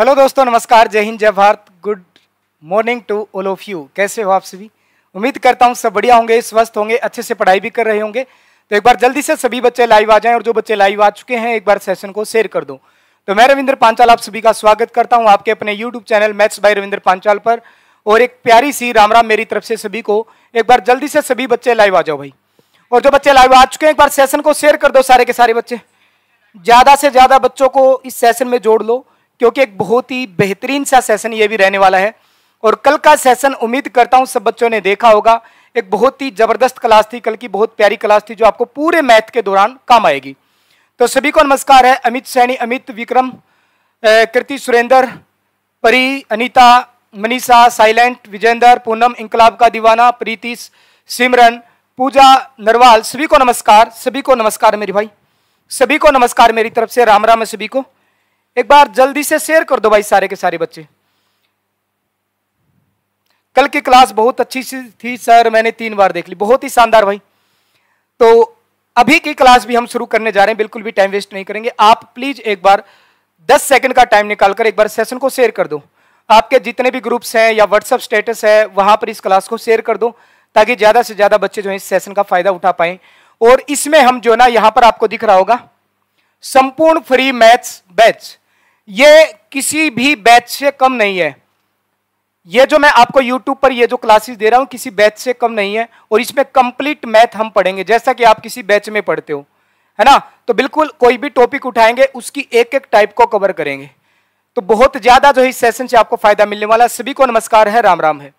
hello दोस्तों नमस्कार जय हिंद जय Bharat good morning to all of you कैसे हो आप सभी उम्मीद करता हूँ सब बढ़िया होंगे स्वस्थ होंगे अच्छे से पढ़ाई भी कर रहे होंगे तो एक बार जल्दी से सभी बच्चे लाइव आ जाएं और जो बच्चे लाइव आ चुके हैं एक बार सेशन को शेयर कर दो तो मैं रविंद्र पांचाल आप सभी का स्वागत करता हूँ आपके अपने YouTube channel maths by Ravindra Panchal पर और एक प्यारी सी राम राम मेरी तरफ से सभी को एक बार जल्दी से सभी बच्चे लाइव आ जाओ भाई और जो बच्चे लाइव आ चुके हैं एक बार सेशन को शेयर कर दो सारे के सारे बच्चे ज़्यादा से ज़्यादा बच्चों को इस सेशन में जोड़ लो क्योंकि एक बहुत ही बेहतरीन सा सेशन ये भी रहने वाला है और कल का सेशन उम्मीद करता हूँ सब बच्चों ने देखा होगा एक बहुत ही ज़बरदस्त क्लास थी कल की बहुत प्यारी क्लास थी जो आपको पूरे मैथ के दौरान काम आएगी तो सभी को नमस्कार है अमित सैनी अमित विक्रम कृति सुरेंद्र परी अनीता मनीषा साइलेंट विजेंद्र पूनम इंकलाब का दीवाना प्रीति सिमरन पूजा नरवाल सभी को नमस्कार सभी को नमस्कार मेरी भाई सभी को नमस्कार मेरी तरफ से राम राम सभी को एक बार जल्दी से शेयर कर दो भाई सारे के सारे बच्चे कल की क्लास बहुत अच्छी थी सर मैंने तीन बार देख ली बहुत ही शानदार भाई तो अभी की क्लास भी हम शुरू करने जा रहे हैं बिल्कुल भी टाइम वेस्ट नहीं करेंगे आप प्लीज एक बार दस सेकंड का टाइम निकालकर एक बार सेशन को शेयर कर दो आपके जितने भी ग्रुप्स हैं या व्हाट्सअप स्टेटस है वहां पर इस क्लास को शेयर कर दो ताकि ज्यादा से ज्यादा बच्चे जो है इस सेशन का फायदा उठा पाए और इसमें हम जो ना यहां पर आपको दिख रहा होगा संपूर्ण फ्री मैथ्स बैच ये किसी भी बैच से कम नहीं है ये जो मैं आपको YouTube पर ये जो क्लासेस दे रहा हूँ किसी बैच से कम नहीं है और इसमें कंप्लीट मैथ हम पढ़ेंगे जैसा कि आप किसी बैच में पढ़ते हो है ना तो बिल्कुल कोई भी टॉपिक उठाएंगे उसकी एक एक टाइप को कवर करेंगे तो बहुत ज़्यादा जो इस सेशन से आपको फायदा मिलने वाला सभी को नमस्कार है राम राम है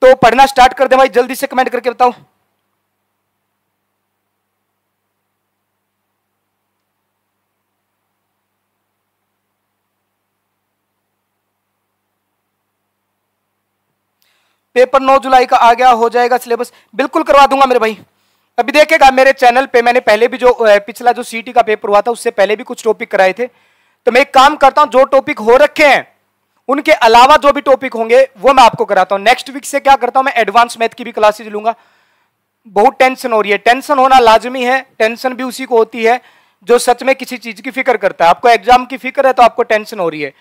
तो पढ़ना स्टार्ट कर दे भाई जल्दी से कमेंट करके बताऊं पेपर नौ जुलाई का आ गया हो जाएगा सिलेबस बिल्कुल करवा दूंगा मेरे भाई अभी देखेगा मेरे चैनल पे मैंने पहले भी जो पिछला जो सीटी का पेपर हुआ था उससे पहले भी कुछ टॉपिक कराए थे तो मैं एक काम करता हूँ जो टॉपिक हो रखे हैं उनके अलावा जो भी टॉपिक होंगे वो मैं आपको कराता हूँ नेक्स्ट वीक से क्या करता हूँ मैं एडवांस मैथ की भी क्लासेज लूंगा बहुत टेंशन हो रही है टेंशन होना लाजमी है टेंशन भी उसी को होती है जो सच में किसी चीज़ की फिक्र करता है आपको एग्जाम की फिक्र है तो आपको टेंशन हो रही है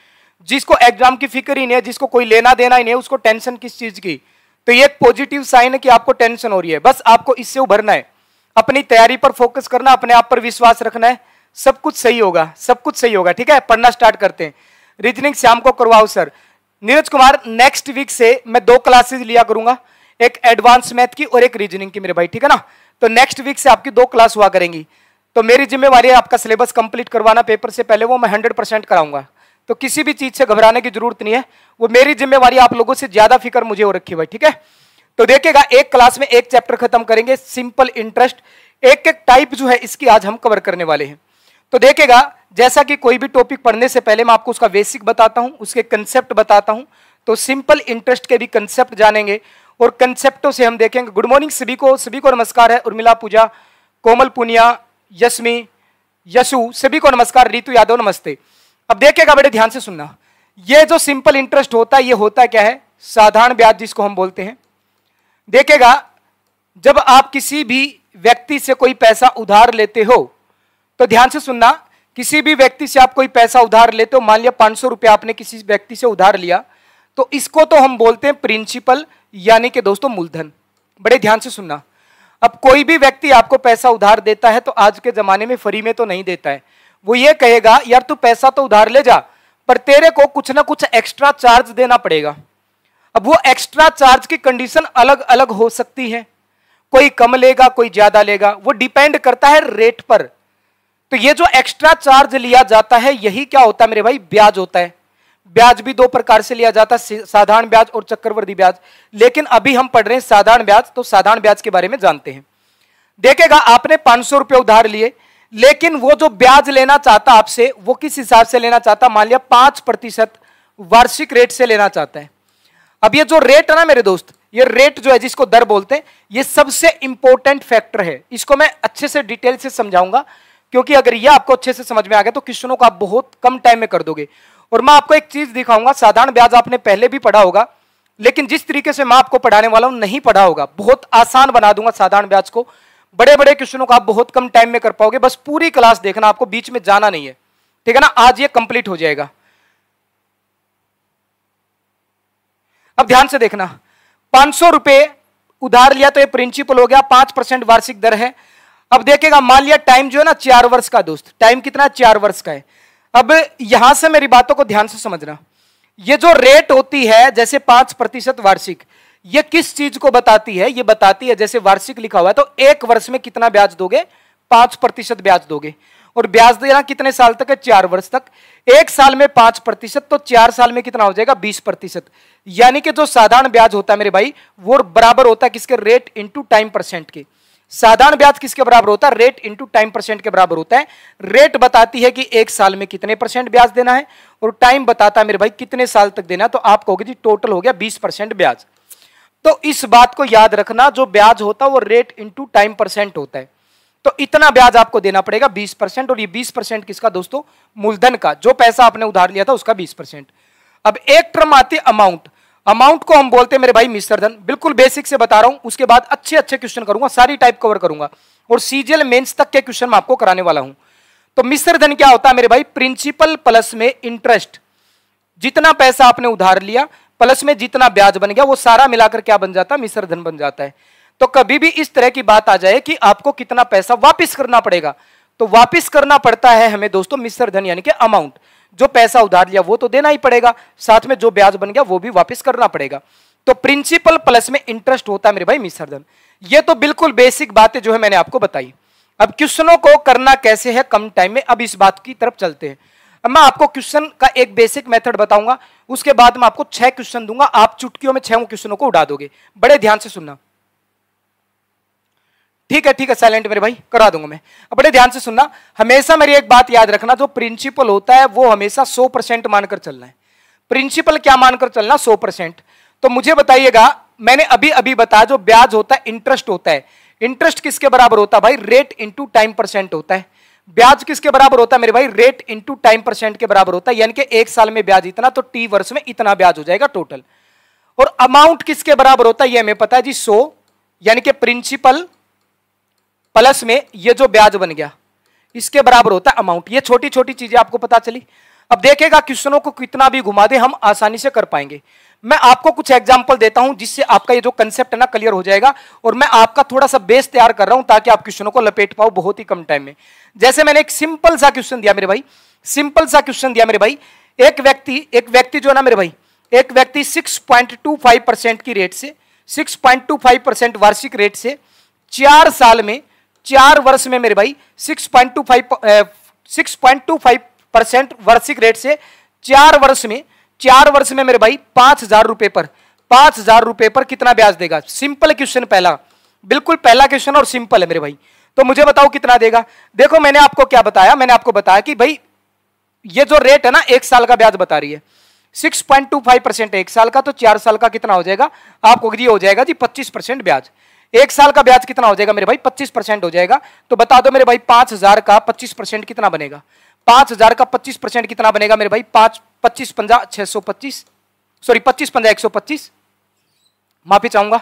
जिसको एग्जाम की फिक्र ही नहीं है जिसको कोई लेना देना ही नहीं है उसको टेंशन किस चीज की तो ये एक पॉजिटिव साइन है कि आपको टेंशन हो रही है बस आपको इससे उभरना है अपनी तैयारी पर फोकस करना अपने आप पर विश्वास रखना है सब कुछ सही होगा सब कुछ सही होगा ठीक है पढ़ना स्टार्ट करते हैं रीजनिंग शाम को करवाओ sir Neeraj Kumar next week से मैं दो क्लासेज लिया करूंगा एक एडवांस मैथ की और एक रीजनिंग की मेरे भाई ठीक है ना तो नेक्स्ट वीक से आपकी दो क्लास हुआ करेंगी तो मेरी जिम्मेवारी है आपका सिलेबस कंप्लीट करवाना पेपर से पहले वो मैं हंड्रेड परसेंट कराऊंगा तो किसी भी चीज से घबराने की जरूरत नहीं है वो मेरी जिम्मेवारी आप लोगों से ज्यादा फिक्र मुझे हो रखी भाई ठीक है तो देखिएगा एक क्लास में एक चैप्टर खत्म करेंगे सिंपल इंटरेस्ट एक एक टाइप जो है इसकी आज हम कवर करने वाले हैं तो देखेगा जैसा कि कोई भी टॉपिक पढ़ने से पहले मैं आपको उसका बेसिक बताता हूं उसके कंसेप्ट बताता हूं तो सिंपल इंटरेस्ट के भी कंसेप्ट जानेंगे और कंसेप्टों से हम देखेंगे गुड मॉर्निंग सभी को सभी को नमस्कार है उर्मिला पूजा कोमल पुनिया यशमी यशु सभी को नमस्कार रितु यादव नमस्ते अब देखिएगा बड़े ध्यान से सुनना ये जो सिंपल इंटरेस्ट होता है ये होता क्या है साधारण ब्याज जिसको हम बोलते हैं देखेगा जब आप किसी भी व्यक्ति से कोई पैसा उधार लेते हो तो ध्यान से सुनना किसी भी व्यक्ति से आप कोई पैसा उधार लेते हो मान लिया पांच सौ रुपया आपने किसी व्यक्ति से उधार लिया तो इसको तो हम बोलते हैं प्रिंसिपल यानी कि दोस्तों मूलधन बड़े ध्यान से सुनना अब कोई भी व्यक्ति आपको पैसा उधार देता है तो आज के ज़माने में फ्री में तो नहीं देता है वो ये कहेगा यार तू पैसा तो उधार ले जा पर तेरे को कुछ ना कुछ एक्स्ट्रा चार्ज देना पड़ेगा अब वो एक्स्ट्रा चार्ज की कंडीशन अलग अलग हो सकती है कोई कम लेगा कोई ज्यादा लेगा वो डिपेंड करता है रेट पर तो ये जो एक्स्ट्रा चार्ज लिया जाता है यही क्या होता है मेरे भाई ब्याज होता है ब्याज भी दो प्रकार से लिया जाता है साधारण ब्याज और चक्रवर्ती ब्याज लेकिन अभी हम पढ़ रहे हैं साधारण ब्याज तो साधारण ब्याज के बारे में जानते हैं देखेगा आपने पांच सौ उधार लिए लेकिन वो जो ब्याज लेना चाहता आपसे वो किस हिसाब से लेना चाहता मान लिया पांच प्रतिशत वार्षिक रेट से लेना चाहता है अब ये जो रेट है ना मेरे दोस्त ये रेट जो है जिसको दर बोलते हैं ये सबसे इंपॉर्टेंट फैक्टर है इसको मैं अच्छे से डिटेल से समझाऊंगा क्योंकि अगर ये आपको अच्छे से समझ में आ गया तो क्वेश्चनों को आप बहुत कम टाइम में कर दोगे और मैं आपको एक चीज दिखाऊंगा साधारण ब्याज आपने पहले भी पढ़ा होगा लेकिन जिस तरीके से मैं आपको पढ़ाने वाला हूं नहीं पढ़ा होगा बहुत आसान बना दूंगा साधारण ब्याज को बड़े बड़े क्वेश्चनों को आप बहुत कम टाइम में कर पाओगे बस पूरी क्लास देखना आपको बीच में जाना नहीं है ठीक है ना आज ये कंप्लीट हो जाएगा अब ध्यान से देखना पांच सौ रुपए उधार लिया तो ये प्रिंसिपल हो गया पांच परसेंट वार्षिक दर है अब देखेगा मान लिया टाइम जो है ना चार वर्ष का दोस्त टाइम कितना चार वर्ष का है अब यहां से मेरी बातों को ध्यान से समझना ये जो रेट होती है जैसे पांच प्रतिशत वार्षिक ये किस चीज को बताती है ये बताती है जैसे वार्षिक लिखा हुआ है तो एक वर्ष में कितना ब्याज दोगे पांच प्रतिशत ब्याज दोगे और ब्याज देना कितने साल तक है चार वर्ष तक एक साल में पांच प्रतिशत तो चार साल में कितना हो जाएगा बीस प्रतिशत यानी कि जो साधारण ब्याज होता है मेरे भाई वो बराबर होता है किसके रेट इंटू टाइम परसेंट के साधारण ब्याज किसके बराबर होता है रेट इंटू टाइम परसेंट के बराबर होता है रेट बताती है कि एक साल में कितने परसेंट ब्याज देना है और टाइम बताता है मेरे भाई कितने साल तक देना है तो आप कहोगे जी टोटल हो गया बीस परसेंट ब्याज तो इस बात को याद रखना जो ब्याज होता है वो रेट इंटू टाइम परसेंट होता है तो इतना ब्याज आपको देना पड़ेगा 20 परसेंट और ये 20 परसेंट किसका दोस्तों मूलधन का जो पैसा आपने उधार लिया था उसका 20 परसेंट अब एक टर्म आती है अमाउंट अमाउंट को हम बोलते हैं मेरे भाई धन बिल्कुल बेसिक से बता रहा हूं उसके बाद अच्छे अच्छे क्वेश्चन करूंगा सारी टाइप कवर करूंगा और सीजीएल मेन्स तक के क्वेश्चन आपको कराने वाला हूं तो धन क्या होता है मेरे भाई प्रिंसिपल प्लस में इंटरेस्ट जितना पैसा आपने उधार लिया प्लस में जितना ब्याज बन गया वो सारा मिलाकर क्या बन जाता है मिश्र धन बन जाता है तो कभी भी इस तरह की बात आ जाए कि आपको कितना पैसा वापस करना पड़ेगा तो वापस करना पड़ता है हमें दोस्तों मिश्र धन यानी कि अमाउंट जो पैसा उधार लिया वो तो देना ही पड़ेगा साथ में जो ब्याज बन गया वो भी वापस करना पड़ेगा तो प्रिंसिपल प्लस में इंटरेस्ट होता है मेरे भाई मिश्र धन ये तो बिल्कुल बेसिक बातें जो है मैंने आपको बताई अब क्वेश्चनों को करना कैसे है कम टाइम में अब इस बात की तरफ चलते हैं अब मैं आपको क्वेश्चन का एक बेसिक मेथड बताऊंगा उसके बाद मैं आपको छह क्वेश्चन दूंगा आप चुटकियों में छह क्वेश्चनों को उड़ा दोगे बड़े ध्यान से सुनना ठीक है ठीक है साइलेंट मेरे भाई करा दूंगा मैं अब बड़े ध्यान से सुनना हमेशा मेरी एक बात याद रखना जो प्रिंसिपल होता है वो हमेशा सौ परसेंट मानकर चलना है प्रिंसिपल क्या मानकर चलना सौ परसेंट तो मुझे बताइएगा मैंने अभी अभी बताया जो ब्याज होता है इंटरेस्ट होता है इंटरेस्ट किसके बराबर होता है भाई रेट इंटू टाइम परसेंट होता है ब्याज किसके बराबर होता है मेरे भाई रेट इंटू टाइम परसेंट के बराबर होता है यानी कि एक साल में ब्याज इतना तो टी वर्ष में इतना ब्याज हो जाएगा टोटल और अमाउंट किसके बराबर होता है ये हमें पता है जी सो यानी कि प्रिंसिपल प्लस में ये जो ब्याज बन गया इसके बराबर होता है अमाउंट ये छोटी छोटी चीजें आपको पता चली अब देखेगा क्वेश्चनों को कितना भी घुमा दे हम आसानी से कर पाएंगे मैं आपको कुछ एग्जाम्पल देता हूं जिससे आपका ये जो कंसेप्ट है ना क्लियर हो जाएगा और मैं आपका थोड़ा सा बेस तैयार कर रहा हूं ताकि आप क्वेश्चनों को लपेट पाओ बहुत ही कम टाइम में जैसे मैंने एक सिंपल सा क्वेश्चन दिया मेरे भाई सिंपल सा क्वेश्चन दिया मेरे भाई एक व्यक्ति एक व्यक्ति जो है ना मेरे भाई एक व्यक्ति सिक्स परसेंट की रेट से सिक्स परसेंट वार्षिक रेट से चार साल में चार वर्ष में मेरे भाई टू फाइव परसेंट वार्षिक रेट से चार वर्ष में चार वर्ष में मेरे भाई पांच हजार रुपए पर पांच हजार रुपए पर कितना ब्याज देगा सिंपल क्वेश्चन पहला बिल्कुल पहला क्वेश्चन और सिंपल है मेरे भाई तो मुझे बताओ कितना देगा देखो मैंने आपको क्या बताया मैंने आपको बताया कि भाई ये जो रेट है ना एक साल का ब्याज बता रही है 6.25 परसेंट एक साल का तो चार साल का कितना हो जाएगा आपको जी हो जाएगा जी 25 परसेंट ब्याज एक साल का ब्याज कितना हो जाएगा मेरे भाई 25 परसेंट हो जाएगा तो बता दो मेरे भाई 5000 का 25 परसेंट कितना बनेगा पांच हजार का पच्चीस परसेंट कितना बनेगा मेरे भाई पांच पच्चीस पंजा छह सौ पच्चीस सॉरी पच्चीस पंजा एक सौ पच्चीस माफी चाहूंगा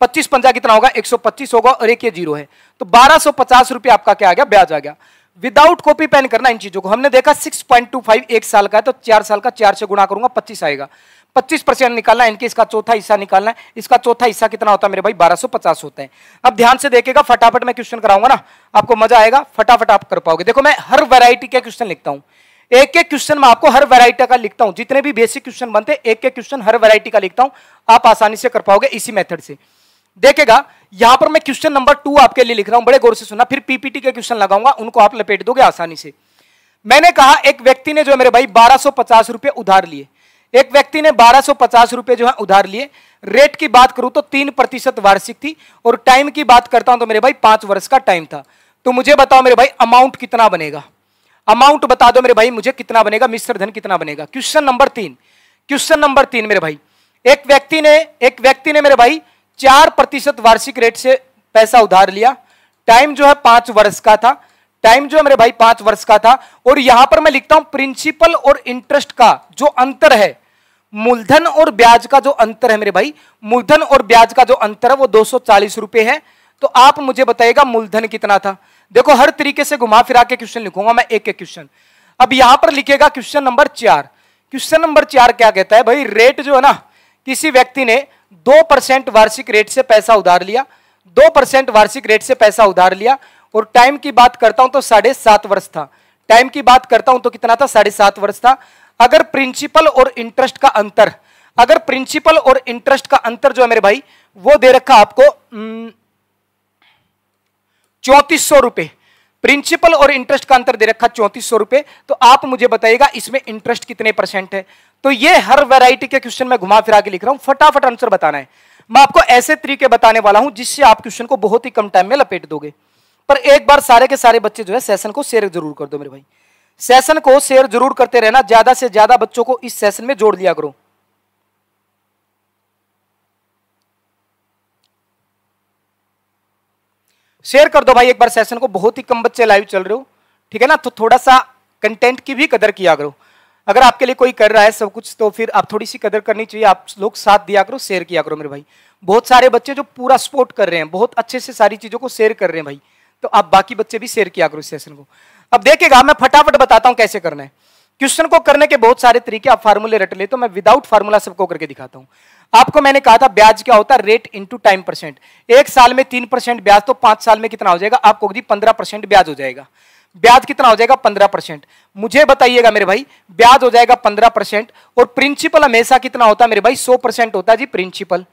पच्चीस पंजा कितना होगा एक सौ पच्चीस होगा और एक ये जीरो है तो बारह सौ पचास रुपये आपका क्या आ गया ब्याज आ गया विदाउट कॉपी पेन करना इन चीजों को हमने देखा सिक्स पॉइंट टू फाइव एक साल का है तो चार साल का चार से गुणा करूंगा पच्चीस आएगा पच्चीस परसेंट निकालना है इनके इसका चौथा हिस्सा निकालना है इसका चौथा हिस्सा कितना होता है मेरे भाई बारह सौ पचास होते हैं अब ध्यान से देखेगा फटाफट मैं क्वेश्चन कराऊंगा ना आपको मजा आएगा फटाफट आप कर पाओगे देखो मैं हर वैरायटी के क्वेश्चन लिखता हूँ एक एक क्वेश्चन में आपको हर वैरायटी का लिखता हूं जितने भी बेसिक क्वेश्चन बनते हैं एक एक क्वेश्चन हर वैरायटी का लिखता हूं आप आसानी से कर पाओगे इसी मेथड से देखेगा यहां पर मैं क्वेश्चन नंबर टू आपके लिए लिख रहा हूं बड़े गौर से सुना फिर पीपीटी के क्वेश्चन लगाऊंगा उनको आप लपेट दोगे आसानी से मैंने कहा एक व्यक्ति ने जो मेरे भाई बारह सौ उधार लिए एक व्यक्ति ने बारह सौ जो है उधार लिए रेट की बात करूं तो तीन प्रतिशत वार्षिक थी और टाइम की बात करता हूं तो मेरे भाई पांच वर्ष का टाइम था तो मुझे बताओ मेरे भाई अमाउंट कितना बनेगा अमाउंट बता दो मेरे भाई मुझे कितना बनेगा मिश्र धन कितना बनेगा क्वेश्चन नंबर तीन क्वेश्चन नंबर तीन मेरे भाई एक व्यक्ति ने एक व्यक्ति ने मेरे भाई चार प्रतिशत वार्षिक रेट से पैसा उधार लिया टाइम जो है पांच वर्ष का था टाइम जो है मेरे भाई पांच वर्ष का था और यहां पर मैं लिखता हूं प्रिंसिपल और इंटरेस्ट का जो अंतर है मूलधन और ब्याज का जो अंतर है मेरे भाई मूलधन और ब्याज का जो अंतर है वो दो रुपए है तो आप मुझे बताइएगा मूलधन कितना था देखो हर तरीके से घुमा फिरा के क्वेश्चन लिखूंगा मैं एक एक क्वेश्चन अब यहां पर लिखेगा क्वेश्चन नंबर चार क्वेश्चन नंबर चार क्या कहता है भाई रेट जो है ना किसी व्यक्ति ने दो परसेंट वार्षिक रेट से पैसा उधार लिया दो परसेंट वार्षिक रेट से पैसा उधार लिया और टाइम की बात करता हूं तो साढ़े सात वर्ष था टाइम की बात करता हूं तो कितना था साढ़े सात वर्ष था अगर प्रिंसिपल और इंटरेस्ट का अंतर अगर प्रिंसिपल और इंटरेस्ट का अंतर जो है मेरे भाई वो दे रखा आपको चौंतीस सौ रुपए प्रिंसिपल और इंटरेस्ट का अंतर दे रखा चौंतीस सौ रुपए तो आप मुझे बताइएगा इसमें इंटरेस्ट कितने परसेंट है तो ये हर वैरायटी के क्वेश्चन में घुमा फिरा के लिख रहा हूं फटाफट आंसर बताना है मैं आपको ऐसे तरीके बताने वाला हूं जिससे आप क्वेश्चन को बहुत ही कम टाइम में लपेट दोगे पर एक बार सारे के सारे बच्चे जो है सेशन को शेयर जरूर कर दो मेरे भाई सेशन को शेयर जरूर करते रहना ज्यादा से ज्यादा बच्चों को इस सेशन में जोड़ लिया करो शेयर कर दो भाई एक बार सेशन को बहुत ही कम बच्चे लाइव चल रहे हो ठीक है ना तो थोड़ा सा कंटेंट की भी कदर किया करो अगर आपके लिए कोई कर रहा है सब कुछ तो फिर आप थोड़ी सी कदर करनी चाहिए आप लोग साथ दिया करो शेयर किया करो मेरे भाई बहुत सारे बच्चे जो पूरा सपोर्ट कर रहे हैं बहुत अच्छे से सारी चीज़ों को शेयर कर रहे हैं भाई तो आप बाकी बच्चे भी शेयर किया करो इस सेशन को अब देखेगा मैं फटाफट बताता हूं कैसे करना है क्वेश्चन को करने के बहुत सारे तरीके आप फार्मूले रट ले तो मैं विदाउट फार्मूला सबको करके दिखाता हूं आपको मैंने कहा था ब्याज क्या होता है रेट इंटू टाइम परसेंट एक साल में तीन परसेंट ब्याज तो पांच साल में कितना हो जाएगा आपको जी पंद्रह परसेंट ब्याज हो जाएगा ब्याज कितना हो जाएगा पंद्रह परसेंट मुझे बताइएगा मेरे भाई ब्याज हो जाएगा पंद्रह परसेंट और प्रिंसिपल हमेशा कितना होता है मेरे भाई सौ परसेंट होता है जी प्रिंसिपल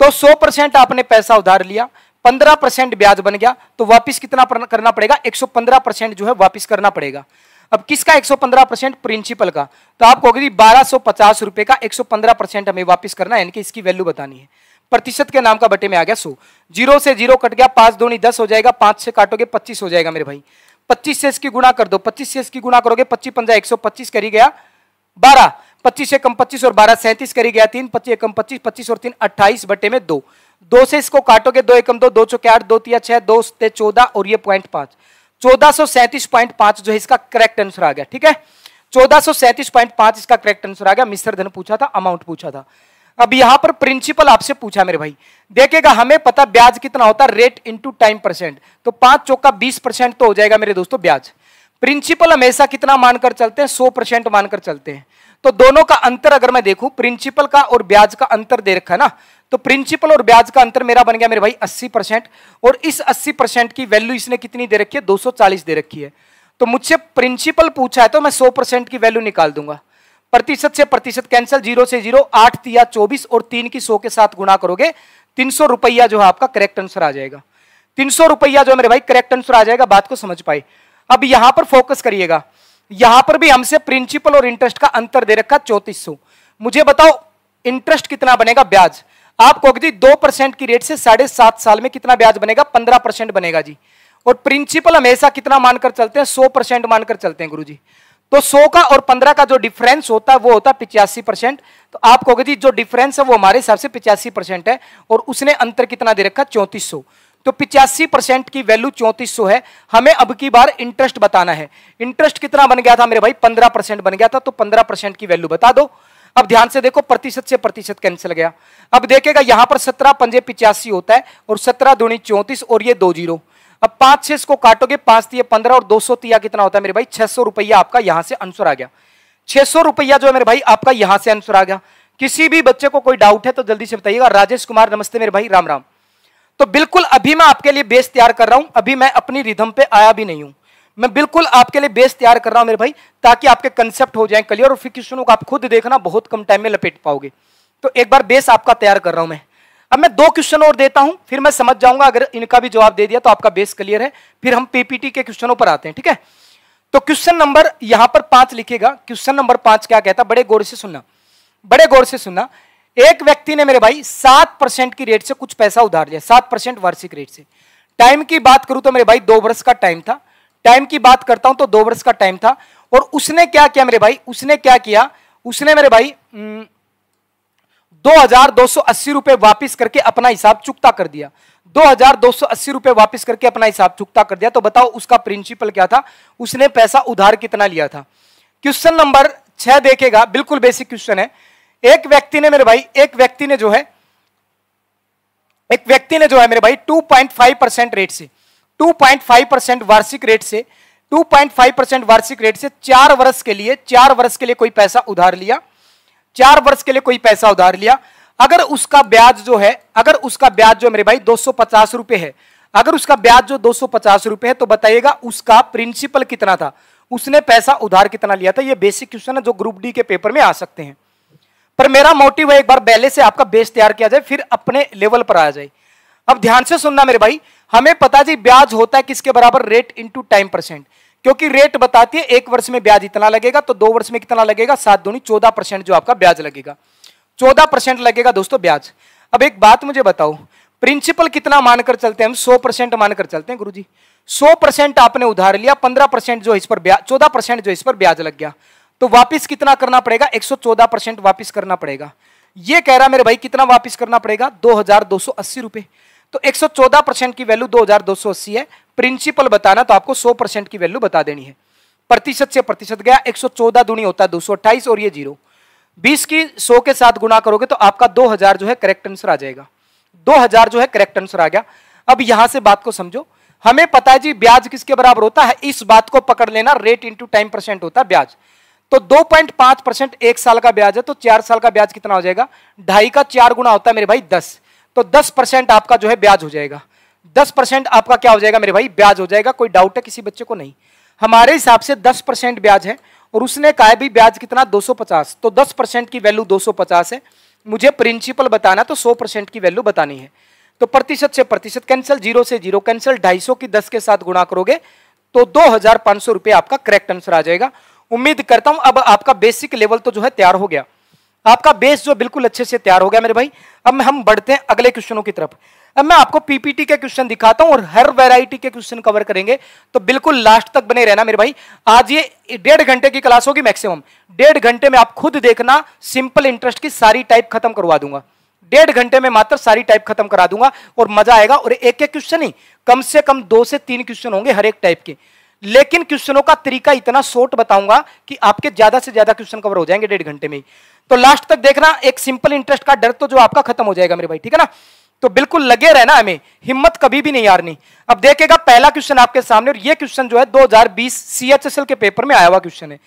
तो सौ परसेंट आपने पैसा उधार लिया पंद्रह परसेंट ब्याज बन गया तो वापिस कितना करना पड़ेगा एक सौ पंद्रह परसेंट जो है वापिस करना पड़ेगा अब किसका एक सौ पंद्रह परसेंट प्रिंसिपल का तो आपको बारह सौ पचास रुपए का एक सौ पंद्रह परसेंट हमें वापस करना है यानी कि इसकी वैल्यू बतानी है प्रतिशत के नाम का बटे में आ गया सो जीरो से जीरो कट गया पांच दो दस हो जाएगा पांच से काटोगे पच्चीस हो जाएगा मेरे भाई पच्चीस से इसकी गुणा कर दो पच्चीस से इसकी गुणा करोगे पच्चीस पंजा एक करी गया बारह पच्चीस से कम पच्चीस और बारह सैंतीस करी गया तीन पच्चीस कम पच्चीस पच्चीस और तीन अट्ठाईस बटे में दो दो से इसको काटोगे दो एकम दो दो चौके आठ दो तिया छह दो चौदह और ये पॉइंट पांच चौदह सौ सैंतीस पॉइंट पांच जो है इसका करेक्ट आंसर आ गया ठीक है चौदह सौ सैंतीस पॉइंट पांच इसका करेक्ट आंसर आ गया मिस्टर धन पूछा था अमाउंट पूछा था अब यहां पर प्रिंसिपल आपसे पूछा मेरे भाई देखेगा हमें पता ब्याज कितना होता है रेट इंटू टाइम परसेंट तो पांच चौका बीस परसेंट तो हो जाएगा मेरे दोस्तों ब्याज प्रिंसिपल हमेशा कितना मानकर चलते हैं सौ परसेंट मानकर चलते हैं तो दोनों का अंतर अगर मैं देखूं प्रिंसिपल का और ब्याज का अंतर दे रखा ना तो प्रिंसिपल और ब्याज का अंतर मेरा बन गया मेरे भाई 80 परसेंट और इस 80 परसेंट की वैल्यू इसने कितनी दे रखी है 240 दे रखी है तो मुझसे प्रिंसिपल पूछा है तो मैं 100 परसेंट की वैल्यू निकाल दूंगा प्रतिशत से प्रतिशत कैंसिल जीरो से जीरो आठ या चौबीस और तीन की सौ के साथ गुणा करोगे तीन सौ रुपया जो है आपका करेक्ट आंसर आ जाएगा तीन सौ रुपया जो मेरे भाई करेक्ट आंसर आ जाएगा बात को समझ पाए अब यहां पर फोकस करिएगा यहां पर भी हमसे प्रिंसिपल और इंटरेस्ट का अंतर दे रखा चौतीस मुझे बताओ इंटरेस्ट कितना बनेगा ब्याज कहोगे जी दो परसेंट की रेट से साढ़े सात साल में कितना ब्याज बनेगा पंद्रह परसेंट बनेगा जी और प्रिंसिपल हमेशा कितना मानकर चलते हैं सौ परसेंट मानकर चलते हैं गुरु जी तो सौ का और पंद्रह का जो डिफरेंस होता है वो होता है पिचासी परसेंट तो आप कहोगे जी जो डिफरेंस है वो हमारे हिसाब से पिचासी परसेंट है और उसने अंतर कितना दे रखा चौंतीस सौ तो पिचासी परसेंट की वैल्यू चौंतीस सौ है हमें अब की बार इंटरेस्ट बताना है इंटरेस्ट कितना बन गया था मेरे भाई पंद्रह परसेंट बन गया था तो पंद्रह परसेंट की वैल्यू बता दो अब ध्यान से देखो प्रतिशत से प्रतिशत कैंसिल गया अब देखेगा यहां पर सत्रह पंजे पिचासी होता है और सत्रह दूनी चौंतीस और ये दो जीरो अब पांच छह इसको काटोगे पांच तीय पंद्रह और दो सौ तिया कितना होता है मेरे भाई छह सौ रुपया आपका यहां से आंसर आ गया छह सौ रुपया जो है मेरे भाई आपका यहां से आंसर आ गया किसी भी बच्चे को कोई डाउट है तो जल्दी से बताइएगा राजेश कुमार नमस्ते मेरे भाई राम राम तो बिल्कुल अभी मैं आपके लिए बेस तैयार कर रहा हूं अभी मैं अपनी रिधम पे आया भी नहीं हूं मैं बिल्कुल आपके लिए बेस तैयार कर रहा हूं मेरे भाई ताकि आपके कंसेप्ट हो जाए क्लियर और फिर क्वेश्चनों को आप खुद देखना बहुत कम टाइम में लपेट पाओगे तो एक बार बेस आपका तैयार कर रहा हूं मैं अब मैं दो क्वेश्चन और देता हूं फिर मैं समझ जाऊंगा अगर इनका भी जवाब दे दिया तो आपका बेस क्लियर है फिर हम पीपीटी के क्वेश्चनों पर आते हैं ठीक है तो क्वेश्चन नंबर यहां पर पांच लिखेगा क्वेश्चन नंबर पांच क्या कहता बड़े गौर से सुनना बड़े गौर से सुनना एक व्यक्ति ने मेरे भाई सात परसेंट की रेट से कुछ पैसा उधार लिया सात परसेंट वार्षिक रेट से टाइम की बात करूं तो मेरे भाई दो वर्ष का टाइम था टाइम की बात करता हूं तो दो वर्ष का टाइम था और उसने क्या किया मेरे भाई उसने क्या किया उसने मेरे भाई हम्म, दो हजार दो सौ अस्सी रुपए वापिस करके अपना हिसाब चुकता कर दिया दो हजार दो सौ अस्सी रुपए वापिस करके अपना हिसाब चुकता कर दिया तो बताओ उसका प्रिंसिपल क्या था उसने पैसा उधार कितना लिया था क्वेश्चन नंबर छह देखेगा बिल्कुल बेसिक क्वेश्चन है एक व्यक्ति ने मेरे भाई एक व्यक्ति ने जो है एक व्यक्ति ने जो है मेरे भाई 2.5 परसेंट रेट से 2.5 परसेंट वार्षिक रेट से 2.5 परसेंट वार्षिक रेट से चार वर्ष के लिए चार वर्ष के लिए कोई पैसा उधार लिया चार वर्ष के लिए कोई पैसा उधार लिया अगर उसका ब्याज जो है अगर उसका ब्याज जो मेरे भाई दो सौ रुपए है अगर उसका ब्याज जो दो सौ रुपए है तो बताइएगा उसका प्रिंसिपल कितना था उसने पैसा उधार कितना लिया था ये बेसिक क्वेश्चन है जो ग्रुप डी के पेपर में आ सकते हैं पर मेरा मोटिव है एक बार पहले से आपका बेस तैयार किया जाए फिर अपने लेवल पर आया जाए अब ध्यान से सुनना मेरे भाई हमें पता जी ब्याज होता है किसके बराबर रेट इंटू टाइम परसेंट क्योंकि रेट बताती है एक वर्ष में ब्याज इतना लगेगा तो दो वर्ष में कितना लगेगा सात दूनी चौदह परसेंट जो आपका ब्याज लगेगा चौदह परसेंट लगेगा दोस्तों ब्याज अब एक बात मुझे बताओ प्रिंसिपल कितना मानकर चलते हैं हम सौ परसेंट मानकर चलते हैं गुरुजी सौ परसेंट आपने उधार लिया पंद्रह परसेंट जो इस पर ब्याज चौदह परसेंट जो इस पर ब्याज लग गया तो वापस कितना करना पड़ेगा 114 परसेंट वापिस करना पड़ेगा ये कह रहा मेरे भाई कितना वापस करना पड़ेगा दो रुपए तो 114 परसेंट की वैल्यू 2280 है प्रिंसिपल बताना तो आपको 100 परसेंट की वैल्यू बता देनी है प्रतिशत से प्रतिशत गया 114 सौ दुनी होता है दो और ये जीरो 20 की 100 के साथ गुना करोगे तो आपका 2000 जो है करेक्ट आंसर आ जाएगा 2000 जो है करेक्ट आंसर आ गया अब यहां से बात को समझो हमें पता है जी ब्याज किसके बराबर होता है इस बात को पकड़ लेना रेट इंटू टाइम परसेंट होता है ब्याज तो 2.5 परसेंट एक साल का ब्याज है तो चार साल का ब्याज कितना हो जाएगा ढाई का चार गुना होता है मेरे भाई दस तो दस परसेंट आपका जो है ब्याज हो जाएगा दस परसेंट आपका क्या हो जाएगा मेरे भाई ब्याज हो जाएगा कोई डाउट है किसी बच्चे को नहीं हमारे हिसाब से दस परसेंट ब्याज है और उसने कहा भी ब्याज कितना 250 तो दस परसेंट की वैल्यू 250 है मुझे प्रिंसिपल बताना तो सौ परसेंट की वैल्यू बतानी है तो प्रतिशत से प्रतिशत कैंसिल जीरो से जीरो कैंसिल 250 की दस के साथ गुणा करोगे तो दो हजार पांच सौ रुपये आपका करेक्ट आंसर आ जाएगा उम्मीद करता हूं अब आपका बेसिक लेवल तो जो है तैयार हो गया आपका बेस जो बिल्कुल अच्छे से तैयार हो गया मेरे भाई अब हम बढ़ते हैं अगले क्वेश्चनों की तरफ अब मैं आपको पीपीटी के क्वेश्चन दिखाता हूं और हर वैरायटी के क्वेश्चन कवर करेंगे तो बिल्कुल लास्ट तक बने रहना मेरे भाई आज ये डेढ़ घंटे की क्लास होगी मैक्सिमम डेढ़ घंटे में आप खुद देखना सिंपल इंटरेस्ट की सारी टाइप खत्म करवा दूंगा डेढ़ घंटे में मात्र सारी टाइप खत्म करा दूंगा और मजा आएगा और एक एक क्वेश्चन ही कम से कम दो से तीन क्वेश्चन होंगे हर एक टाइप के लेकिन क्वेश्चनों का तरीका इतना शॉर्ट बताऊंगा कि आपके ज्यादा से ज्यादा क्वेश्चन कवर हो जाएंगे डेढ़ घंटे में ही तो लास्ट तक देखना एक सिंपल इंटरेस्ट का डर तो जो आपका खत्म हो जाएगा मेरे भाई ठीक है ना तो बिल्कुल लगे रहना हमें हिम्मत कभी भी नहीं हारनी अब देखेगा पहला क्वेश्चन आपके सामने और ये क्वेश्चन जो है 2020 सीएचएसएल के पेपर में आया हुआ क्वेश्चन है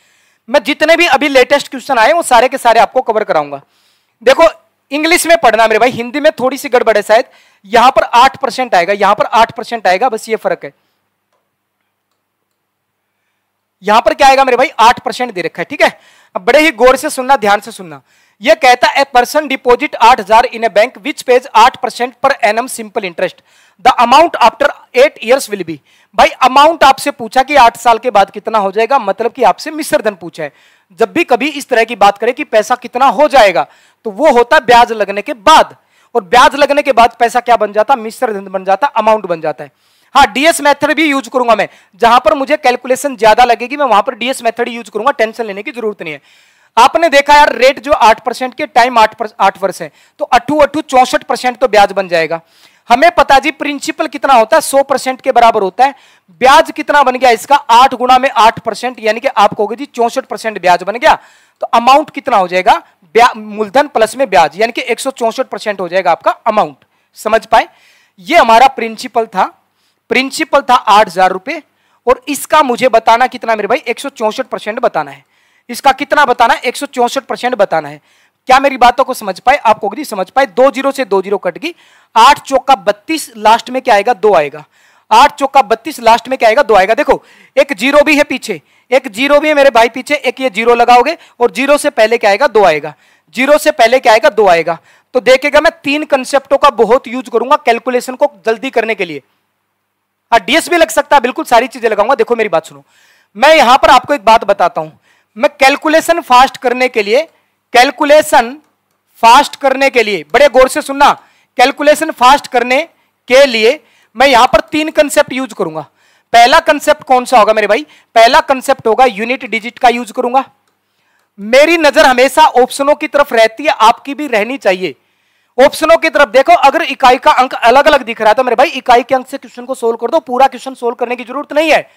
मैं जितने भी अभी लेटेस्ट क्वेश्चन आए वो सारे के सारे आपको कवर कराऊंगा देखो इंग्लिश में पढ़ना मेरे भाई हिंदी में थोड़ी सी गड़बड़ है शायद यहां पर आठ परसेंट आएगा यहां पर आठ परसेंट आएगा बस ये फर्क है यहां पर क्या आएगा मेरे भाई आठ परसेंट दे रखा है ठीक है अब बड़े ही गौर से सुनना ध्यान से सुनना ये कहता है पर्सन डिपॉजिट आठ हजार in a bank which pays आठ परसेंट पर annum simple interest the amount after eight years will be भाई अमाउंट आपसे पूछा कि आठ साल के बाद कितना हो जाएगा मतलब कि आपसे मिश्र धन पूछा है जब भी कभी इस तरह की बात करें कि पैसा कितना हो जाएगा तो वो होता ब्याज लगने के बाद और ब्याज लगने के बाद पैसा क्या बन जाता मिश्र धन बन जाता अमाउंट बन जाता है हाँ डीएस मेथड भी यूज करूंगा मैं जहां पर मुझे कैलकुलेशन ज्यादा लगेगी मैं वहां पर डीएस मेथड यूज करूंगा टेंशन लेने की जरूरत नहीं है आपने देखा यार रेट जो आठ परसेंट के टाइम आठ आठ वर्ष है तो अट्ठू अट्ठू चौसठ परसेंट तो ब्याज बन जाएगा हमें पता जी प्रिंसिपल कितना होता है सौ परसेंट के बराबर होता है ब्याज कितना बन गया इसका आठ गुणा में आठ परसेंट यानी कि आप कहोगे जी चौसठ परसेंट ब्याज बन गया तो अमाउंट कितना हो जाएगा मूलधन प्लस में ब्याज यानी कि एक परसेंट हो जाएगा आपका अमाउंट समझ पाए ये हमारा प्रिंसिपल था प्रिंसिपल था आठ हजार रुपए और इसका मुझे बताना कितना मेरे भाई एक सौ चौसठ परसेंट बताना है इसका कितना बताना है एक परसेंट बताना है क्या मेरी बातों को समझ पाए आपको अगली समझ पाए दो जीरो से दो जीरो कट गई आठ चौका बत्तीस लास्ट में क्या आएगा दो आएगा आठ चौका बत्तीस लास्ट में क्या आएगा दो आएगा देखो एक जीरो भी है पीछे एक जीरो भी है मेरे भाई पीछे एक ये जीरो लगाओगे और जीरो से पहले क्या आएगा दो आएगा जीरो से पहले क्या आएगा दो आएगा तो देखेगा मैं तीन कंसेप्टों का बहुत यूज करूंगा कैलकुलेशन को जल्दी करने के लिए हाँ डीएस भी लग सकता है बिल्कुल सारी चीजें लगाऊंगा देखो मेरी बात सुनो मैं यहां पर आपको एक बात बताता हूं मैं कैलकुलेशन फास्ट करने के लिए कैलकुलेशन फास्ट करने के लिए बड़े गौर से सुनना कैलकुलेशन फास्ट करने के लिए मैं यहां पर तीन कंसेप्ट यूज करूंगा पहला कंसेप्ट कौन सा होगा मेरे भाई पहला कंसेप्ट होगा यूनिट डिजिट का यूज करूंगा मेरी नजर हमेशा ऑप्शनों की तरफ रहती है आपकी भी रहनी चाहिए ऑप्शनों की तरफ देखो अगर इकाई का अंक अलग अलग दिख रहा है तो मेरे भाई इकाई के अंक से क्वेश्चन को सोल्व कर दो पूरा क्वेश्चन सोल्व करने की जरूरत नहीं है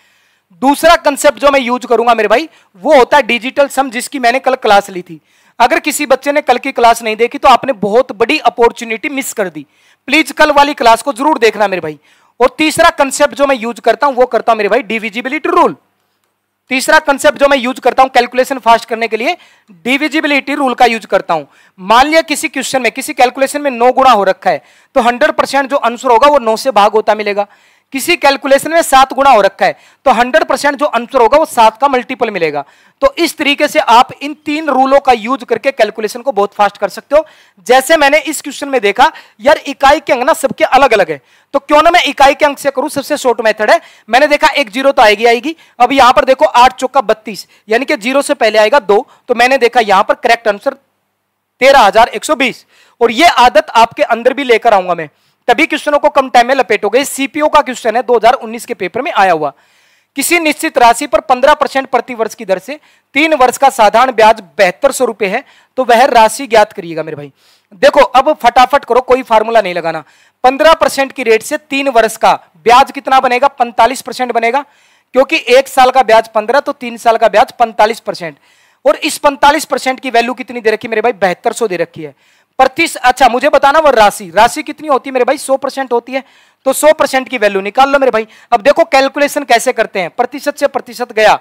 दूसरा कंसेप्ट जो मैं यूज करूंगा मेरे भाई वो होता है डिजिटल सम जिसकी मैंने कल क्लास ली थी अगर किसी बच्चे ने कल की क्लास नहीं देखी तो आपने बहुत बड़ी अपॉर्चुनिटी मिस कर दी प्लीज कल वाली क्लास को जरूर देखना मेरे भाई और तीसरा कंसेप्ट जो मैं यूज करता हूं वो करता हूं मेरे भाई डिविजिबिलिटी रूल तीसरा कंसेप्ट जो मैं यूज करता हूं कैलकुलेशन फास्ट करने के लिए डिविजिबिलिटी रूल का यूज करता हूं मान लिया किसी क्वेश्चन में किसी कैलकुलेशन में नौ गुणा हो रखा है तो हंड्रेड परसेंट जो आंसर होगा वो नौ से भाग होता मिलेगा किसी कैलकुलेशन में सात गुणा हो रखा है तो हंड्रेड परसेंट जो आंसर होगा वो सात का मल्टीपल मिलेगा तो इस तरीके से आप इन तीन रूलों का यूज करके कैलकुलेशन को बहुत फास्ट कर सकते हो जैसे मैंने इस क्वेश्चन में देखा यार इकाई के अंक ना सबके अलग अलग है तो क्यों ना मैं इकाई के अंक से करूं सबसे शॉर्ट मेथड है मैंने देखा एक जीरो तो आएगी आएगी अब यहां पर देखो आठ चौका बत्तीस यानी कि जीरो से पहले आएगा दो तो मैंने देखा यहां पर करेक्ट आंसर तेरह हजार एक सौ बीस और ये आदत आपके अंदर भी लेकर आऊंगा मैं तभी क्वेश्चनों को कम टाइम में लपेटोगे सीपीओ का क्वेश्चन है 2019 के पेपर में आया हुआ किसी निश्चित राशि पर 15 परसेंट प्रति वर्ष की दर से तीन वर्ष का साधारण ब्याज बेहतर सौ रुपए है तो वह राशि ज्ञात करिएगा मेरे भाई देखो अब फटाफट करो कोई फार्मूला नहीं लगाना 15 परसेंट की रेट से तीन वर्ष का ब्याज कितना बनेगा 45 परसेंट बनेगा क्योंकि एक साल का ब्याज 15 तो तीन साल का ब्याज पैंतालीस और इस पैंतालीस की वैल्यू कितनी दे रखी मेरे भाई बेहतर दे रखी है प्रतिश अच्छा मुझे बताना वो राशि राशि कितनी होती है मेरे भाई सौ परसेंट होती है तो सौ परसेंट की वैल्यू निकाल लो मेरे भाई अब देखो कैलकुलेशन कैसे करते हैं प्रतिशत से प्रतिशत गया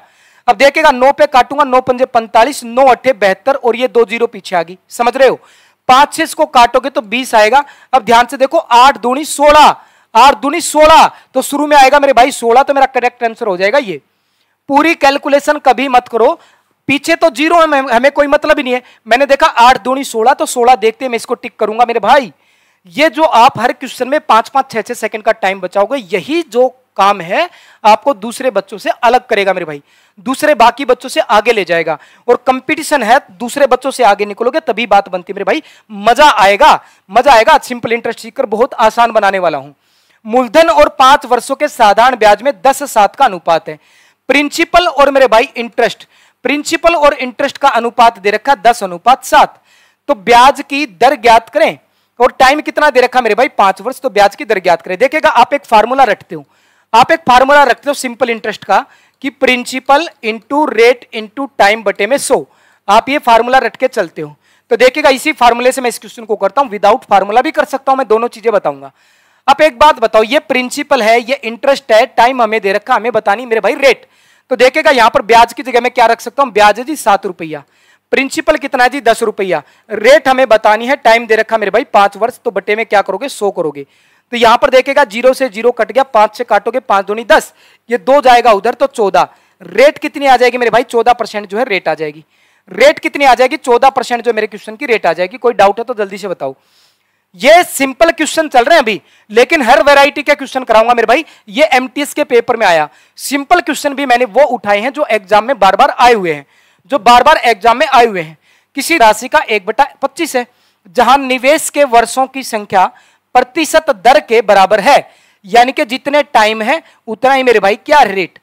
अब देखेगा नौ पे काटूंगा नौ पंजे पैंतालीस नौ अट्ठे बेहतर और ये दो जीरो पीछे आ गई समझ रहे हो पांच से इसको काटोगे तो बीस आएगा अब ध्यान से देखो आठ दूनी सोलह आठ दूनी सोलह तो शुरू में आएगा मेरे भाई सोलह तो मेरा करेक्ट आंसर हो जाएगा ये पूरी कैलकुलेशन कभी मत करो पीछे तो जीरो है हमें कोई मतलब ही नहीं है मैंने देखा आठ दूनी सोलह तो सोलह देखते हैं मैं इसको टिक करूंगा मेरे भाई ये जो आप हर क्वेश्चन में पांच पांच छह छह सेकंड का टाइम बचाओगे यही जो काम है आपको दूसरे बच्चों से अलग करेगा मेरे भाई दूसरे बाकी बच्चों से आगे ले जाएगा और कंपटीशन है दूसरे बच्चों से आगे निकलोगे तभी बात बनती है मेरे भाई मजा आएगा मजा आएगा सिंपल इंटरेस्ट सीखकर बहुत आसान बनाने वाला हूं मूलधन और पांच वर्षों के साधारण ब्याज में दस सात का अनुपात है प्रिंसिपल और मेरे भाई इंटरेस्ट प्रिंसिपल और इंटरेस्ट का अनुपात दे रखा दस अनुपात सात तो ब्याज की दर ज्ञात करें और टाइम कितना दे रखा मेरे भाई पांच वर्ष तो ब्याज की दर ज्ञात करें देखेगा आप एक फार्मूला रखते हो आप एक फार्मूला रखते हो सिंपल इंटरेस्ट का कि principal into rate into time बटे में सो आप ये फार्मूला रट के चलते हो तो देखिएगा इसी फार्मूले से मैं इस क्वेश्चन को करता हूं विदाउट फार्मूला भी कर सकता हूं मैं दोनों चीजें बताऊंगा आप एक बात बताओ ये प्रिंसिपल है ये इंटरेस्ट है टाइम हमें दे रखा हमें बतानी मेरे भाई रेट तो देखेगा यहां पर ब्याज की जगह में क्या रख सकता हूं ब्याज है जी सात रुपया प्रिंसिपल कितना है जी दस रुपया रेट हमें बतानी है टाइम दे रखा मेरे भाई पांच वर्ष तो बटे में क्या करोगे सो करोगे तो यहां पर देखेगा जीरो से जीरो कट गया पांच से काटोगे पांच दूनी दस ये दो जाएगा उधर तो चौदह रेट कितनी आ जाएगी मेरे भाई चौदह परसेंट जो है रेट आ जाएगी रेट कितनी आ जाएगी चौदह परसेंट जो मेरे क्वेश्चन की रेट आ जाएगी कोई डाउट है तो जल्दी से बताओ ये सिंपल क्वेश्चन चल रहे हैं अभी लेकिन हर वैरायटी के क्वेश्चन कराऊंगा मेरे भाई ये एमटीएस के पेपर में आया सिंपल क्वेश्चन भी मैंने वो उठाए हैं जो एग्जाम में बार बार आए हुए हैं जो बार बार एग्जाम में आए हुए हैं किसी राशि का एक बटा पच्चीस है जहां निवेश के वर्षों की संख्या प्रतिशत दर के बराबर है यानी कि जितने टाइम है उतना ही मेरे भाई क्या रेट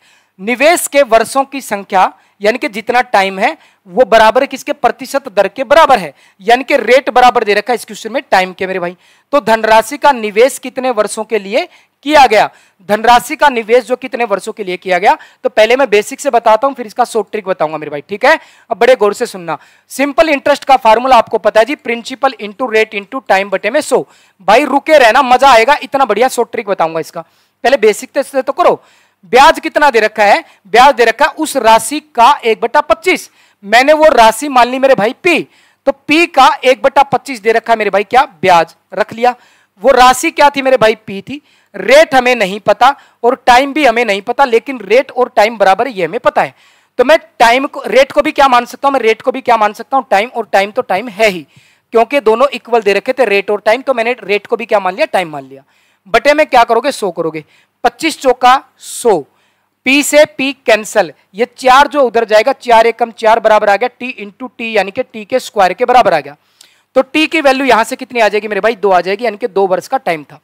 निवेश के वर्षों की संख्या यानी कि जितना टाइम है वो बराबर है किसके प्रतिशत दर के बराबर है यानी कि रेट बराबर दे रखा है इस क्वेश्चन में टाइम के मेरे भाई तो धनराशि का निवेश कितने वर्षों के लिए किया गया धनराशि का निवेश जो कितने वर्षों के लिए किया गया तो पहले मैं बेसिक से बताता हूं फिर इसका शॉर्ट ट्रिक बताऊंगा मेरे भाई ठीक है अब बड़े गौर से सुनना सिंपल इंटरेस्ट का फार्मूला आपको पता है जी principal into rate into time बटे में सो भाई रुके रहना मजा आएगा इतना बढ़िया शॉर्ट ट्रिक बताऊंगा इसका पहले बेसिक से तो करो ब्याज कितना दे रखा है ब्याज दे रखा है उस राशि का एक बटा पच्चीस मैंने वो राशि मान ली मेरे भाई पी तो पी का एक बटा पच्चीस दे रखा है मेरे भाई क्या ब्याज रख लिया वो राशि क्या थी मेरे भाई पी थी रेट हमें नहीं पता और टाइम भी हमें नहीं पता लेकिन रेट और टाइम बराबर ये हमें पता है तो मैं टाइम को रेट को भी क्या मान सकता हूं मैं रेट को भी क्या मान सकता हूं टाइम और टाइम तो टाइम है ही क्योंकि दोनों इक्वल दे रखे थे रेट और टाइम तो मैंने रेट को भी क्या मान लिया टाइम मान लिया बटे में क्या करोगे सो करोगे पच्चीस चौका सो पी से पी कैंसल ये चार जो उधर जाएगा चार एकम चार बराबर आ गया टी इंटू टी यानी कि टी के स्क्वायर के बराबर आ गया तो टी की वैल्यू यहां से कितनी आ जाएगी मेरे भाई दो आ जाएगी यानी कि दो वर्ष का टाइम था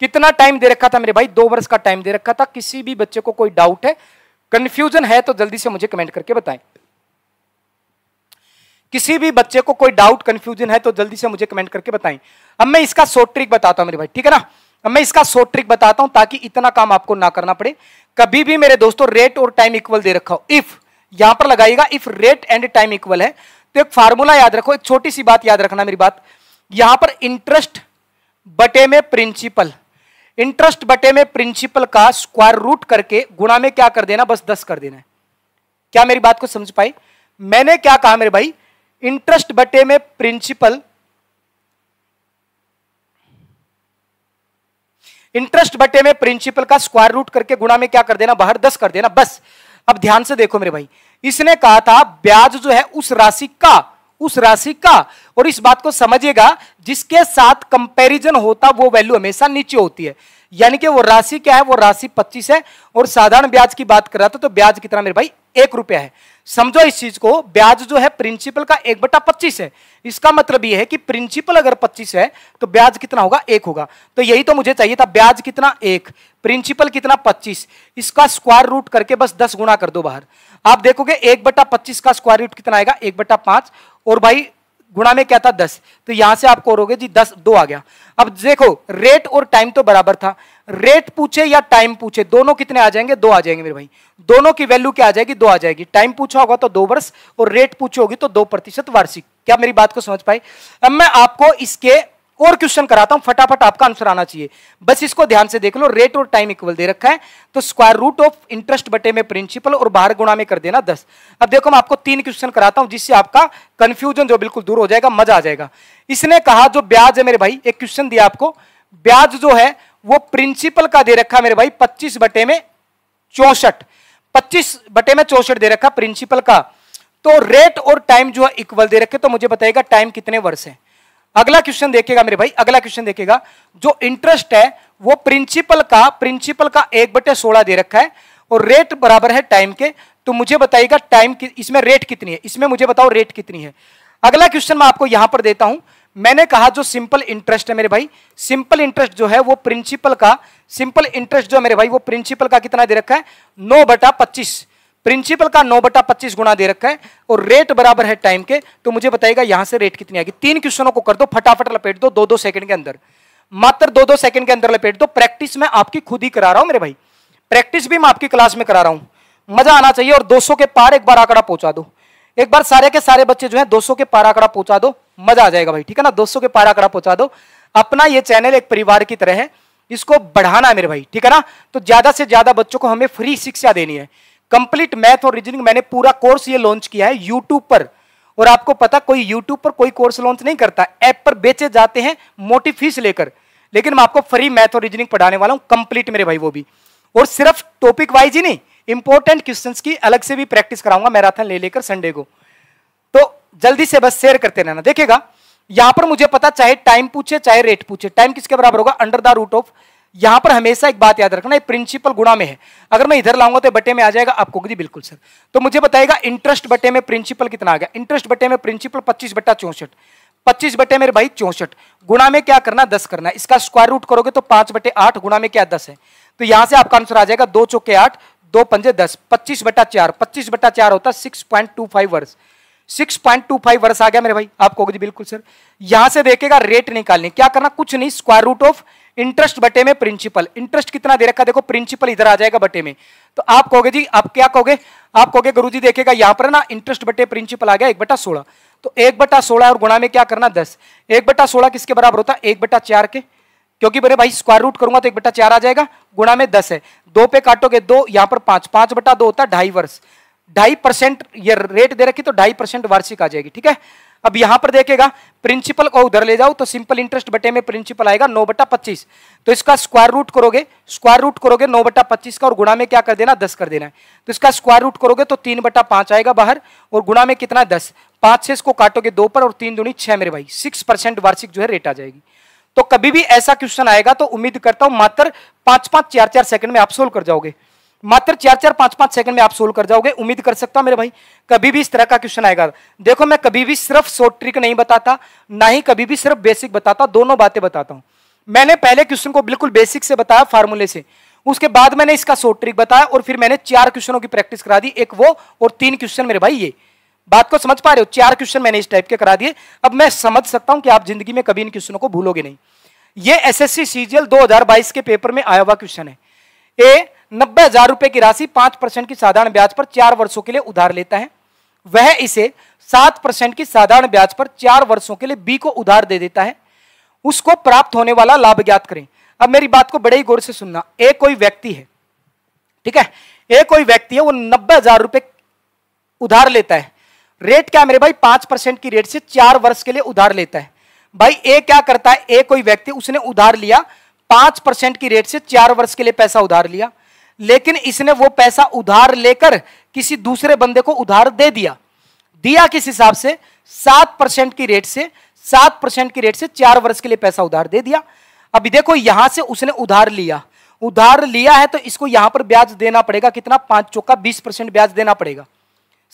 कितना टाइम दे रखा था मेरे भाई दो वर्ष का टाइम दे रखा था किसी भी बच्चे को कोई डाउट है कंफ्यूजन है तो जल्दी से मुझे कमेंट करके बताएं किसी भी बच्चे को कोई डाउट कंफ्यूजन है तो जल्दी से मुझे कमेंट करके बताएं अब मैं इसका शॉर्ट ट्रिक बताता हूं मेरे भाई ठीक है ना मैं इसका शॉर्ट ट्रिक बताता हूं ताकि इतना काम आपको ना करना पड़े कभी भी मेरे दोस्तों रेट और टाइम इक्वल दे रखा हो इफ यहां पर लगाइएगा if rate and time equal है तो एक फार्मूला याद रखो एक छोटी सी बात याद रखना मेरी बात यहां पर इंटरेस्ट बटे में प्रिंसिपल इंटरेस्ट बटे में प्रिंसिपल का स्क्वायर रूट करके गुणा में क्या कर देना बस दस कर देना है क्या मेरी बात को समझ पाई मैंने क्या कहा मेरे भाई इंटरेस्ट बटे में प्रिंसिपल इंटरेस्ट बटे में प्रिंसिपल का स्क्वायर रूट करके गुणा में क्या कर देना बाहर दस कर देना बस अब ध्यान से देखो मेरे भाई इसने कहा था ब्याज जो है उस राशि का उस राशि का और इस बात को समझिएगा जिसके साथ कंपैरिजन होता वो वैल्यू हमेशा नीचे होती है यानी कि वो राशि क्या है वो राशि 25 है और साधारण ब्याज की बात कर रहा था तो ब्याज कितना मेरे भाई एक रुपया है समझो इस चीज को ब्याज जो है प्रिंसिपल का एक बटा पच्चीस है इसका मतलब यह है कि प्रिंसिपल अगर पच्चीस है तो ब्याज कितना होगा एक होगा तो यही तो मुझे चाहिए था ब्याज कितना एक प्रिंसिपल कितना पच्चीस इसका स्क्वायर रूट करके बस दस गुणा कर दो बाहर आप देखोगे एक बटा पच्चीस का स्क्वायर रूट कितना आएगा एक बटा पांच और भाई गुणा में क्या था दस तो यहां से आप करोगे जी दस दो आ गया अब देखो रेट और टाइम तो बराबर था रेट पूछे या टाइम पूछे दोनों कितने आ जाएंगे दो आ जाएंगे मेरे भाई दोनों की वैल्यू क्या आ जाएगी दो आ जाएगी टाइम पूछा होगा तो दो वर्ष और रेट पूछी होगी तो दो प्रतिशत वार्षिक क्या मेरी बात को समझ पाई अब मैं आपको इसके और क्वेश्चन कराता हूं फटाफट आपका आंसर आना चाहिए बस इसको ध्यान से देख लो रेट और टाइम इक्वल दे रखा है तो स्क्वायर रूट ऑफ इंटरेस्ट बटे में प्रिंसिपल और बाहर गुणा में कर देना दस अब देखो मैं आपको तीन क्वेश्चन कराता हूं जिससे आपका कंफ्यूजन जो बिल्कुल दूर हो जाएगा मजा आ जाएगा इसने कहा जो ब्याज है मेरे भाई एक क्वेश्चन दिया आपको ब्याज जो है वो प्रिंसिपल का दे रखा है मेरे भाई पच्चीस बटे में चौसठ पच्चीस बटे में चौसठ दे रखा प्रिंसिपल का तो रेट और टाइम जो है इक्वल दे रखे तो मुझे बताएगा टाइम कितने वर्ष है अगला क्वेश्चन देखिएगा मेरे भाई अगला क्वेश्चन देखिएगा जो इंटरेस्ट है वो प्रिंसिपल का प्रिंसिपल का एक बटे सोलह दे रखा है और रेट बराबर है टाइम के तो मुझे बताइएगा टाइम कि, इसमें रेट कितनी है इसमें मुझे बताओ रेट कितनी है अगला क्वेश्चन मैं आपको यहां पर देता हूं मैंने कहा जो सिंपल इंटरेस्ट है मेरे भाई सिंपल इंटरेस्ट जो है वो प्रिंसिपल का सिंपल इंटरेस्ट जो है मेरे भाई वो प्रिंसिपल का कितना दे रखा है नौ बटा पच्चीस प्रिंसिपल का नौ बटा पच्चीस गुणा दे रखा है और रेट बराबर है टाइम के तो मुझे बताएगा यहां से रेट कितनी आएगी तीन क्वेश्चनों को कर दो फटाफट लपेट दो दो दो सेकंड के अंदर मात्र दो दो सेकंड के अंदर लपेट दो प्रैक्टिस मैं आपकी खुद ही करा रहा हूं मेरे भाई प्रैक्टिस भी मैं आपकी क्लास में करा रहा हूं मजा आना चाहिए और दो के पार एक बार आंकड़ा पहुंचा दो एक बार सारे के सारे बच्चे जो है दो के पार आंकड़ा पहुंचा दो मजा आ जाएगा भाई ठीक है ना दो के पार आंकड़ा पहुंचा दो अपना ये चैनल एक परिवार की तरह है इसको बढ़ाना है मेरे भाई ठीक है ना तो ज्यादा से ज्यादा बच्चों को हमें फ्री शिक्षा देनी है कंप्लीट मैथ और रीजनिंग मैंने पूरा कोर्स ये लॉन्च किया है यूट्यूब पर और आपको पता कोई यूट्यूब पर कोई कोर्स लॉन्च नहीं करता ऐप पर बेचे जाते हैं मोटी फीस लेकर लेकिन मैं आपको फ्री मैथ और रीजनिंग पढ़ाने वाला हूँ कंप्लीट मेरे भाई वो भी और सिर्फ टॉपिक वाइज ही नहीं इंपॉर्टेंट क्वेश्चंस की अलग से भी प्रैक्टिस कराऊंगा मैराथन ले लेकर संडे को तो जल्दी से बस शेयर करते रहना देखेगा यहां पर मुझे पता चाहे टाइम पूछे चाहे रेट पूछे टाइम किसके बराबर होगा अंडर द रूट ऑफ यहां पर हमेशा एक बात याद रखना प्रिंसिपल गुणा में है अगर मैं इधर लाऊंगा तो बटे में आ जाएगा आपको जी बिल्कुल सर तो मुझे बताएगा इंटरेस्ट बटे में प्रिंसिपल कितना आ गया इंटरेस्ट बटे में प्रिंसिपल पच्चीस बट्टा चौसठ पच्चीस बटे मेरे भाई चौसठ गुणा में क्या करना दस करना इसका स्क्वायर रूट करोगे तो पांच बटे आठ गुणा में क्या दस है तो यहां से आपका आंसर आ जाएगा दो चौके आठ दो पंजे दस पच्चीस बटा चार पच्चीस बटा चार होता सिक्स पॉइंट टू फाइव वर्ष सिक्स पॉइंट टू फाइव वर्ष आ गया मेरे भाई आप कहोगे बिल्कुल सर यहां से देखेगा रेट निकालने क्या करना कुछ नहीं स्क्वायर रूट ऑफ इंटरेस्ट बटे में प्रिंसिपल इंटरेस्ट कितना दे रखा देखो प्रिंसिपल इधर आ जाएगा बटे में तो आप कहोगे जी आप क्या कहोगे आप कहोगे गुरु जी देखेगा यहां पर ना इंटरेस्ट बटे प्रिंसिपल आ गया एक बटा सोलह तो एक बटा सोलह और गुणा में क्या करना दस एक बटा सोलह किसके बराबर होता है एक बटा चार के क्योंकि मेरे भाई स्क्वायर रूट करूंगा तो एक बटा चार आ जाएगा गुणा में दस है दो पे काटोगे दो यहाँ पर पांच पांच बटा दो होता है ढाई वर्ष ढाई परसेंट ये रेट दे रखी तो ढाई परसेंट वार्षिक आ जाएगी ठीक है अब यहां पर देखेगा प्रिंसिपल को उधर ले जाओ तो सिंपल इंटरेस्ट बटे में प्रिंसिपल आएगा नौ बटा पच्चीस तो इसका स्क्वायर रूट करोगे स्क्वायर रूट करोगे नौ बटा पच्चीस का और गुणा में क्या कर देना दस कर देना है तो इसका स्क्वायर रूट करोगे तो तीन बटा पांच आएगा बाहर और गुणा में कितना दस पांच से इसको काटोगे दो पर और तीन दुनी छह मेरे भाई सिक्स परसेंट वार्षिक जो है रेट आ जाएगी तो कभी भी ऐसा क्वेश्चन आएगा तो उम्मीद करता हूं मात्र पांच पांच चार चार सेकंड में आप सोल्व कर जाओगे मात्र चार चार पांच पांच सेकंड में आप सोल्व कर जाओगे उम्मीद कर सकता हूं मेरे भाई कभी भी इस तरह का क्वेश्चन आएगा देखो मैं कभी भी सिर्फ शॉर्ट ट्रिक नहीं बताता ना ही कभी भी सिर्फ बेसिक बताता दोनों बातें बताता हूं मैंने पहले क्वेश्चन को बिल्कुल बेसिक से बताया फार्मूले से उसके बाद मैंने इसका शॉर्ट ट्रिक बताया और फिर मैंने चार क्वेश्चनों की प्रैक्टिस करा दी एक वो और तीन क्वेश्चन मेरे भाई ये बात को समझ पा रहे हो चार क्वेश्चन मैंने इस टाइप के करा दिए अब मैं समझ सकता हूं कि आप जिंदगी में कभी इन क्वेश्चनों को भूलोगे नहीं ये एस एस सी सीजीएल बाईस के पेपर में आया हुआ क्वेश्चन है ए नब्बे हजार रुपए की राशि पांच परसेंट की साधारण ब्याज पर चार वर्षों के लिए उधार लेता है वह इसे सात परसेंट की साधारण ब्याज पर चार वर्षों के लिए बी को उधार दे देता है उसको प्राप्त होने वाला लाभ ज्ञात करें अब मेरी बात को बड़े ही गौर से सुनना एक कोई व्यक्ति है ठीक है एक कोई व्यक्ति है वो नब्बे हजार रुपए उधार लेता है रेट क्या मेरे भाई पांच परसेंट की रेट से चार वर्ष के लिए उधार लेता है भाई ए क्या करता है ए कोई व्यक्ति उसने उधार लिया पांच परसेंट की रेट से चार वर्ष के लिए पैसा उधार लिया लेकिन इसने वो पैसा उधार लेकर किसी दूसरे बंदे को उधार दे दिया दिया किस हिसाब से सात परसेंट की रेट से सात परसेंट की रेट से चार वर्ष के लिए पैसा उधार दे दिया अभी देखो यहां से उसने उधार लिया उधार लिया है तो इसको यहां पर ब्याज देना पड़ेगा कितना पांच चौका बीस परसेंट ब्याज देना पड़ेगा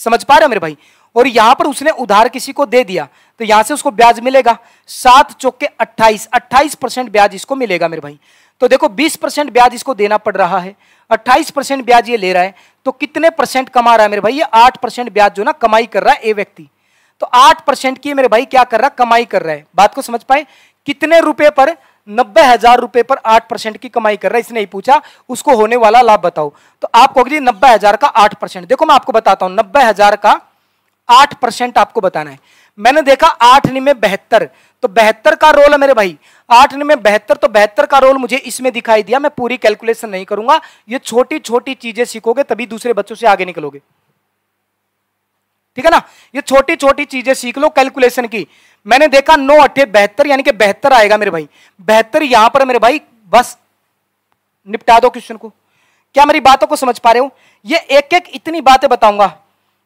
समझ पा रहे हो मेरे भाई और यहां पर उसने उधार किसी को दे दिया तो यहां से उसको ब्याज मिलेगा सात चौके अट्ठाईस अट्ठाईस परसेंट ब्याज इसको मिलेगा मेरे भाई तो देखो 20 परसेंट ब्याज इसको देना पड़ रहा है 28 परसेंट ब्याज ये ले रहा है तो कितने परसेंट कमा रहा है मेरे भाई ये 8 परसेंट ब्याज जो ना कमाई कर रहा है ए व्यक्ति तो 8 परसेंट की मेरे भाई क्या कर रहा है कमाई कर रहा है बात को समझ पाए कितने रुपए पर नब्बे हजार रुपए पर आठ परसेंट की कमाई कर रहा है इसने ही पूछा उसको होने वाला लाभ बताओ तो आप कहोगे नब्बे हजार का आठ परसेंट देखो मैं आपको बताता हूं नब्बे हजार का आठ परसेंट आपको बताना है मैंने देखा आठ निमे बेहतर तो बेहतर का रोल है मेरे भाई आठ में बेहतर तो बेहतर का रोल मुझे इसमें दिखाई दिया मैं पूरी कैलकुलेशन नहीं करूंगा ये छोटी छोटी चीजें सीखोगे तभी दूसरे बच्चों से आगे निकलोगे ठीक है ना ये छोटी छोटी चीजें सीख लो कैलकुलेशन की मैंने देखा नौ अठे बेहतर यानी कि बेहतर आएगा मेरे भाई बेहतर यहां पर मेरे भाई बस निपटा दो क्वेश्चन को क्या मेरी बातों को समझ पा रहे हो ये एक एक इतनी बातें बताऊंगा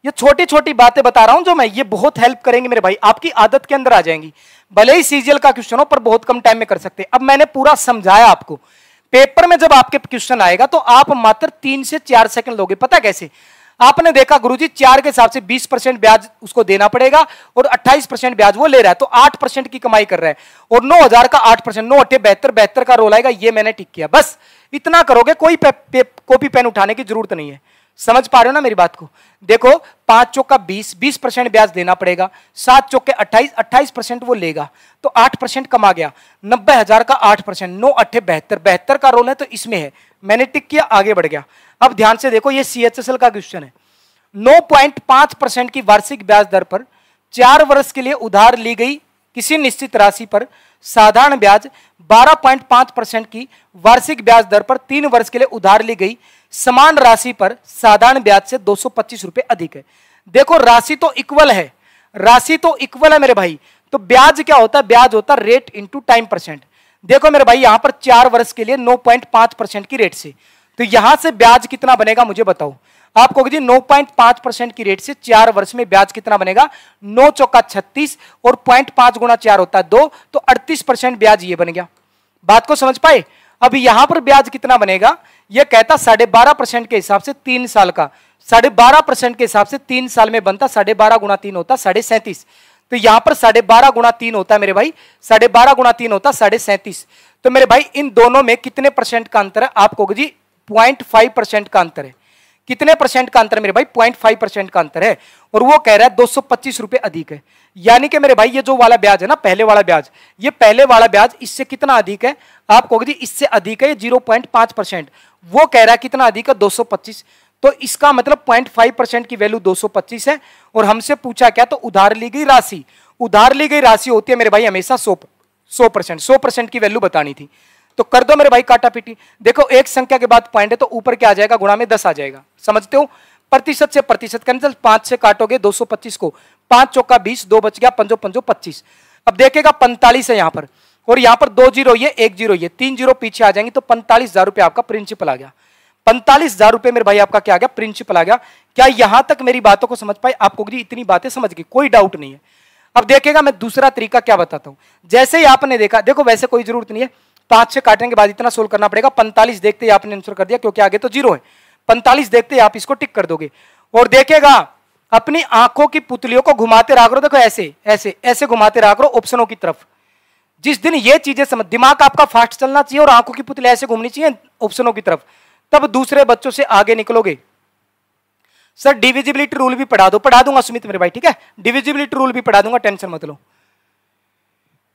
ये छोटी छोटी बातें बता रहा हूं जो मैं ये बहुत हेल्प करेंगे मेरे भाई आपकी आदत के अंदर आ जाएंगी भले ही सीजीएल का क्वेश्चन हो पर बहुत कम टाइम में कर सकते हैं अब मैंने पूरा समझाया आपको पेपर में जब आपके क्वेश्चन आएगा तो आप मात्र तीन से चार सेकंड लोगे पता कैसे आपने देखा गुरुजी चार के हिसाब से 20 परसेंट ब्याज उसको देना पड़ेगा और 28 परसेंट ब्याज वो ले रहा है तो 8 परसेंट की कमाई कर रहा है और 9000 का 8 परसेंट नौ अट्ठे बेहतर बेहतर का रोल आएगा ये मैंने ठीक किया बस इतना करोगे कोई कॉपी पेन उठाने की जरूरत नहीं है समझ पा रहे हो ना मेरी बात को देखो पांच चौक का बीस बीस परसेंट ब्याज देना पड़ेगा सात चौक के अट्ठाईस अट्ठाईस परसेंट वो लेगा तो आठ परसेंट कमा गया नब्बे हजार का आठ परसेंट नौ अट्ठे बेहतर बेहतर का रोल है तो इसमें है मैंने टिक किया आगे बढ़ गया अब ध्यान से देखो ये सी का क्वेश्चन है नौ पॉइंट पांच परसेंट की वार्षिक ब्याज दर पर चार वर्ष के लिए उधार ली गई किसी निश्चित राशि पर साधारण ब्याज 12.5 परसेंट की वार्षिक ब्याज दर पर तीन वर्ष के लिए उधार ली गई समान राशि पर साधारण ब्याज से दो रुपए अधिक है देखो राशि तो इक्वल है राशि तो इक्वल है मेरे भाई तो ब्याज क्या होता है ब्याज होता है रेट इंटू टाइम परसेंट देखो मेरे भाई यहां पर चार वर्ष के लिए 9.5 परसेंट की रेट से तो यहां से ब्याज कितना बनेगा मुझे बताओ आप कहोगे जी 9.5 परसेंट की रेट से चार वर्ष में ब्याज कितना बनेगा नौ चौका छत्तीस और पॉइंट पांच गुणा चार होता है दो तो अड़तीस परसेंट ब्याज ये बन गया बात को समझ पाए अभी यहां पर ब्याज कितना बनेगा यह कहता साढ़े बारह परसेंट के हिसाब से तीन साल का साढ़े बारह परसेंट के हिसाब से तीन साल में बनता साढ़े बारह गुणा तीन होता साढ़े सैंतीस तो यहां पर साढ़े बारह गुणा तीन होता है मेरे भाई साढ़े बारह गुणा तीन होता साढ़े सैंतीस तो मेरे भाई इन दोनों में कितने परसेंट का अंतर है आप कहोगे जी पॉइंट फाइव परसेंट का अंतर है कितने परसेंट का अंतर है मेरे भाई पॉइंट फाइव परसेंट का अंतर है और वो कह रहा है दो सौ पच्चीस रुपए अधिक है यानी कि मेरे भाई ये जो वाला ब्याज है ना पहले वाला ब्याज ये पहले वाला ब्याज इससे कितना अधिक है आप कहोगे जी इससे अधिक है जीरो पॉइंट पांच परसेंट वो कह रहा है कितना अधिक है दो सौ पच्चीस तो इसका मतलब पॉइंट फाइव परसेंट की वैल्यू दो सौ पच्चीस है और हमसे पूछा क्या तो उधार ली गई राशि उधार ली गई राशि होती है मेरे भाई हमेशा सौ सौ परसेंट सौ परसेंट की वैल्यू बतानी थी तो कर दो मेरे भाई काटा पीटी देखो एक संख्या के बाद पॉइंट है तो ऊपर क्या आ जाएगा गुणा में दस आ जाएगा समझते हो प्रतिशत से प्रतिशत कैंसिल मतलब पांच से काटोगे पच्चीस को पांच चौका बीस दो बच गया पंजो पंजो पच्चीस अब देखेगा पैंतालीस है यहां पर और यहां पर दो जीरो ये एक जीरो ये तीन जीरो पीछे आ जाएंगे तो पैंतालीस हजार रुपये आपका प्रिंसिपल आ गया पैंतालीस हजार रुपये मेरे भाई आपका क्या आ गया प्रिंसिपल आ गया क्या यहां तक मेरी बातों को समझ पाए आपको जी इतनी बातें समझ गई कोई डाउट नहीं है अब देखेगा मैं दूसरा तरीका क्या बताता हूं जैसे ही आपने देखा देखो वैसे कोई जरूरत नहीं है पांच से काटने के बाद इतना सोल्व करना पड़ेगा पैंतालीस देखते ही आपने आंसर कर दिया क्योंकि आगे तो जीरो है पैंतालीस देखते ही आप इसको टिक कर दोगे और देखेगा अपनी आंखों की पुतलियों को घुमाते रहा करो देखो ऐसे ऐसे ऐसे घुमाते रहा करो ऑप्शनों की तरफ जिस दिन ये चीजें समझ दिमाग आपका फास्ट चलना चाहिए और आंखों की पुतली ऐसे घूमनी चाहिए ऑप्शनों की तरफ तब दूसरे बच्चों से आगे निकलोगे सर डिविजिबिलिटी रूल भी पढ़ा दो पढ़ा दूंगा सुमित मेरे भाई ठीक है डिविजिबिलिटी रूल भी पढ़ा दूंगा टेंशन मत लो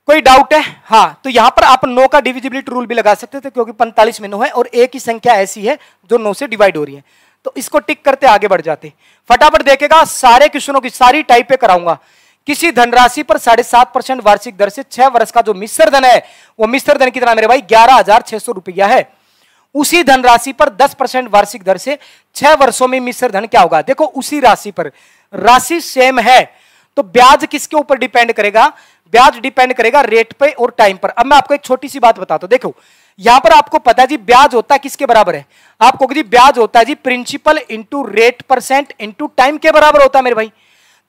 कोई डाउट है हाँ तो यहां पर आप नो का डिविजिबिलिटी रूल भी लगा सकते थे क्योंकि पैंतालीस में नो है और एक ही संख्या ऐसी है जो नो से डिवाइड हो रही है तो इसको टिक करते आगे बढ़ जाते फटाफट देखेगा सारे क्वेश्चनों की सारी टाइप पे कराऊंगा किसी धनराशि पर साढ़े सात परसेंट वार्षिक दर से छह वर्ष का जो मिश्र धन है वो मिश्र धन कितना मेरे भाई ग्यारह हजार छह सौ रुपया है उसी धनराशि पर दस परसेंट वार्षिक दर से छह वर्षों में मिश्र धन क्या होगा देखो उसी राशि पर राशि सेम है तो ब्याज किसके ऊपर डिपेंड करेगा ब्याज डिपेंड करेगा रेट पे और टाइम पर अब मैं आपको एक छोटी सी बात बताता हूं देखो यहां पर आपको पता है जी ब्याज होता है किसके बराबर है आपको जी ब्याज होता है जी principal into rate percent into time के बराबर होता है मेरे भाई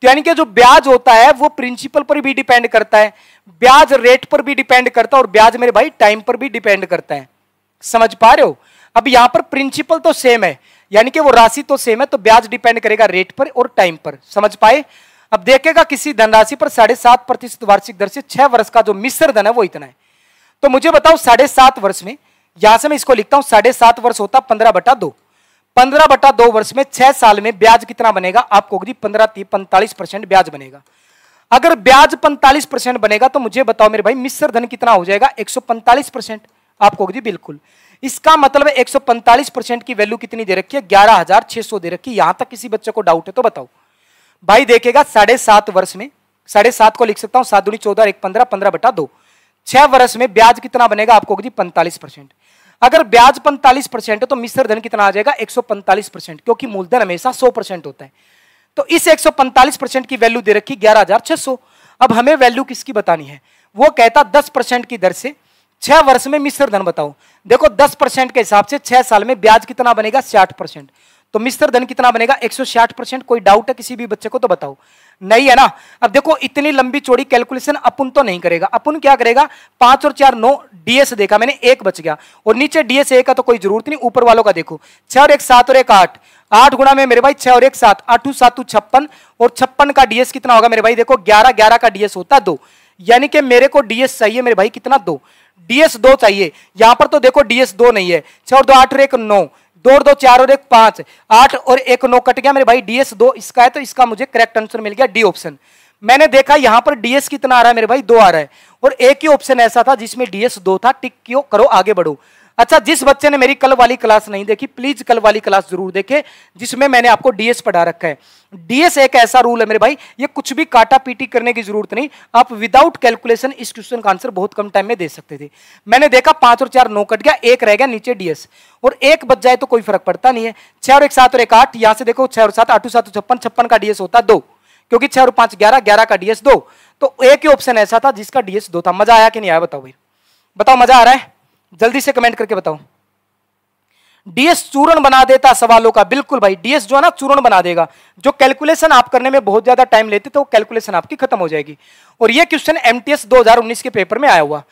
तो यानी कि जो ब्याज होता है वो प्रिंसिपल पर भी डिपेंड करता है ब्याज रेट पर भी डिपेंड करता है और ब्याज मेरे भाई टाइम पर भी डिपेंड करता है समझ पा रहे हो अब यहां पर प्रिंसिपल तो सेम है यानी कि वो राशि तो सेम है तो ब्याज डिपेंड करेगा रेट पर और टाइम पर समझ पाए अब देखेगा किसी धनराशि पर साढ़े सात प्रतिशत वार्षिक दर से छह वर्ष का जो मिश्र धन है वो इतना है तो मुझे बताओ साढ़े सात वर्ष में यहां से मैं इसको लिखता हूं साढ़े सात वर्ष होता पंद्रह बटा दो पंद्रह बटा दो वर्ष में छह साल में ब्याज कितना बनेगा आपको पंद्रह पैंतालीस परसेंट ब्याज बनेगा अगर ब्याज पैंतालीस परसेंट बनेगा तो मुझे बताओ मेरे भाई मिश्र धन कितना हो जाएगा एक सौ पैंतालीस परसेंट आपको जी बिल्कुल इसका मतलब है सौ परसेंट की वैल्यू कितनी दे रखी है ग्यारह हजार छह सौ दे रखी है यहां तक किसी बच्चे को डाउट है तो बताओ भाई देखेगा साढ़े सात वर्ष में साढ़े सात को लिख सकता हूं सात दूरी चौदह एक पंद्रह पंद्रह बटा दो छह वर्ष में ब्याज कितना बनेगा आपको जी पैंतालीस परसेंट अगर ब्याज पैंतालीस परसेंट है तो मिश्र धन कितना आ जाएगा एक सौ पैंतालीस परसेंट क्योंकि मूलधन हमेशा सौ परसेंट होता है तो इस एक सौ पैंतालीस परसेंट की वैल्यू दे रखी ग्यारह हजार छह सौ अब हमें वैल्यू किसकी बतानी है वो कहता दस परसेंट की दर से छह वर्ष में मिश्र धन बताओ देखो दस परसेंट के हिसाब से छह साल में ब्याज कितना बनेगा साठ परसेंट तो मिस्टर धन कितना बनेगा एक परसेंट कोई डाउट है किसी भी बच्चे को तो बताओ नहीं है ना अब देखो इतनी लंबी चौड़ी कैलकुलेशन अपन तो नहीं करेगा अपन क्या करेगा पांच और चार नौ डीएस देखा मैंने एक बच गया और नीचे डीएस का तो कोई जरूरत नहीं ऊपर वालों का देखो छह और एक सात और एक आठ आठ गुणा में मेरे भाई छह और एक सात आठू सातू छप्पन और छप्पन का डीएस कितना होगा मेरे भाई देखो ग्यारह ग्यारह का डीएस होता दो यानी कि मेरे को डीएस चाहिए मेरे भाई कितना दो डीएस दो चाहिए यहां पर तो देखो डीएस दो नहीं है छह और दो आठ और एक नौ दो और दो चार और एक पांच आठ और एक नौ कट गया मेरे भाई डीएस दो इसका है तो इसका मुझे करेक्ट आंसर मिल गया डी ऑप्शन मैंने देखा यहां पर डीएस कितना आ रहा है मेरे भाई दो आ रहा है और एक ही ऑप्शन ऐसा था जिसमें डीएस दो था टिक क्यों करो आगे बढ़ो अच्छा जिस बच्चे ने मेरी कल वाली क्लास नहीं देखी प्लीज कल वाली क्लास जरूर देखे जिसमें मैंने आपको डीएस पढ़ा रखा है डीएस एक ऐसा रूल है मेरे भाई ये कुछ भी काटा पीटी करने की जरूरत नहीं आप विदाउट कैलकुलेशन इस क्वेश्चन का आंसर बहुत कम टाइम में दे सकते थे मैंने देखा पांच और चार नौ कट गया एक रह गया नीचे डीएस और एक बच जाए तो कोई फर्क पड़ता नहीं है छह और एक सात और एक आठ यहां से देखो छह और सात आठ सात छप्पन छप्पन का डीएस होता दो क्योंकि छह और पांच ग्यारह ग्यारह का डीएस दो तो एक ही ऑप्शन ऐसा था जिसका डीएस दो था मजा आया कि नहीं आया बताओ भाई बताओ मजा आ रहा है जल्दी से कमेंट करके बताओ डीएस चूर्ण बना देता सवालों का बिल्कुल भाई डीएस जो है ना चूर्ण बना देगा जो कैलकुलेशन आप करने में बहुत ज्यादा टाइम लेते तो वो कैलकुलेशन आपकी खत्म हो जाएगी और ये क्वेश्चन एमटीएस 2019 के पेपर में आया हुआ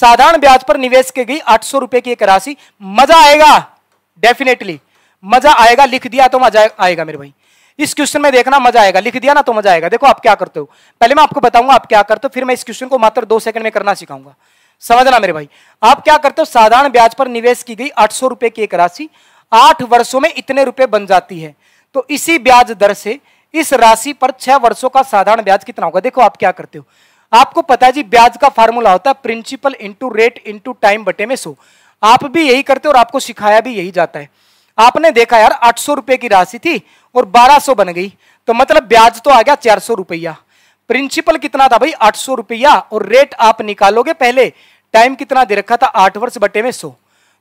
साधारण ब्याज पर निवेश की गई आठ सौ रुपए की एक राशि मजा आएगा डेफिनेटली मजा आएगा लिख दिया तो मजा आएगा मेरे भाई इस क्वेश्चन में देखना मजा आएगा लिख दिया ना तो मजा आएगा देखो आप क्या करते हो पहले मैं आपको बताऊंगा आप क्या करते हो फिर मैं इस क्वेश्चन को मात्र दो सेकंड में करना सिखाऊंगा समझना मेरे भाई आप क्या करते हो साधारण ब्याज पर निवेश की गई आठ सौ रुपए की एक राशि आठ वर्षों में इतने रुपए बन जाती है तो इसी ब्याज दर से इस राशि पर छह वर्षों का साधारण ब्याज कितना होगा देखो आप क्या करते हो आपको पता है जी ब्याज का फार्मूला होता है principal into rate into time बटे में सो आप भी यही करते हो और आपको सिखाया भी यही जाता है आपने देखा यार आठ सौ रुपए की राशि थी और बारह सौ बन गई तो मतलब ब्याज तो आ गया चार सौ रुपया प्रिंसिपल कितना था भाई आठ सौ रुपया और रेट आप निकालोगे पहले टाइम कितना दे रखा था आठ वर्ष बटे में सो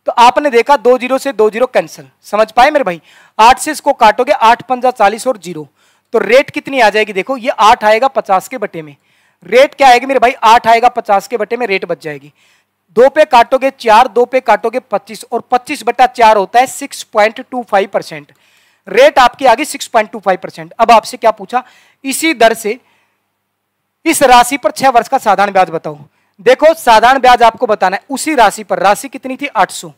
तो आपने देखा दो जीरो से दो जीरो कैंसिल समझ पाए मेरे भाई आठ से इसको काटोगे आठ पंजा चालीस और जीरो तो रेट कितनी आ जाएगी देखो ये आठ आएगा पचास के बटे में रेट क्या आएगी मेरे भाई आठ आएगा पचास के बटे में रेट बच जाएगी दो पे काटोगे चार दो पे काटोगे पच्चीस और पच्चीस बटा चार होता है six point two five percent rate आपकी आ गई six point two five percent अब आपसे क्या पूछा इसी दर से इस राशि पर छह वर्ष का साधारण ब्याज बताओ देखो साधारण ब्याज आपको बताना है उसी राशि पर राशि कितनी थी 800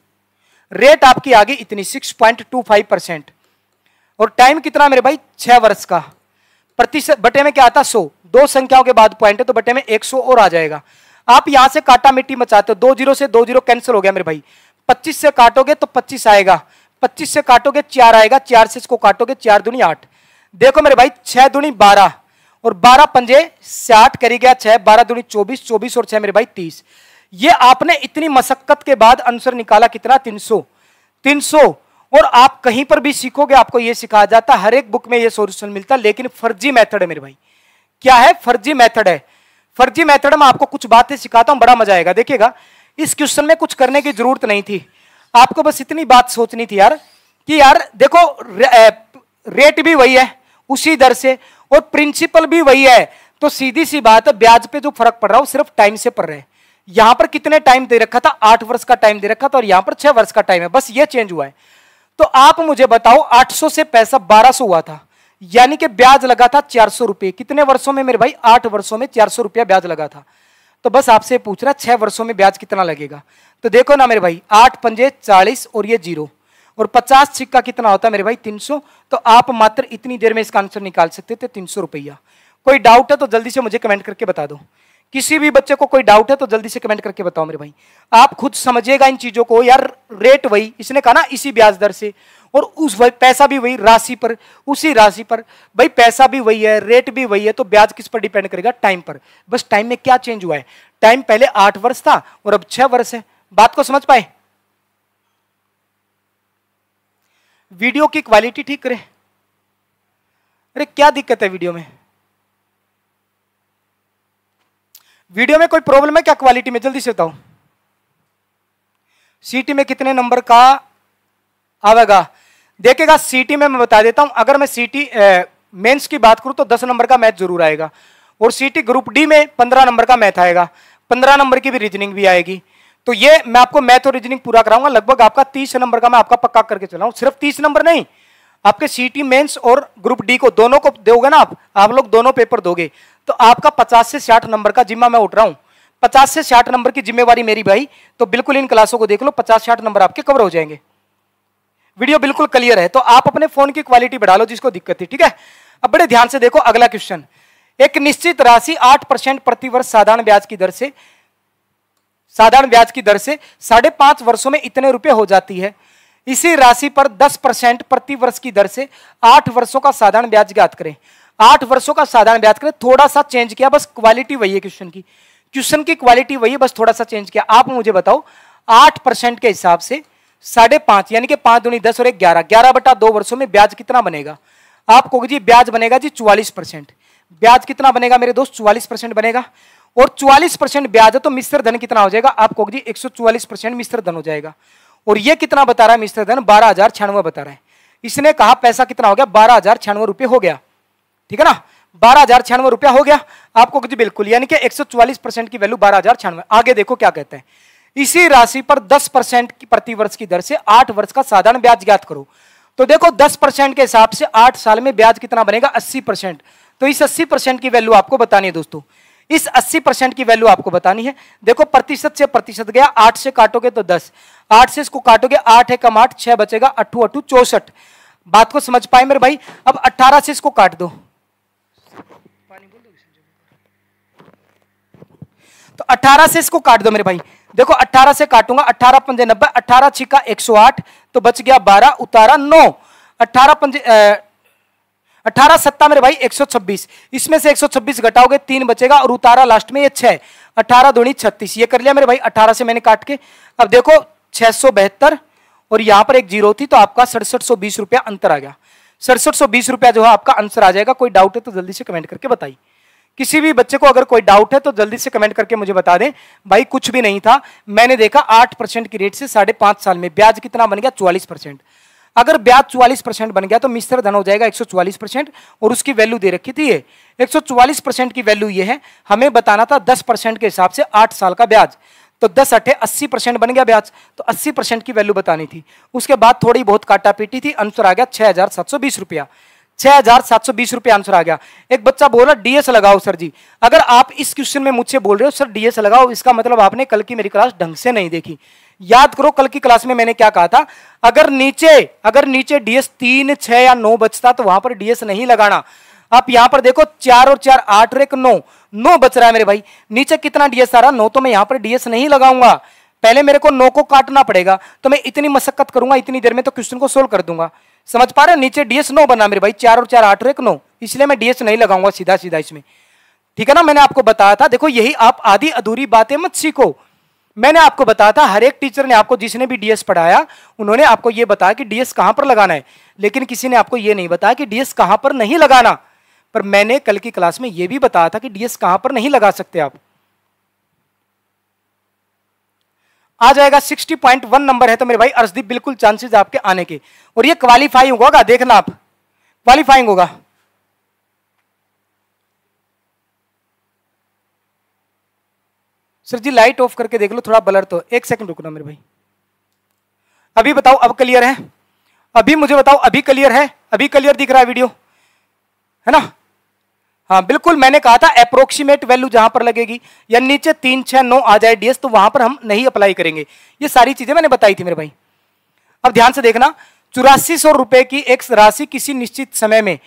रेट आपकी आ गई इतनी 6.25 परसेंट और टाइम कितना मेरे भाई छह वर्ष का प्रतिशत बटे में क्या आता सौ दो संख्याओं के बाद पॉइंट है तो बटे में एक सौ और आ जाएगा आप यहां से काटा मिट्टी मचाते हो दो जीरो से दो जीरो कैंसिल हो गया मेरे भाई पच्चीस से काटोगे तो पच्चीस आएगा पच्चीस से काटोगे चार आएगा चार से इसको काटोगे चार दुनी आठ देखो मेरे भाई छह दुनी बारह और बारह पंजे साठ करी गया छह बारह दूनी चौबीस चौबीस और छह मेरे भाई तीस ये आपने इतनी मशक्कत के बाद आंसर निकाला कितना तीन सौ तीन सौ और आप कहीं पर भी सीखोगे आपको ये सिखाया जाता हर एक बुक में ये सोल्यूशन मिलता लेकिन फर्जी मेथड है मेरे भाई क्या है फर्जी मेथड है फर्जी मेथड में आपको कुछ बातें सिखाता हूं बड़ा मजा आएगा देखिएगा इस क्वेश्चन में कुछ करने की जरूरत नहीं थी आपको बस इतनी बात सोचनी थी यार कि यार देखो रे, रेट भी वही है उसी दर से और प्रिंसिपल भी वही है तो सीधी सी बात है ब्याज पे जो फर्क पड़ रहा है वो सिर्फ टाइम से पड़ रहे हैं यहां पर कितने टाइम दे रखा था आठ वर्ष का टाइम दे रखा था और यहां पर छह वर्ष का टाइम है बस ये चेंज हुआ है तो आप मुझे बताओ 800 से पैसा 1200 हुआ था यानी कि ब्याज लगा था चार सौ रुपये कितने वर्षों में मेरे भाई आठ वर्षों में चार सौ रुपया ब्याज लगा था तो बस आपसे पूछ रहा छह वर्षों में ब्याज कितना लगेगा तो देखो ना मेरे भाई आठ पंजे चालीस और ये जीरो और 50 सिक्का कितना होता है मेरे भाई 300 तो आप मात्र इतनी देर में इसका आंसर निकाल सकते थे तीन सौ रुपया कोई डाउट है तो जल्दी से मुझे कमेंट करके बता दो किसी भी बच्चे को कोई डाउट है तो जल्दी से कमेंट करके बताओ मेरे भाई आप खुद समझिएगा इन चीजों को यार रेट वही इसने कहा ना इसी ब्याज दर से और उस पैसा भी वही राशि पर उसी राशि पर भाई पैसा भी वही है रेट भी वही है तो ब्याज किस पर डिपेंड करेगा टाइम पर बस टाइम में क्या चेंज हुआ है टाइम पहले आठ वर्ष था और अब छह वर्ष है बात को समझ पाए वीडियो की क्वालिटी ठीक करे अरे क्या दिक्कत है वीडियो में वीडियो में कोई प्रॉब्लम है क्या क्वालिटी में जल्दी से बताओ सीटी में कितने नंबर का आवेगा देखेगा सीटी में मैं बता देता हूं अगर मैं सीटी मेंस की बात करूं तो दस नंबर का मैथ जरूर आएगा और सीटी ग्रुप डी में पंद्रह नंबर का मैथ आएगा पंद्रह नंबर की भी रीजनिंग भी आएगी तो ये मैं आपको मैथ और रीजनिंग पूरा कराऊंगा लगभग आपका तीस नंबर का मैं आपका पक्का करके चला सिर्फ तीस नंबर नहीं आपके सीटी मेंस और ग्रुप डी को दोनों को दोगे ना आप आप लोग दोनों पेपर दोगे तो आपका पचास से साठ नंबर का जिम्मा मैं उठ रहा हूँ पचास से साठ नंबर की जिम्मेवारी मेरी भाई तो बिल्कुल इन क्लासों को देख लो पचास साठ नंबर आपके कवर हो जाएंगे वीडियो बिल्कुल क्लियर है तो आप अपने फोन की क्वालिटी बढ़ा लो जिसको दिक्कत थी ठीक है अब बड़े ध्यान से देखो अगला क्वेश्चन एक निश्चित राशि आठ परसेंट प्रतिवर्ष साधारण ब्याज की दर से साधारण ब्याज की दर से साढ़े पांच वर्षों में इतने रुपए हो जाती है इसी राशि पर 10 परसेंट प्रति वर्ष की दर से आठ वर्षों का साधारण ब्याज ज्ञात करें आठ वर्षों का साधारण ब्याज करें थोड़ा सा चेंज किया बस क्वालिटी वही है क्वेश्चन की क्वेश्चन की क्वालिटी वही है बस थोड़ा सा चेंज किया आप मुझे बताओ आठ परसेंट के हिसाब से साढ़े पांच यानी कि पांच दुनी दस और एक ग्यारह ग्यारह बटा दो वर्षों में ब्याज कितना बनेगा आप कहोगे जी ब्याज बनेगा जी चौवालीस परसेंट ब्याज कितना बनेगा मेरे दोस्त चौवालीस परसेंट बनेगा और 44 परसेंट ब्याज है तो मिश्र धन कितना हो जाएगा आपको जी 144 परसेंट मिश्र धन हो जाएगा और ये कितना बता रहा है मिश्र धन बारह हजार छियानवे बता रहा है इसने कहा पैसा कितना हो गया बारह हजार छियानवे रुपये हो गया ठीक है ना बारह हजार छियानवे रुपया हो गया आपको जी बिल्कुल यानी कि 144 परसेंट की वैल्यू बारह हजार छियानवे आगे देखो क्या कहते हैं इसी राशि पर 10 परसेंट की प्रतिवर्ष की दर से आठ वर्ष का साधारण ब्याज ज्ञात करो तो देखो 10 परसेंट के हिसाब से आठ साल में ब्याज कितना बनेगा अस्सी परसेंट तो इस अस्सी परसेंट की वैल्यू आपको बतानी है दोस्तों इस 80 परसेंट की वैल्यू आपको बतानी है देखो प्रतिशत से प्रतिशत गया आठ से काटोगे तो दस आठ से इसको काटोगे आठ है कम आठ छह बचेगा अट्ठू अट्ठू चौसठ बात को समझ पाए मेरे भाई अब अट्ठारह से इसको काट दो तो अट्ठारह से इसको काट दो मेरे भाई देखो अट्ठारह से काटूंगा अट्ठारह पंजे नब्बे अठारह छिका एक सौ आठ तो बच गया बारह उतारा नौ अट्ठारह पंजे अठारह सत्ता मेरे भाई 126 इसमें से 126 घटाओगे तीन बचेगा और उतारा लास्ट में ये छह अठारह दूनी छत्तीस ये कर लिया मेरे भाई अठारह से मैंने काट के अब देखो छह और यहां पर एक जीरो थी तो आपका सड़सठ सौ बीस रुपया अंतर आ गया सड़सठ सौ बीस रुपया जो है आपका आंसर आ जाएगा कोई डाउट है तो जल्दी से कमेंट करके बताइए किसी भी बच्चे को अगर कोई डाउट है तो जल्दी से कमेंट करके मुझे बता दें भाई कुछ भी नहीं था मैंने देखा आठ परसेंट की रेट से साढ़े पांच साल में ब्याज कितना बन गया चौवालीस परसेंट अगर ब्याज चौवालीस परसेंट बन गया तो मिश्र धन हो जाएगा एक सौ चौवालीस परसेंट और उसकी वैल्यू दे रखी थी ये एक सौ चौवालीस परसेंट की वैल्यू ये है हमें बताना था दस परसेंट के हिसाब से आठ साल का ब्याज तो दस अठे अस्सी परसेंट बन गया ब्याज तो अस्सी परसेंट की वैल्यू बतानी थी उसके बाद थोड़ी बहुत काटा पीटी थी आंसर आ गया छः हजार सात सौ बीस रुपया छः हजार सात सौ बीस रुपया आंसर आ गया एक बच्चा बोल रहा डीएस लगाओ सर जी अगर आप इस क्वेश्चन में मुझसे बोल रहे हो सर डीएस लगाओ इसका मतलब आपने कल की मेरी क्लास ढंग से नहीं देखी याद करो कल की क्लास में मैंने क्या कहा था अगर नीचे अगर नीचे डीएस तीन छह या नौ बचता तो वहां पर डीएस नहीं लगाना आप यहां पर देखो चार और चार आठ और एक नौ नौ बच रहा है मेरे भाई नीचे कितना डीएस आ रहा नौ तो मैं यहां पर डीएस नहीं लगाऊंगा पहले मेरे को नौ को काटना पड़ेगा तो मैं इतनी मशक्कत करूंगा इतनी देर में तो क्वेश्चन को सोल्व कर दूंगा समझ पा रहे हो नीचे डीएस नौ बना मेरे भाई चार और चार आठ और एक नौ इसलिए मैं डीएस नहीं लगाऊंगा सीधा सीधा इसमें ठीक है ना मैंने आपको बताया था देखो यही आप आधी अधूरी बातें मत सीखो मैंने आपको बताया था हर एक टीचर ने आपको जिसने भी डीएस पढ़ाया उन्होंने आपको ये बताया कि डीएस कहाँ पर लगाना है लेकिन किसी ने आपको ये नहीं बताया कि डीएस कहाँ पर नहीं लगाना पर मैंने कल की क्लास में यह भी बताया था कि डीएस कहां पर नहीं लगा सकते आप आ जाएगा 60.1 नंबर है तो मेरे भाई अर्जदीप बिल्कुल चांसेज आपके आने के और ये क्वालिफाइंग होगा देखना आप क्वालिफाइंग होगा सर जी लाइट ऑफ करके देख लो थोड़ा बलर तो एक सेकंड रुकना मेरे भाई अभी बताओ अब क्लियर है अभी मुझे बताओ अभी क्लियर है अभी क्लियर दिख रहा है वीडियो है ना हाँ बिल्कुल मैंने कहा था अप्रोक्सीमेट वैल्यू जहां पर लगेगी या नीचे तीन छह नौ आ जाए डीएस तो वहां पर हम नहीं अप्लाई करेंगे ये सारी चीजें मैंने बताई थी मेरे भाई अब ध्यान से देखना चौरासी सौ रुपए की एक राशि किसी निश्चित समय में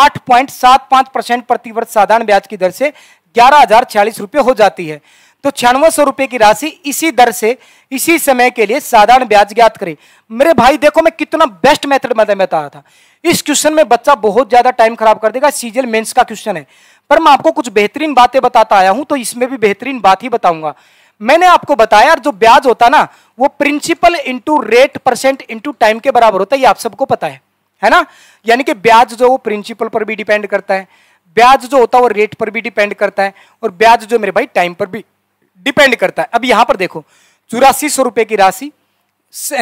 आठ पॉइंट सात पांच परसेंट प्रतिवर्ष साधारण ब्याज की दर से ग्यारह हजार छियालीस रुपये हो जाती है तो छियानवे सौ रुपए की राशि इसी दर से इसी समय के लिए साधारण ब्याज ज्ञात करें मेरे भाई देखो मैं कितना बेस्ट मेथड मैं बता रहा था इस क्वेश्चन में बच्चा बहुत ज़्यादा टाइम खराब कर देगा सीजल मेंस का क्वेश्चन है पर मैं आपको कुछ बेहतरीन बातें बताता आया हूं तो इसमें भी बेहतरीन बात ही बताऊंगा मैंने आपको बताया जो ब्याज होता ना वो principal into rate percent into time के बराबर होता है ये आप सबको पता है है ना यानी कि ब्याज जो वो प्रिंसिपल पर भी डिपेंड करता है ब्याज जो होता है वो रेट पर भी डिपेंड करता है और ब्याज जो मेरे भाई टाइम पर भी डिपेंड करता है अब यहां पर देखो चौरासी सौ रुपए की राशि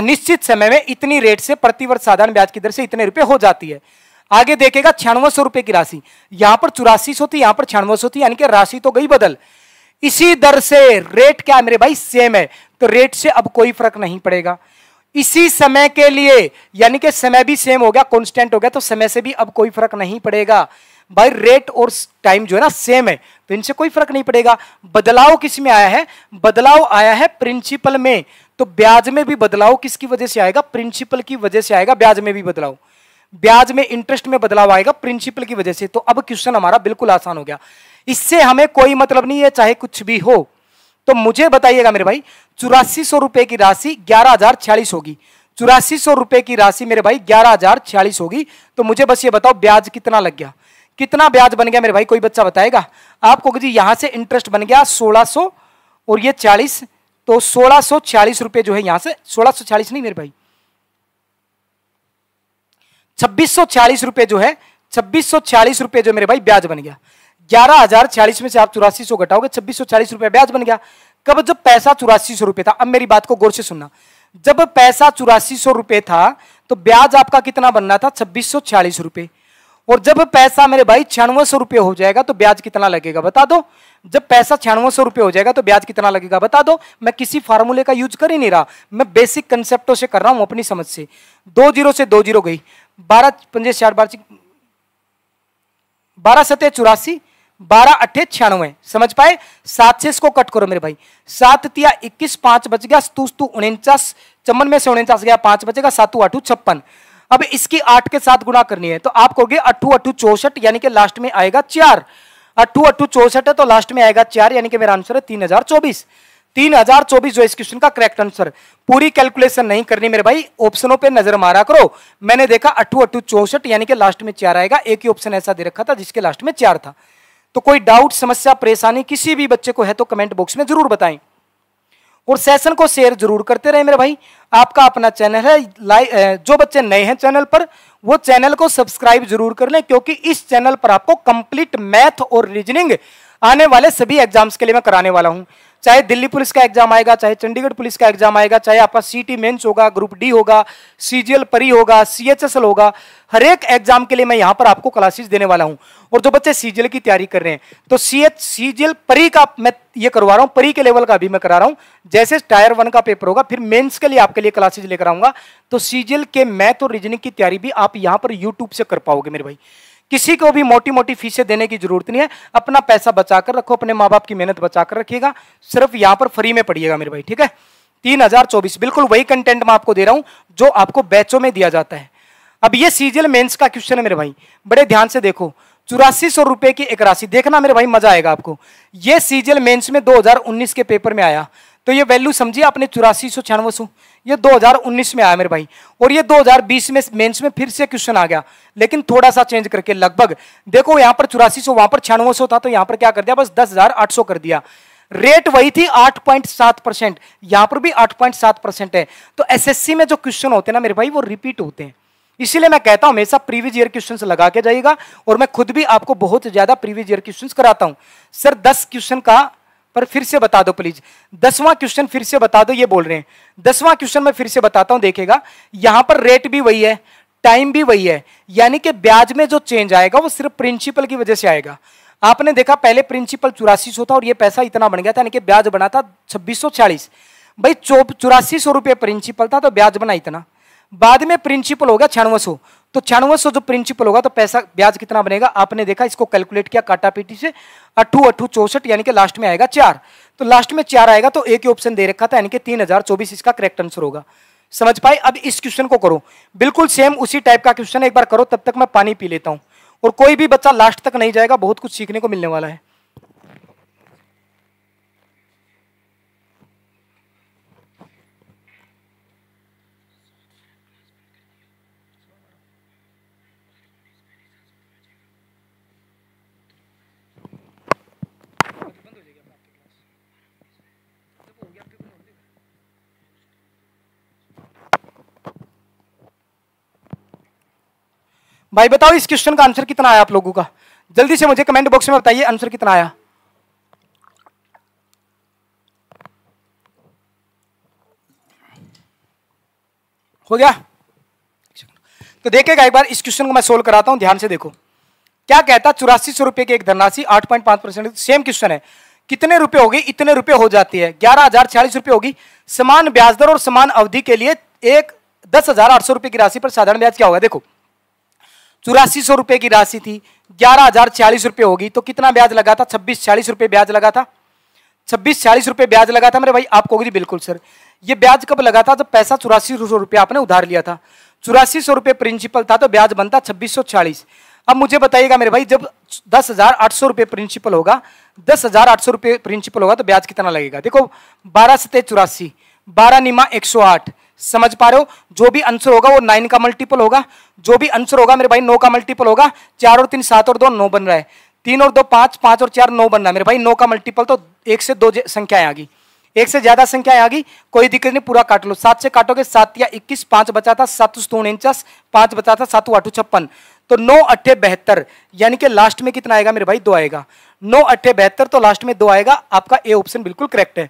निश्चित समय में इतनी रेट से प्रतिवर्ष साधारण ब्याज की दर से इतने रुपए हो जाती है आगे देखेगा छियानवे सौ रुपए की राशि यहां पर चौरासी सौ थी यहां पर छियानवे सौ थी यानी कि राशि तो गई बदल इसी दर से रेट क्या मेरे भाई सेम है तो रेट से अब कोई फर्क नहीं पड़ेगा इसी समय के लिए यानी कि समय भी सेम हो गया कॉन्स्टेंट हो गया तो समय से भी अब कोई फर्क नहीं पड़ेगा भाई रेट और टाइम जो है ना सेम है तो इनसे कोई फर्क नहीं पड़ेगा बदलाव किस में आया है बदलाव आया है प्रिंसिपल में तो ब्याज में भी बदलाव किसकी वजह से आएगा प्रिंसिपल की वजह से आएगा ब्याज में भी बदलाव ब्याज में इंटरेस्ट में बदलाव आएगा प्रिंसिपल की वजह से तो अब क्वेश्चन हमारा बिल्कुल आसान हो गया इससे हमें कोई मतलब नहीं है चाहे कुछ भी हो तो मुझे बताइएगा मेरे भाई चौरासी सौ रुपए की राशि ग्यारह हजार छियालीस होगी चौरासी सौ रुपए की राशि मेरे भाई ग्यारह हजार छियालीस होगी तो मुझे बस ये बताओ ब्याज कितना लग गया कितना ब्याज बन गया मेरे भाई कोई बच्चा बताएगा आपको जी यहां से इंटरेस्ट बन गया 1600 और ये 40 तो 1640 रुपए जो है यहां से 1640 नहीं मेरे भाई 2640 रुपए जो है 2640 रुपए जो मेरे भाई ब्याज बन गया 11,040 में से आप चौरासी सौ घटाओगे चालीस रुपए ब्याज बन गया कब जब पैसा चौरासी सौ रुपए था अब मेरी बात को गौर से सुनना जब पैसा चौरासी सौ रुपए था तो ब्याज आपका कितना बनना था छब्बीस सौ छियालीस रुपए और जब पैसा मेरे भाई छियानवे सौ रुपये हो जाएगा तो ब्याज कितना लगेगा बता दो जब पैसा छियानवे सौ रुपये हो जाएगा तो ब्याज कितना लगेगा बता दो मैं किसी फार्मूले का यूज कर ही नहीं रहा मैं बेसिक कंसेप्टों से कर रहा हूँ अपनी समझ से दो जीरो से दो जीरो गई बारह पंजे चार बार बारह सतह चौरासी बारह अट्ठे छियानवे समझ पाए सात से इसको कट करो मेरे भाई सात तिया इक्कीस पांच बच गया तू उनचास चमन में से उनचास गया पांच बचेगा सातू आठू छप्पन अब इसकी आठ के साथ गुणा करनी है तो आप कहोगे अट्ठू अट्ठू चौसठ यानी कि लास्ट में आएगा चार अट्ठू अट्ठू चौसठ है तो लास्ट में आएगा चार यानी कि मेरा आंसर है तीन हजार चौबीस तीन हजार चौबीस जो इस क्वेश्चन का करेक्ट आंसर पूरी कैलकुलेशन नहीं करनी मेरे भाई ऑप्शनों पे नजर मारा करो मैंने देखा अट्ठू अट्ठू चौसठ यानी कि लास्ट में चार आएगा एक ही ऑप्शन ऐसा दे रखा था जिसके लास्ट में चार था तो कोई डाउट समस्या परेशानी किसी भी बच्चे को है तो कमेंट बॉक्स में जरूर बताएं और सेशन को शेयर जरूर करते रहे मेरे भाई आपका अपना चैनल है जो बच्चे नए हैं चैनल पर वो चैनल को सब्सक्राइब जरूर कर लें क्योंकि इस चैनल पर आपको कंप्लीट मैथ और रीजनिंग आने वाले सभी एग्जाम्स के लिए मैं कराने वाला हूं चाहे दिल्ली पुलिस का एग्जाम आएगा चाहे चंडीगढ़ पुलिस का एग्जाम आएगा चाहे आपका टी मेन्स होगा ग्रुप डी होगा सीजीएल परी होगा सी होगा हर एक एग्जाम के लिए मैं यहाँ पर आपको क्लासेस देने वाला हूं और जो बच्चे सीजीएल की तैयारी कर रहे हैं तो सी एच सीजीएल परी का मैं ये करवा रहा हूं परी के लेवल का भी मैं करा रहा हूँ जैसे टायर वन का पेपर होगा फिर मेंस के लिए आपके लिए क्लासेज लेकर आऊंगा तो सीजीएल के मैथ और रीजनिंग की तैयारी भी आप यहाँ पर यूट्यूब से कर पाओगे मेरे भाई किसी को भी मोटी मोटी फीसें देने की जरूरत नहीं है अपना पैसा बचाकर रखो अपने माँ बाप की मेहनत बचा कर रखिएगा सिर्फ यहाँ पर फ्री में पढ़िएगा मेरे भाई ठीक है तीन हजार चौबीस बिल्कुल वही कंटेंट मैं आपको दे रहा हूँ जो आपको बैचों में दिया जाता है अब ये सीजियल मेंस का क्वेश्चन है मेरे भाई बड़े ध्यान से देखो चौरासी सौ रुपए की एक राशि देखना मेरे भाई मजा आएगा आपको ये सीजियल मेंस में 2019 के पेपर में आया तो ये वैल्यू समझिए आपने चौरासी सौ छियानवे सौ ये 2019 में आया मेरे भाई और ये 2020 में मेंस में फिर से क्वेश्चन आ गया लेकिन थोड़ा सा चेंज करके लगभग देखो यहाँ पर चौरासी सौ वहां पर छियानवे सौ था तो यहाँ पर क्या कर दिया बस दस हजार आठ सौ कर दिया रेट वही थी 8.7 परसेंट यहां पर भी 8.7 परसेंट है तो एसएससी में जो क्वेश्चन होते हैं ना मेरे भाई वो रिपीट होते हैं इसीलिए मैं कहता हूं हमेशा प्रीवियस ईयर क्वेश्चंस लगा के जाइएगा और मैं खुद भी आपको बहुत ज्यादा प्रीवियस ईयर क्वेश्चंस कराता हूं सर 10 क्वेश्चन का पर फिर से बता दो प्लीज दसवां क्वेश्चन फिर से बता दो ये बोल रहे हैं दसवां क्वेश्चन मैं फिर से बताता हूं देखेगा यहां पर रेट भी वही है टाइम भी वही है यानी कि ब्याज में जो चेंज आएगा वो सिर्फ प्रिंसिपल की वजह से आएगा आपने देखा पहले प्रिंसिपल चौरासी था और ये पैसा इतना बन गया था यानी कि ब्याज बना था छब्बीस सौ चालीस भाई चौरासी सौ रुपये प्रिंसिपल था तो ब्याज बना इतना बाद में प्रिंसिपल हो गया छियानवे सौ तो छियानवे जो प्रिंसिपल होगा तो पैसा ब्याज कितना बनेगा आपने देखा इसको कैलकुलेट किया काटा पीटी से अट्ठू अट्ठू चौसठ यानी कि लास्ट में आएगा चार तो लास्ट में चार आएगा तो एक ही ऑप्शन दे रखा था यानी कि तीन हजार चौबीस इसका करेक्ट आंसर होगा समझ पाए अब इस क्वेश्चन को करो बिल्कुल सेम उसी टाइप का क्वेश्चन एक बार करो तब तक मैं पानी पी लेता हूँ और कोई भी बच्चा लास्ट तक नहीं जाएगा बहुत कुछ सीखने को मिलने वाला है भाई बताओ इस क्वेश्चन का आंसर कितना आया आप लोगों का जल्दी से मुझे कमेंट बॉक्स में बताइए आंसर कितना आया हो गया तो देखेगा एक बार इस क्वेश्चन को मैं सोल्व कराता हूं ध्यान से देखो क्या कहता चौरासी सौ रुपए की एक धनराशि आठ पॉइंट पांच परसेंट सेम क्वेश्चन है कितने रुपए होगी इतने रुपए हो जाती है ग्यारह हजार छियालीस रुपए होगी समान ब्याज दर और समान अवधि के लिए एक दस हजार आठ सौ रुपए की राशि पर साधारण ब्याज क्या होगा देखो चौरासी सौ रुपये की राशि थी ग्यारह हजार छियालीस रुपये होगी तो कितना ब्याज लगा था छब्बीस छियालीस रुपये ब्याज लगा था छब्बीस छियालीस रुपये ब्याज लगा था मेरे भाई आपको जी बिल्कुल सर ये ब्याज कब लगा था जब पैसा चौरासी सौ रुपये आपने उधार लिया था चौरासी सौ रुपये प्रिंसिपल था तो ब्याज बनता छब्बीस सौ चालीस अब मुझे बताइएगा मेरे भाई जब दस हजार आठ सौ रुपये प्रिंसिपल होगा दस हजार आठ सौ रुपये प्रिंसिपल होगा तो ब्याज कितना लगेगा देखो बारह सतह चौरासी बारह निमा एक सौ आठ समझ पा रहे हो जो भी आंसर होगा वो नाइन का मल्टीपल होगा जो भी आंसर होगा मेरे भाई नौ का मल्टीपल होगा चार और तीन सात और दो नौ बन रहा है तीन और दो पांच पांच और चार नौ बन रहा है मेरे भाई नौ का मल्टीपल तो एक से दो संख्याएं आ गई एक से ज्यादा संख्याएं आ गई कोई दिक्कत नहीं पूरा काट लो सात से काटोगे सात या इक्कीस पांच बचा था सात स्तूण इंचस पांच बचा था सातु आठ छप्पन तो नौ अट्ठे बेहतर यानी कि लास्ट में कितना आएगा मेरे भाई दो आएगा नौ अट्ठे बेहतर तो लास्ट में दो आएगा आपका ए ऑप्शन बिल्कुल करेक्ट है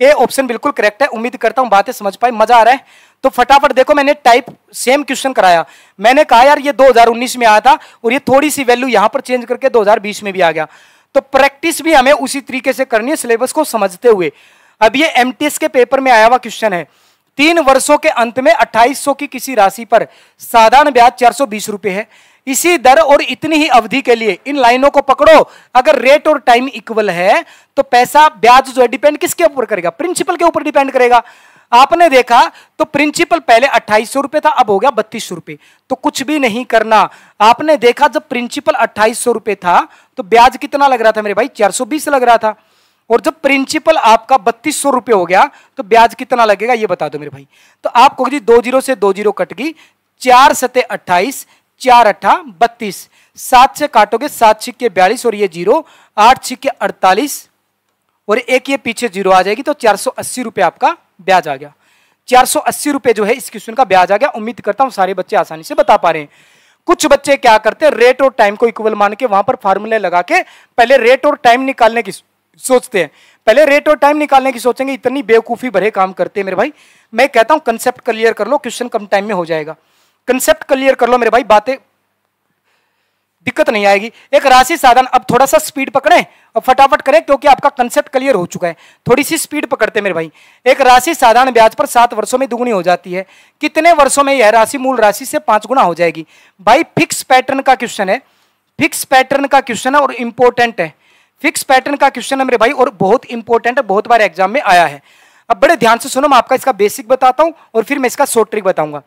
ए ऑप्शन बिल्कुल करेक्ट है उम्मीद करता हूं बातें समझ पाई मजा आ रहा है तो फटाफट देखो मैंने टाइप सेम क्वेश्चन कराया मैंने कहा यार ये 2019 में आया था और ये थोड़ी सी वैल्यू यहां पर चेंज करके 2020 में भी आ गया तो प्रैक्टिस भी हमें उसी तरीके से करनी है सिलेबस को समझते हुए अब ये एम के पेपर में आया हुआ क्वेश्चन है तीन वर्षों के अंत में अट्ठाईस की किसी राशि पर साधारण ब्याज चार सौ है इसी दर और इतनी ही अवधि के लिए इन लाइनों को पकड़ो अगर रेट और टाइम इक्वल है तो पैसा ब्याज जो है डिपेंड किसके ऊपर करेगा प्रिंसिपल के ऊपर डिपेंड करेगा आपने देखा तो प्रिंसिपल पहले अट्ठाईस रुपए था अब हो गया बत्तीस रुपए रुपये तो कुछ भी नहीं करना आपने देखा जब प्रिंसिपल अट्ठाईस रुपए था तो ब्याज कितना लग रहा था मेरे भाई चार सौ बीस लग रहा था और जब प्रिंसिपल आपका बत्तीस सौ हो गया तो ब्याज कितना लगेगा ये बता दो मेरे भाई तो आप जी दो जीरो से दो जीरो कट गई चार सते अट्ठाईस चार अट्ठा बत्तीस सात से काटोगे सात छिक्के बयालीस और ये जीरो आठ छिक्के अड़तालीस और एक ये पीछे जीरो आ जाएगी तो चार सौ अस्सी रुपये आपका ब्याज आ गया चार सौ अस्सी रुपये जो है इस क्वेश्चन का ब्याज आ गया उम्मीद करता हूँ सारे बच्चे आसानी से बता पा रहे हैं कुछ बच्चे क्या करते हैं रेट और टाइम को इक्वल मान के वहां पर फार्मूले लगा के पहले रेट और टाइम निकालने की सोचते हैं पहले रेट और टाइम निकालने की सोचेंगे इतनी बेवकूफ़ी भरे काम करते हैं मेरे भाई मैं कहता हूँ कंसेप्ट क्लियर कर लो क्वेश्चन कम टाइम में हो जाएगा कंसेप्ट क्लियर कर लो मेरे भाई बातें दिक्कत नहीं आएगी एक राशि साधन अब थोड़ा सा स्पीड पकड़े और फटाफट करें क्योंकि आपका कंसेप्ट क्लियर हो चुका है थोड़ी सी स्पीड पकड़ते मेरे भाई एक राशि साधारण ब्याज पर सात वर्षों में दुगुनी हो जाती है कितने वर्षों में यह राशि मूल राशि से पांच गुना हो जाएगी भाई फिक्स पैटर्न का क्वेश्चन है फिक्स पैटर्न का क्वेश्चन है और इंपॉर्टेंट है फिक्स पैटर्न का क्वेश्चन है मेरे भाई और बहुत इंपॉर्टेंट है बहुत बार एग्जाम में आया है अब बड़े ध्यान से सुनो मैं आपका इसका बेसिक बताता हूँ और फिर मैं इसका शॉर्ट ट्रिक बताऊंगा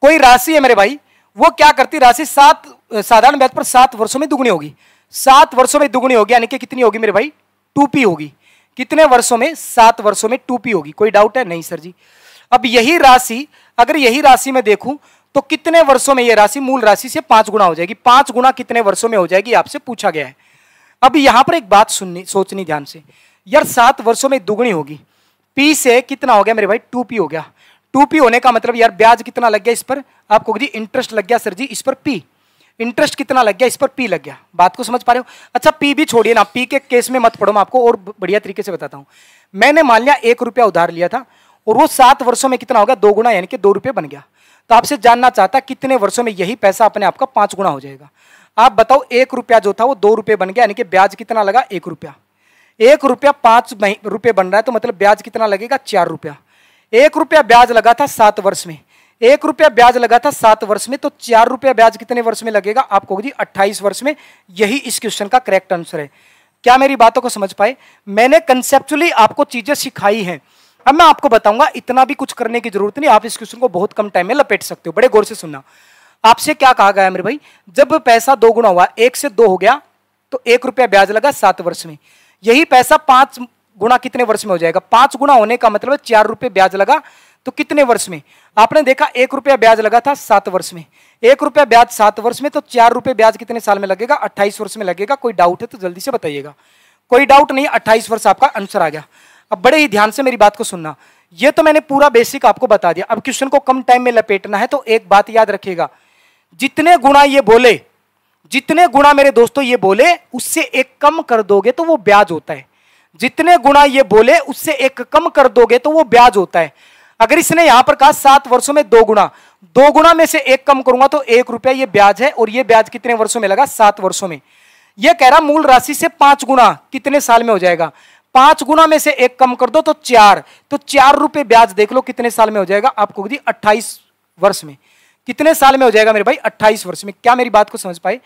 कोई राशि है मेरे भाई वो क्या करती राशि सात साधारण ब्याज पर सात वर्षों में दुगुनी होगी सात वर्षों में दुगुनी होगी यानी कि कितनी होगी मेरे भाई टू पी होगी कितने वर्षों में सात वर्षों में टू पी होगी कोई डाउट है नहीं सर जी अब यही राशि अगर यही राशि में देखूं तो कितने वर्षों में यह राशि मूल राशि से पांच गुना हो जाएगी पांच गुना कितने वर्षों में हो जाएगी आपसे पूछा गया है अब यहां पर एक बात सुननी सोचनी ध्यान से यार सात वर्षों में दुगुनी होगी पी से कितना हो गया मेरे भाई टू पी हो गया टू पी होने का मतलब यार ब्याज कितना लग गया इस पर आपको जी इंटरेस्ट लग गया सर जी इस पर पी इंटरेस्ट कितना लग गया इस पर पी लग गया बात को समझ पा रहे हो अच्छा पी भी छोड़िए ना पी के केस में मत पढ़ो मैं आपको और बढ़िया तरीके से बताता हूँ मैंने मान लिया एक रुपया उधार लिया था और वो सात वर्षों में कितना हो गया दो गुना यानी कि दो रुपये बन गया तो आपसे जानना चाहता कितने वर्षों में यही पैसा अपने आपका पाँच गुना हो जाएगा आप बताओ एक रुपया जो था वो दो रुपये बन गया यानी कि ब्याज कितना लगा एक रुपया एक रुपया पाँच रुपये बन रहा है तो मतलब ब्याज कितना लगेगा चार रुपया एक रुपया ब्याज लगा था सात वर्ष में एक रुपया ब्याज लगा था सात वर्ष में तो चार रुपया ब्याज कितने वर्ष में लगेगा आपको जी अट्ठाईस वर्ष में यही इस क्वेश्चन का करेक्ट आंसर है क्या मेरी बातों को समझ पाए मैंने कंसेप्चुअली आपको चीजें सिखाई हैं अब मैं आपको बताऊंगा इतना भी कुछ करने की जरूरत नहीं आप इस क्वेश्चन को बहुत कम टाइम में लपेट सकते हो बड़े गौर से सुनना आपसे क्या कहा गया मेरे भाई जब पैसा दो गुना हुआ एक से दो हो गया तो एक रुपया ब्याज लगा सात वर्ष में यही पैसा पांच गुणा कितने वर्ष में हो जाएगा पांच गुणा होने का मतलब चार रुपये ब्याज लगा तो कितने वर्ष में आपने देखा एक रुपया ब्याज लगा था सात वर्ष में एक रुपया ब्याज सात वर्ष में तो चार रुपये ब्याज कितने साल में लगेगा अट्ठाईस वर्ष में लगेगा कोई डाउट है तो जल्दी से बताइएगा कोई डाउट नहीं अट्ठाईस वर्ष आपका आंसर आ गया अब बड़े ही ध्यान से मेरी बात को सुनना यह तो मैंने पूरा बेसिक आपको बता दिया अब क्वेश्चन को कम टाइम में लपेटना है तो एक बात याद रखिएगा जितने गुणा ये बोले जितने गुणा मेरे दोस्तों ये बोले उससे एक कम कर दोगे तो वो ब्याज होता है जितने गुणा ये बोले उससे एक कम कर दोगे तो वो ब्याज होता है अगर इसने यहां पर कहा सात वर्षों में दो गुणा दो गुणा में से एक कम करूंगा तो एक रुपया ये ब्याज है और ये ब्याज कितने वर्षों में लगा सात वर्षों में यह कह रहा मूल राशि से पांच गुणा कितने साल में हो जाएगा पांच गुना में से एक कम कर दो तो चार तो चार रुपए ब्याज देख लो कितने साल में हो जाएगा आपको दी अट्ठाईस वर्ष में कितने साल में हो जाएगा मेरे भाई अट्ठाईस वर्ष में क्या मेरी बात को समझ पाए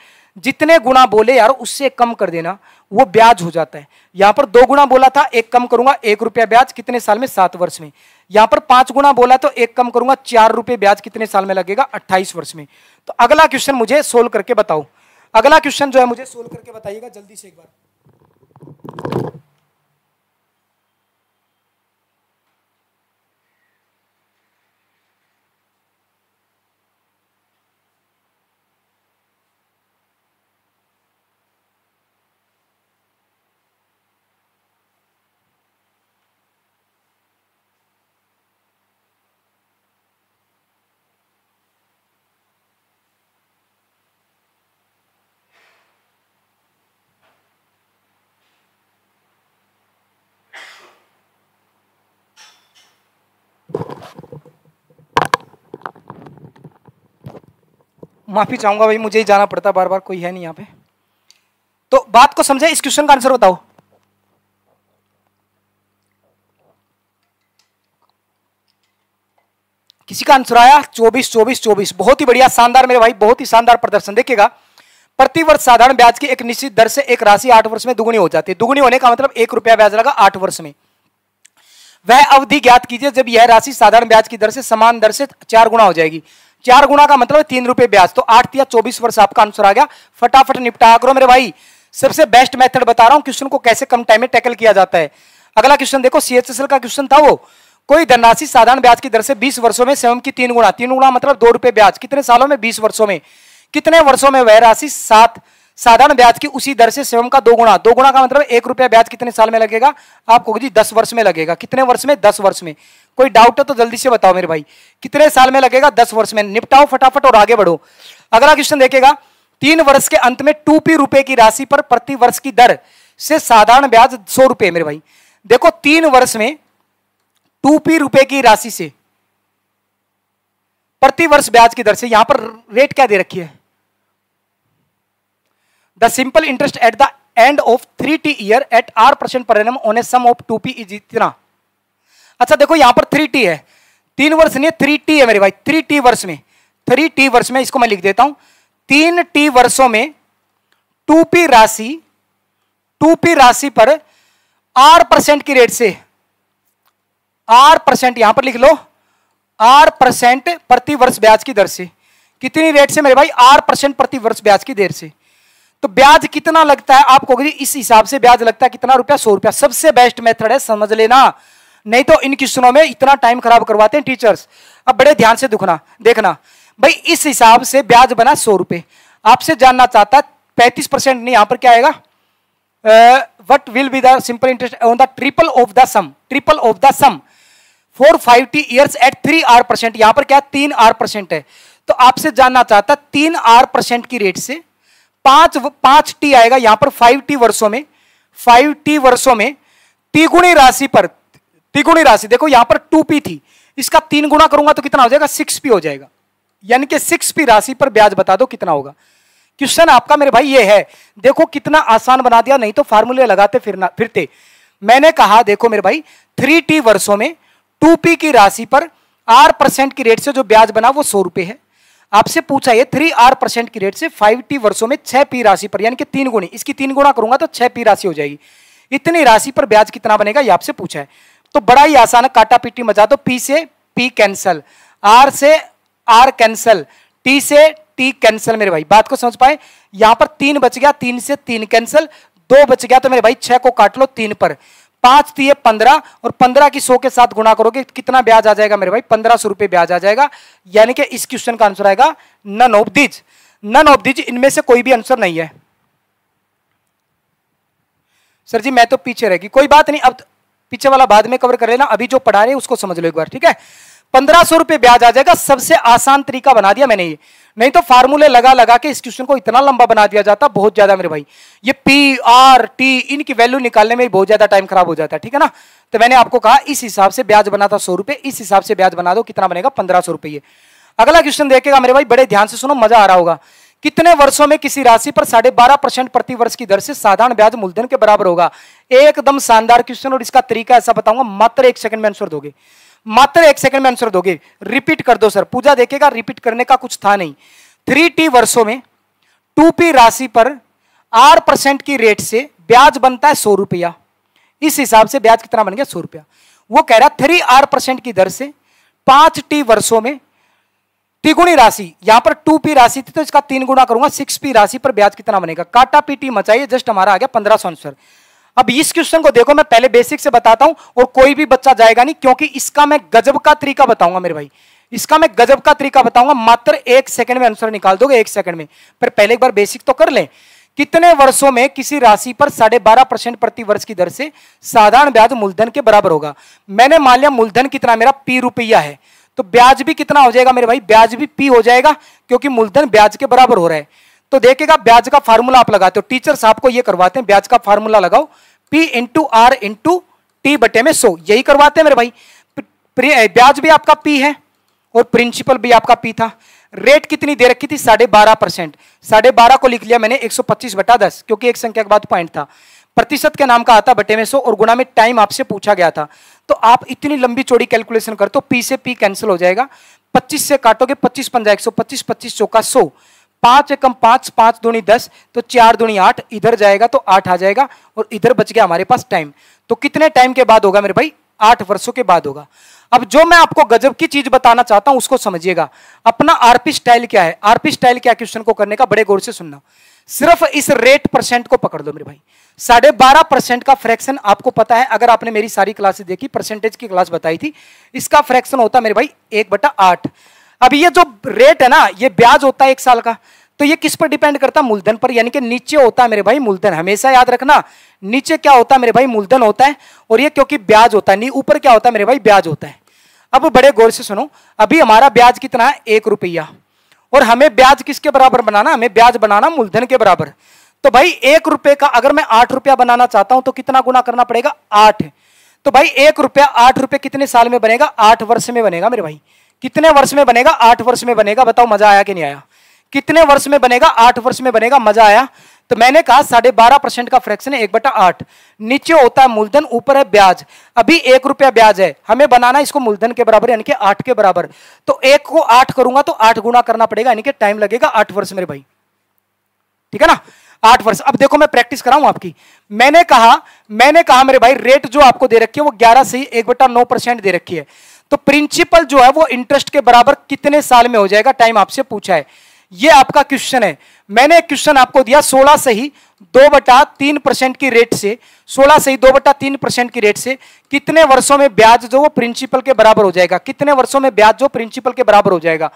जितने गुना बोले यार उससे कम कर देना वो ब्याज हो जाता है यहां पर दो गुना बोला था एक कम करूंगा एक रुपया ब्याज कितने साल में सात वर्ष में यहां पर पांच गुना बोला तो एक कम करूंगा चार रुपये ब्याज कितने साल में लगेगा अट्ठाईस वर्ष में तो अगला क्वेश्चन मुझे सोल्व करके बताओ अगला क्वेश्चन जो है मुझे सोल्व करके बताइएगा जल्दी से एक बार माफ़ी चाहूंगा भाई मुझे ही जाना पड़ता बार बार कोई है नहीं यहाँ पे तो बात को समझे इस क्वेश्चन का आंसर बताओ किसी का आंसर आया चौबीस चौबीस चौबीस बहुत ही बढ़िया शानदार मेरे भाई बहुत ही शानदार प्रदर्शन देखिएगा प्रतिवर्ष साधारण ब्याज की एक निश्चित दर से एक राशि आठ वर्ष में दुगुनी हो जाती है दुगुनी होने का मतलब एक रुपया ब्याज लगा आठ वर्ष में वह अवधि ज्ञात कीजिए जब यह राशि साधारण ब्याज की दर से समान दर से चार गुना हो जाएगी चार गुणा का मतलब तीन रुपए ब्याज तो आठ या चौबीस वर्ष आपका आंसर आ गया फटाफट निपटा करो मेरे भाई सबसे बेस्ट मेथड बता रहा हूं क्वेश्चन को कैसे कम टाइम में टैकल किया जाता है अगला क्वेश्चन देखो सीएचएसएल का क्वेश्चन था वो कोई धनराशि साधारण ब्याज की दर से बीस वर्षों में स्वयं की तीन गुणा तीन गुणा मतलब दो रुपए ब्याज कितने सालों में बीस वर्षों में कितने वर्षों में वह राशि सात साधारण ब्याज की उसी दर से स्वयं का दो गुणा दो गुणा का मतलब एक रुपया ब्याज कितने साल में लगेगा आपको जी दस वर्ष में लगेगा कितने वर्ष में दस वर्ष में कोई डाउट है तो जल्दी से बताओ मेरे भाई कितने साल में लगेगा दस वर्ष में निपटाओ फटाफट और आगे बढ़ो अगला क्वेश्चन देखेगा तीन वर्ष के अंत में टू पी रुपए की राशि पर प्रति वर्ष की दर से साधारण ब्याज सौ रुपए मेरे भाई देखो तीन वर्ष में टू पी रुपए की राशि से प्रति वर्ष ब्याज की दर से यहां पर रेट क्या दे रखी है the simple interest at the end of three T year at R percent per on a sum of two P is इतना अच्छा देखो यहां पर थ्री टी है तीन वर्ष नहीं थ्री टी है मेरे भाई थ्री टी वर्ष में थ्री टी वर्ष में इसको मैं लिख देता हूं तीन टी वर्षों में टू पी राशि टू पी राशि पर आर परसेंट की रेट से आर परसेंट यहां पर लिख लो आर परसेंट प्रति वर्ष ब्याज की दर से कितनी रेट से मेरे भाई आर परसेंट प्रति वर्ष ब्याज की देर से तो ब्याज कितना लगता है आपको इस हिसाब से ब्याज लगता है कितना रुपया सौ रुपया सबसे बेस्ट मेथड है समझ लेना नहीं तो इन क्वेश्चनों में इतना टाइम खराब करवाते हैं टीचर्स अब बड़े ध्यान से दुखना देखना भाई इस हिसाब से ब्याज बना सौ रुपये आपसे जानना चाहता पैंतीस परसेंट नहीं यहाँ पर क्या आएगा what will be the simple interest on the triple of the sum triple of the sum four five T years at three R percent यहाँ पर क्या तीन आर परसेंट है तो आपसे जानना चाहता तीन आर परसेंट की रेट से पांच पांच टी आएगा यहां पर फाइव टी वर्षों में फाइव टी वर्षों में तिगुणी राशि पर तिगुणी राशि देखो यहां पर टू पी थी इसका तीन गुणा करूंगा तो कितना हो जाएगा सिक्स पी हो जाएगा यानी कि सिक्स पी राशि पर ब्याज बता दो कितना होगा क्वेश्चन आपका मेरे भाई ये है देखो कितना आसान बना दिया नहीं तो फार्मूले लगाते फिरना फिरते मैंने कहा देखो मेरे भाई थ्री टी वर्षों में टू पी की राशि पर आर परसेंट की रेट से जो ब्याज बना वो सौ रुपए है आपसे पूछा ये थ्री आर परसेंट की रेट से फाइव टी वर्षों में छह पी राशि पर यानी कि तीन गुणी इसकी तीन गुणा करूंगा तो छह पी राशि हो जाएगी इतनी राशि पर ब्याज कितना बनेगा ये आपसे पूछा है तो बड़ा ही आसान है काटा पीटी मचा दो पी से पी कैंसल आर से आर कैंसल टी से टी कैंसल मेरे भाई बात को समझ पाए यहां पर तीन बच गया तीन से तीन कैंसल दो बच गया तो मेरे भाई छह को काट लो तीन पर पांच थी पंद्रह और पंद्रह की सौ के साथ गुणा करोगे कितना ब्याज आ जाएगा मेरे भाई पंद्रह सौ रुपये ब्याज आ जाएगा यानी कि इस क्वेश्चन का आंसर आएगा none of these none of these इनमें से कोई भी आंसर नहीं है सर जी मैं तो पीछे रहेगी कोई बात नहीं अब पीछे वाला बाद में कवर कर लेना अभी जो पढ़ा रहे उसको समझ लो एक बार ठीक है पंद्रह सौ रुपये ब्याज आ जाएगा सबसे आसान तरीका बना दिया मैंने ये नहीं तो फार्मूले लगा लगा के इस क्वेश्चन को इतना लंबा बना दिया जाता बहुत ज्यादा मेरे भाई ये पी आर टी इनकी वैल्यू निकालने में बहुत ज्यादा टाइम खराब हो जाता है ठीक है ना तो मैंने आपको कहा इस हिसाब से ब्याज बना था सौ रुपये इस हिसाब से ब्याज बना दो कितना बनेगा पंद्रह सौ रुपये अगला क्वेश्चन देखेगा मेरे भाई बड़े ध्यान से सुनो मजा आ रहा होगा कितने वर्षों में किसी राशि पर साढ़े बारह परसेंट प्रति वर्ष की दर से साधारण ब्याज मूलधन के बराबर होगा एकदम शानदार क्वेश्चन और इसका तरीका ऐसा बताऊंगा मात्र एक सेकंड में आंसर दोगे मात्र एक सेकंड में आंसर दोगे रिपीट कर दो सर पूजा देखेगा रिपीट करने का कुछ था नहीं थ्री टी वर्षों में टू पी राशि पर आर परसेंट की रेट से ब्याज बनता है सौ रुपया इस हिसाब से ब्याज कितना बन गया सौ रुपया वो कह रहा थ्री आर परसेंट की दर से पांच टी वर्षों में त्रिगुणी राशि यहां पर टू पी राशि थी तो इसका तीन गुणा करूंगा सिक्स पी राशि पर ब्याज कितना बनेगा काटा पीटी मचाइए जस्ट हमारा आ गया पंद्रह सौ आंसर अब इस क्वेश्चन को देखो मैं पहले बेसिक से बताता हूं और कोई भी बच्चा जाएगा नहीं क्योंकि इसका मैं गजब का तरीका बताऊंगा मेरे भाई इसका मैं गजब का तरीका बताऊंगा मात्र एक सेकंड में आंसर निकाल दोगे एक सेकंड में पर पहले एक बार बेसिक तो कर लें कितने वर्षों में किसी राशि पर साढ़े बारह परसेंट प्रति वर्ष की दर से साधारण ब्याज मूलधन के बराबर होगा मैंने मान लिया मूलधन कितना मेरा पी रुपया है तो ब्याज भी कितना हो जाएगा मेरे भाई ब्याज भी पी हो जाएगा क्योंकि मूलधन ब्याज के बराबर हो रहा है तो देखेगा ब्याज का फार्मूला आप लगाते हो टीचर साहब को ये करवाते हैं ब्याज का फार्मूला लगाओ P into R into T बटे में सो यही करवाते हैं मेरे भाई ब्याज भी आपका पी है और प्रिंसिपल भी आपका पी था रेट कितनी दे रखी थी साढ़े बारह परसेंट साढ़े बारह को लिख लिया मैंने एक सौ पच्चीस बटा दस क्योंकि एक संख्या के बाद पॉइंट था प्रतिशत के नाम का आता बटे में सो और गुणा में टाइम आपसे पूछा गया था तो आप इतनी लंबी चौड़ी कैलकुलेशन कर तो पी से पी कैंसिल हो जाएगा पच्चीस से काटोगे पच्चीस पंजा एक सौ पच्चीस पच्चीस चौका सौ पांच एकम पांच पांच दूनी दस तो चार दूनी आठ इधर जाएगा तो आठ आ जाएगा और इधर बच गया हमारे पास टाइम तो कितने टाइम के बाद होगा मेरे भाई आठ वर्षों के बाद होगा अब जो मैं आपको गजब की चीज बताना चाहता हूं उसको समझिएगा अपना आरपी स्टाइल क्या है आरपी स्टाइल क्या क्वेश्चन को करने का बड़े गौर से सुनना सिर्फ इस रेट परसेंट को पकड़ लो मेरे भाई साढ़े बारह परसेंट का फ्रैक्शन आपको पता है अगर आपने मेरी सारी क्लासेस देखी परसेंटेज की क्लास बताई थी इसका फ्रैक्शन होता है मेरे भाई एक बटा आठ अब ये जो रेट है ना ये ब्याज होता है एक साल का तो ये किस पर डिपेंड करता है मूलधन पर यानी कि नीचे होता है मेरे भाई मूलधन हमेशा याद रखना नीचे क्या होता है मेरे भाई मूलधन होता है और ये क्योंकि ब्याज होता है ऊपर क्या होता है मेरे भाई ब्याज होता है अब बड़े गौर से सुनो अभी हमारा ब्याज कितना है एक रुपया और हमें ब्याज किसके बराबर बनाना हमें ब्याज बनाना मूलधन के बराबर तो भाई एक रुपए का अगर मैं आठ रुपया बनाना चाहता हूं तो कितना गुना करना पड़ेगा आठ तो भाई एक रुपया आठ रुपये कितने साल में बनेगा आठ वर्ष में बनेगा मेरे भाई कितने वर्ष में बनेगा आठ वर्ष में बनेगा बताओ मजा आया कि नहीं आया कितने वर्ष में बनेगा आठ वर्ष में बनेगा मजा आया तो मैंने कहा साढ़े बारह परसेंट का फ्रैक्शन है एक बटा आठ नीचे होता है मूलधन ऊपर है ब्याज अभी एक रुपया ब्याज है हमें बनाना इसको मूलधन के बराबर यानी कि आठ के बराबर तो एक को आठ करूंगा तो आठ गुणा करना पड़ेगा यानी कि टाइम लगेगा आठ वर्ष मेरे भाई ठीक है ना आठ वर्ष अब देखो मैं प्रैक्टिस कराऊं आपकी मैंने कहा मैंने कहा मेरे भाई रेट जो आपको दे रखी है वो ग्यारह से एक बटा नौ परसेंट दे रखी है तो प्रिंसिपल जो है वो इंटरेस्ट के बराबर कितने साल में हो जाएगा टाइम आपसे पूछा है ये आपका क्वेश्चन है मैंने एक क्वेश्चन आपको दिया सोलह से ही दो बटा तीन परसेंट की रेट से सोलह से ही दो बटा तीन परसेंट की रेट से कितने वर्षों में ब्याज जो वो प्रिंसिपल के बराबर हो जाएगा कितने वर्षों में ब्याज जो प्रिंसिपल के बराबर हो जाएगा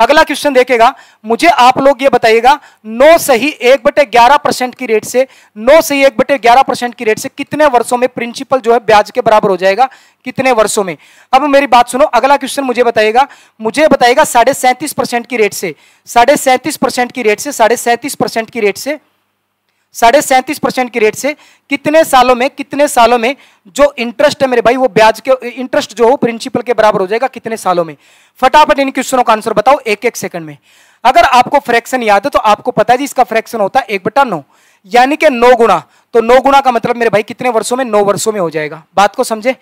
अगला क्वेश्चन देखेगा मुझे आप लोग ये बताइएगा नौ सही एक बटे ग्यारह परसेंट की रेट से नौ सही एक बटे ग्यारह परसेंट की रेट से कितने वर्षों में प्रिंसिपल जो है ब्याज के बराबर हो जाएगा कितने वर्षों में अब मेरी बात सुनो अगला क्वेश्चन मुझे बताइएगा मुझे बताइएगा साढ़े सैंतीस परसेंट की रेट से साढ़े सैंतीस परसेंट की रेट से साढ़े सैंतीस परसेंट की रेट से साढ़े सैंतीस परसेंट की रेट से कितने सालों में कितने सालों में जो इंटरेस्ट है मेरे भाई वो ब्याज के इंटरेस्ट जो हो प्रिंसिपल के बराबर हो जाएगा कितने सालों में फटाफट इन क्वेश्चनों का आंसर बताओ एक एक सेकंड में अगर आपको फ्रैक्शन याद है तो आपको पता है जी इसका फ्रैक्शन होता है एक बटा नौ यानी कि नौ गुणा तो नौ गुणा का मतलब मेरे भाई कितने वर्षों में नौ वर्षों में हो जाएगा बात को समझे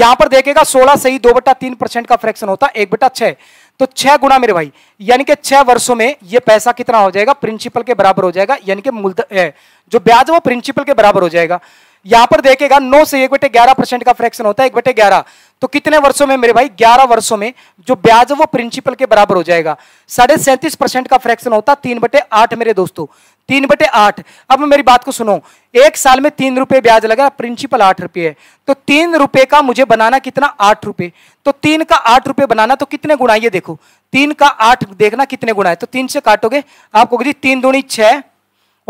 यहां पर देखेगा सोलह सही दो बटा तीन परसेंट का फ्रैक्शन होता है एक बटा छह तो छह गुना मेरे भाई यानी कि छह वर्षों में ये पैसा कितना हो जाएगा प्रिंसिपल के बराबर हो जाएगा यानी कि मूल जो ब्याज है वो प्रिंसिपल के बराबर हो जाएगा यहां पर देखेगा नौ से एक बटे ग्यारह परसेंट का फ्रैक्शन होता है एक बटे ग्यारह तो कितने वर्षों में मेरे भाई ग्यारह वर्षों में जो ब्याज है वो प्रिंसिपल के बराबर हो जाएगा साढ़े सैंतीस परसेंट का फ्रैक्शन होता है तीन बटे आठ मेरे दोस्तों तीन बटे आठ अब मेरी बात को सुनो एक साल में तीन रुपए ब्याज लगा प्रिंसिपल आठ रुपये है तो तीन रुपए का मुझे बनाना कितना आठ रुपए तो तीन का आठ रुपए बनाना तो कितने गुणा ये देखो तीन का आठ देखना कितने गुणा है तो तीन से काटोगे आपको जी तीन दूणी छः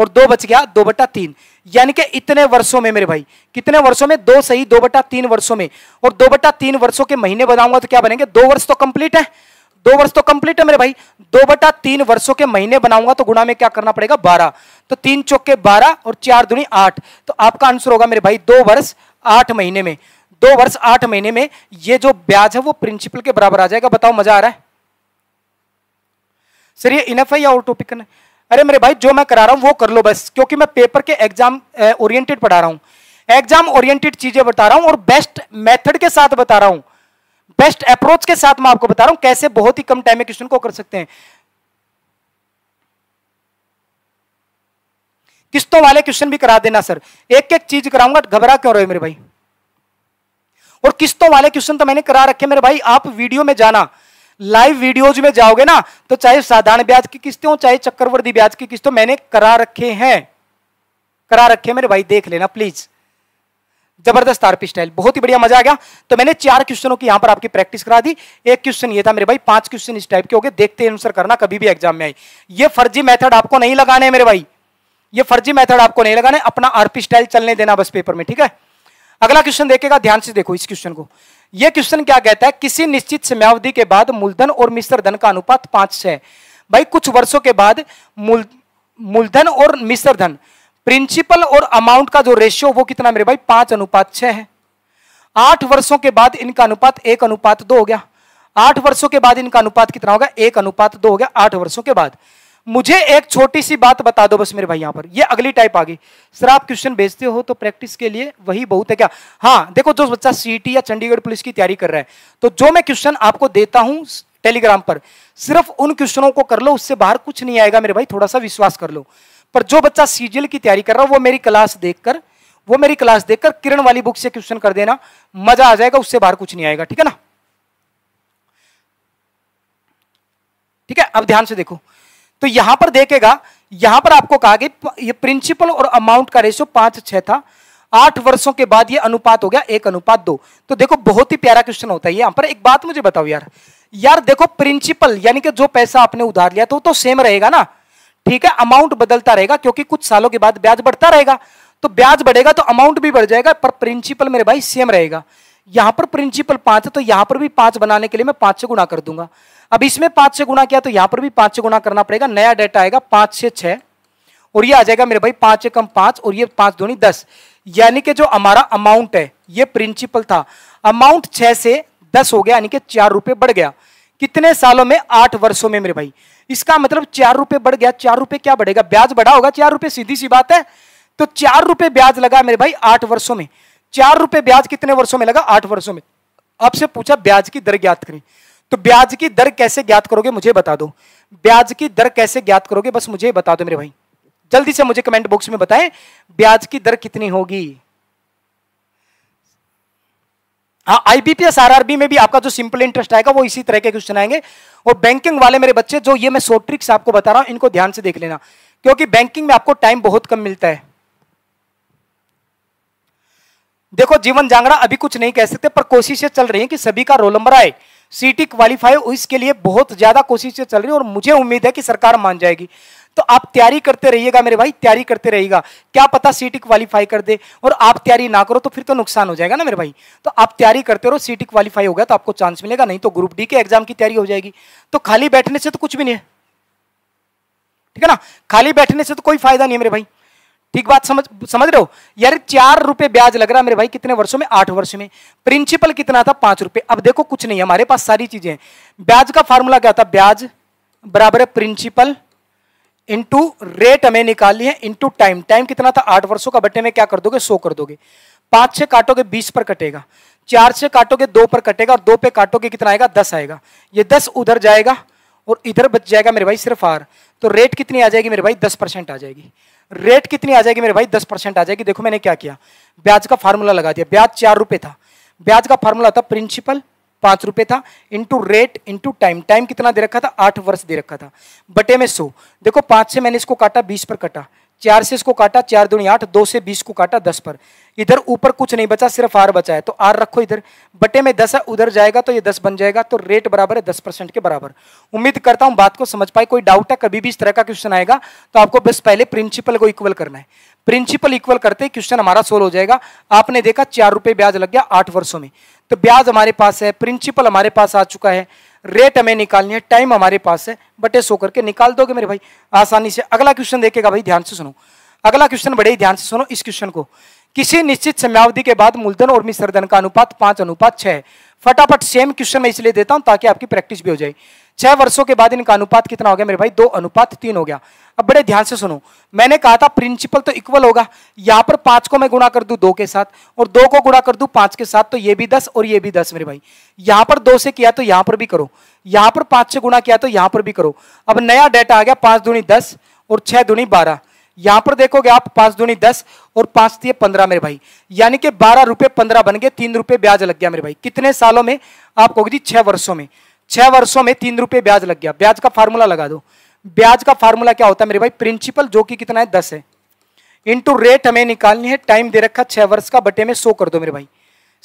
और दो बच गया दो बटा तीन यानी कि इतने वर्षों में मेरे भाई कितने वर्षों में दो सही दो बटा तीन वर्षों में और दो बटा तीन वर्षों के महीने बनाऊंगा तो क्या बनेंगे दो वर्ष तो कंप्लीट है दो वर्ष तो कंप्लीट है मेरे भाई दो बटा तीन वर्षों के महीने बनाऊंगा तो गुणा में क्या करना पड़ेगा बारह तो तीन चौके बारह और चार दुनी आठ तो आपका आंसर होगा मेरे भाई दो वर्ष आठ महीने में दो वर्ष आठ महीने में ये जो ब्याज है वो प्रिंसिपल के बराबर आ जाएगा बताओ मजा आ रहा है सर ये इनफ है या और टॉपिक करना अरे मेरे भाई जो मैं करा रहा हूँ वो कर लो बस क्योंकि मैं पेपर के एग्जाम ओरिएंटेड पढ़ा रहा हूँ एग्जाम ओरिएंटेड चीजें बता रहा हूँ और बेस्ट मेथड के साथ बता रहा हूँ बेस्ट अप्रोच के साथ मैं आपको बता रहा हूं कैसे बहुत ही कम टाइम में क्वेश्चन को कर सकते हैं किस्तों वाले क्वेश्चन भी करा देना सर एक एक चीज कराऊंगा घबरा क्यों रहे मेरे भाई और किस्तों वाले क्वेश्चन तो मैंने करा रखे मेरे भाई आप वीडियो में जाना लाइव वीडियोज में जाओगे ना तो चाहे साधारण ब्याज की किस्तें हो चाहे चक्रवर्ती ब्याज की किस्तों मैंने करा रखे हैं करा रखे मेरे भाई देख लेना प्लीज जबरदस्त आरपी स्टाइल बहुत ही बढ़िया मजा आ गया तो मैंने चार क्वेश्चनों की यहां पर आपकी प्रैक्टिस करा दी एक क्वेश्चन ये था मेरे भाई पांच क्वेश्चन इस टाइप के हो गए देखते आंसर करना कभी भी एग्जाम में आई ये फर्जी मेथड आपको नहीं लगाने मेरे भाई ये फर्जी मेथड आपको नहीं लगाने अपना आरपी स्टाइल चलने देना बस पेपर में ठीक है अगला क्वेश्चन देखेगा ध्यान से देखो इस क्वेश्चन को यह क्वेश्चन क्या कहता है किसी निश्चित समयावधि के बाद मूलधन और मिश्र धन का अनुपात पांच से है भाई कुछ वर्षों के बाद मूलधन और मिश्र धन प्रिंसिपल और अमाउंट का जो रेशियो वो कितना मेरे भाई पांच अनुपात छह है आठ वर्षों के बाद इनका अनुपात एक अनुपात दो हो गया आठ वर्षों के बाद इनका अनुपात कितना होगा एक अनुपात दो हो गया आठ वर्षों के बाद मुझे एक छोटी सी बात बता दो बस मेरे भाई यहां पर ये अगली टाइप आ गई सर आप क्वेश्चन भेजते हो तो प्रैक्टिस के लिए वही बहुत है क्या हाँ देखो जो बच्चा सीटी या चंडीगढ़ पुलिस की तैयारी कर रहा है तो जो मैं क्वेश्चन आपको देता हूं टेलीग्राम पर सिर्फ उन क्वेश्चनों को कर लो उससे बाहर कुछ नहीं आएगा मेरे भाई थोड़ा सा विश्वास कर लो पर जो बच्चा सीजीएल की तैयारी कर रहा है वो मेरी क्लास देखकर वो मेरी क्लास देखकर किरण वाली बुक से क्वेश्चन कर देना मजा आ जाएगा उससे बाहर कुछ नहीं आएगा ठीक है ना ठीक है अब ध्यान से देखो तो यहां पर देखेगा यहां पर आपको कहा कि ये प्रिंसिपल और अमाउंट का रेशियो पांच छह था आठ वर्षों के बाद ये अनुपात हो गया एक अनुपात दो तो देखो बहुत ही प्यारा क्वेश्चन होता है यहां पर एक बात मुझे बताओ यार यार देखो प्रिंसिपल यानी कि जो पैसा आपने उधार लिया था वो तो सेम रहेगा ना ठीक है अमाउंट बदलता रहेगा क्योंकि कुछ सालों के बाद ब्याज बढ़ता रहेगा तो ब्याज बढ़ेगा तो अमाउंट भी बढ़ जाएगा पर प्रिंसिपल मेरे भाई सेम रहेगा यहां पर प्रिंसिपल पांच है तो यहां पर भी पांच बनाने के लिए मैं पांच से गुणा कर दूंगा अब इसमें पांच से गुणा किया तो यहां पर भी पांच से गुणा करना पड़ेगा नया डेटा आएगा पांच से छह और ये आ जाएगा मेरे भाई पांच एकम कम पांच और ये पांच धोनी दस यानी कि जो हमारा अमाउंट है ये प्रिंसिपल था अमाउंट छह से दस हो गया यानी कि चार रुपए बढ़ गया कितने सालों में आठ वर्षों में मेरे भाई इसका मतलब चार रुपए बढ़ गया चार रुपए क्या बढ़ेगा ब्याज बढ़ा होगा चार रुपए सीधी सी बात है तो चार रुपए ब्याज लगा मेरे भाई आठ वर्षों में चार रुपए ब्याज कितने वर्षों में लगा आठ वर्षों में आपसे पूछा ब्याज की दर ज्ञात करें तो ब्याज की दर कैसे ज्ञात करोगे मुझे बता दो ब्याज की दर कैसे ज्ञात करोगे बस मुझे बता दो मेरे भाई जल्दी से मुझे कमेंट बॉक्स में बताएं ब्याज की दर कितनी होगी हाँ आईबीपीएस आरआरबी में भी आपका जो सिंपल इंटरेस्ट आएगा वो इसी तरह के क्वेश्चन आएंगे और बैंकिंग वाले मेरे बच्चे जो ये मैं शॉर्ट ट्रिक्स आपको बता रहा हूं इनको ध्यान से देख लेना क्योंकि बैंकिंग में आपको टाइम बहुत कम मिलता है देखो जीवन जांगड़ा अभी कुछ नहीं कह सकते पर कोशिशें चल रही हैं कि सभी का रोल नंबर आए सीटी क्वालिफाई इसके लिए बहुत ज्यादा कोशिशें चल रही है और मुझे उम्मीद है कि सरकार मान जाएगी तो आप तैयारी करते रहिएगा मेरे भाई तैयारी करते रहिएगा क्या पता सीटी क्वालिफाई कर दे और आप तैयारी ना करो तो फिर तो नुकसान हो जाएगा ना मेरे भाई तो आप तैयारी करते रहो सीटी क्वालिफाई हो गया तो आपको चांस मिलेगा नहीं तो ग्रुप डी के एग्जाम की तैयारी हो जाएगी तो खाली बैठने से तो कुछ भी नहीं है ठीक है ना खाली बैठने से तो कोई फायदा नहीं है मेरे भाई ठीक बात समझ समझ रहे हो यार चार रुपए ब्याज लग रहा है मेरे भाई कितने वर्षों में आठ वर्ष में प्रिंसिपल कितना था पांच रुपए अब देखो कुछ नहीं हमारे पास सारी चीजें ब्याज का फार्मूला क्या था ब्याज बराबर है प्रिंसिपल इंटू रेट हमें निकालनी है इंटू टाइम टाइम कितना था आठ वर्षों का बट्टे में क्या कर दोगे सो कर दोगे पांच से काटोगे बीस पर कटेगा चार से काटोगे दो पर कटेगा और दो पे काटोगे कितना आएगा दस आएगा ये दस उधर जाएगा और इधर बच जाएगा मेरे भाई सिर्फ आर तो रेट कितनी आ जाएगी मेरे भाई दस परसेंट आ जाएगी रेट कितनी आ जाएगी मेरे भाई दस परसेंट आ जाएगी देखो मैंने क्या किया ब्याज का फार्मूला लगा दिया ब्याज चार रुपए था ब्याज का फार्मूला था प्रिंसिपल पाँच रुपये था into rate into time time कितना दे रखा था आठ वर्ष दे रखा था बटे में सो देखो पाँच से मैंने इसको काटा बीस पर कटा चार से इसको काटा चार दूनी आठ दो से बीस को काटा दस पर इधर ऊपर कुछ नहीं बचा सिर्फ आर बचा है तो आर रखो इधर बटे में दस है उधर जाएगा तो ये दस बन जाएगा तो रेट बराबर है दस परसेंट के बराबर उम्मीद करता हूँ बात को समझ पाए कोई डाउट है कभी भी इस तरह का क्वेश्चन आएगा तो आपको बस पहले प्रिंसिपल को इक्वल करना है प्रिंसिपल इक्वल करते क्वेश्चन हमारा सोल्व हो जाएगा आपने देखा चार ब्याज लग गया आठ वर्षों में तो ब्याज हमारे पास है प्रिंसिपल हमारे पास आ चुका है रेट हमें निकालनी है टाइम हमारे पास है बटे सो करके निकाल दोगे मेरे भाई आसानी से अगला क्वेश्चन देखेगा भाई ध्यान से सुनो अगला क्वेश्चन बड़े ही ध्यान से सुनो इस क्वेश्चन को किसी निश्चित समयावधि के बाद मूलधन और मिश्रधन का अनुपात पांच अनुपात छह फटाफट सेम क्वेश्चन मैं इसलिए देता हूं ताकि आपकी प्रैक्टिस भी हो जाए छह वर्षों के बाद इनका अनुपात कितना हो गया मेरे भाई दो अनुपात तीन हो गया अब बड़े ध्यान से सुनो मैंने कहा था प्रिंसिपल तो इक्वल होगा यहां पर पांच को मैं गुणा कर दू दो के साथ और दो को गुणा कर दू पांच के साथ तो ये भी दस और ये भी दस मेरे भाई यहां पर दो से किया तो यहां पर भी करो यहां पर पांच से गुणा किया तो यहां पर भी करो अब नया डेटा आ गया पांच दूनी दस और छह दूनी बारह यहां पर देखोगे आप पांच दूनी दस और पांच दिए पंद्रह मेरे भाई यानी कि बारह रुपए पंद्रह बन गए तीन रुपए ब्याज लग गया मेरे भाई कितने सालों में आप कहोगे जी छह वर्षों में छह वर्षों में तीन रुपये ब्याज लग गया ब्याज का फार्मूला लगा दो ब्याज का फार्मूला क्या होता है मेरे भाई प्रिंसिपल जो कि कितना है दस है इंटू रेट हमें निकालनी है टाइम दे रखा छह वर्ष का बटे में सो कर दो मेरे भाई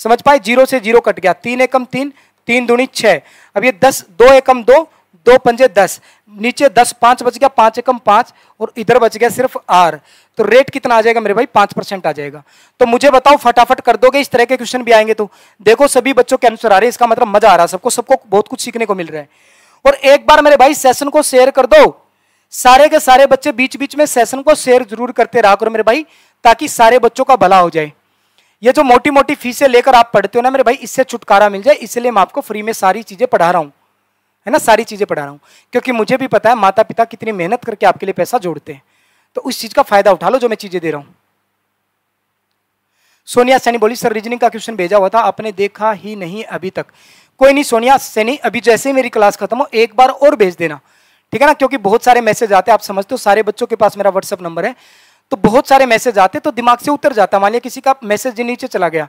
समझ पाए जीरो से जीरो कट गया तीन एकम तीन तीन दूनी छः अब ये दस दो एकम दो दो पंजे दस नीचे दस पांच बच गया पांच एकम पांच और इधर बच गया सिर्फ आर तो रेट कितना आ जाएगा मेरे भाई पांच परसेंट आ जाएगा तो मुझे बताओ फटाफट कर दोगे इस तरह के क्वेश्चन भी आएंगे तो देखो सभी बच्चों के आंसर आ रहे हैं इसका मतलब मजा आ रहा है सबको सबको बहुत कुछ सीखने को मिल रहा है और एक बार मेरे भाई सेशन को शेयर कर दो सारे के सारे बच्चे बीच बीच में सेशन को शेयर जरूर करते रहा करो मेरे भाई ताकि सारे बच्चों का भला हो जाए ये जो मोटी मोटी फीसें लेकर आप पढ़ते हो ना मेरे भाई इससे छुटकारा मिल जाए इसलिए मैं आपको फ्री में सारी चीजें पढ़ा रहा हूं है ना सारी चीज़ें पढ़ा रहा हूँ क्योंकि मुझे भी पता है माता पिता कितनी मेहनत करके आपके लिए पैसा जोड़ते हैं तो उस चीज़ का फायदा उठा लो जो मैं चीज़ें दे रहा हूँ सोनिया सैनी बोली सर रीजनिंग का क्वेश्चन भेजा हुआ था आपने देखा ही नहीं अभी तक कोई नहीं सोनिया सैनी अभी जैसे ही मेरी क्लास खत्म हो एक बार और भेज देना ठीक है ना क्योंकि बहुत सारे मैसेज आते हैं आप समझते हो सारे बच्चों के पास मेरा व्हाट्सअप नंबर है तो बहुत सारे मैसेज आते तो दिमाग से उतर जाता मान लिया किसी का मैसेज नीचे चला गया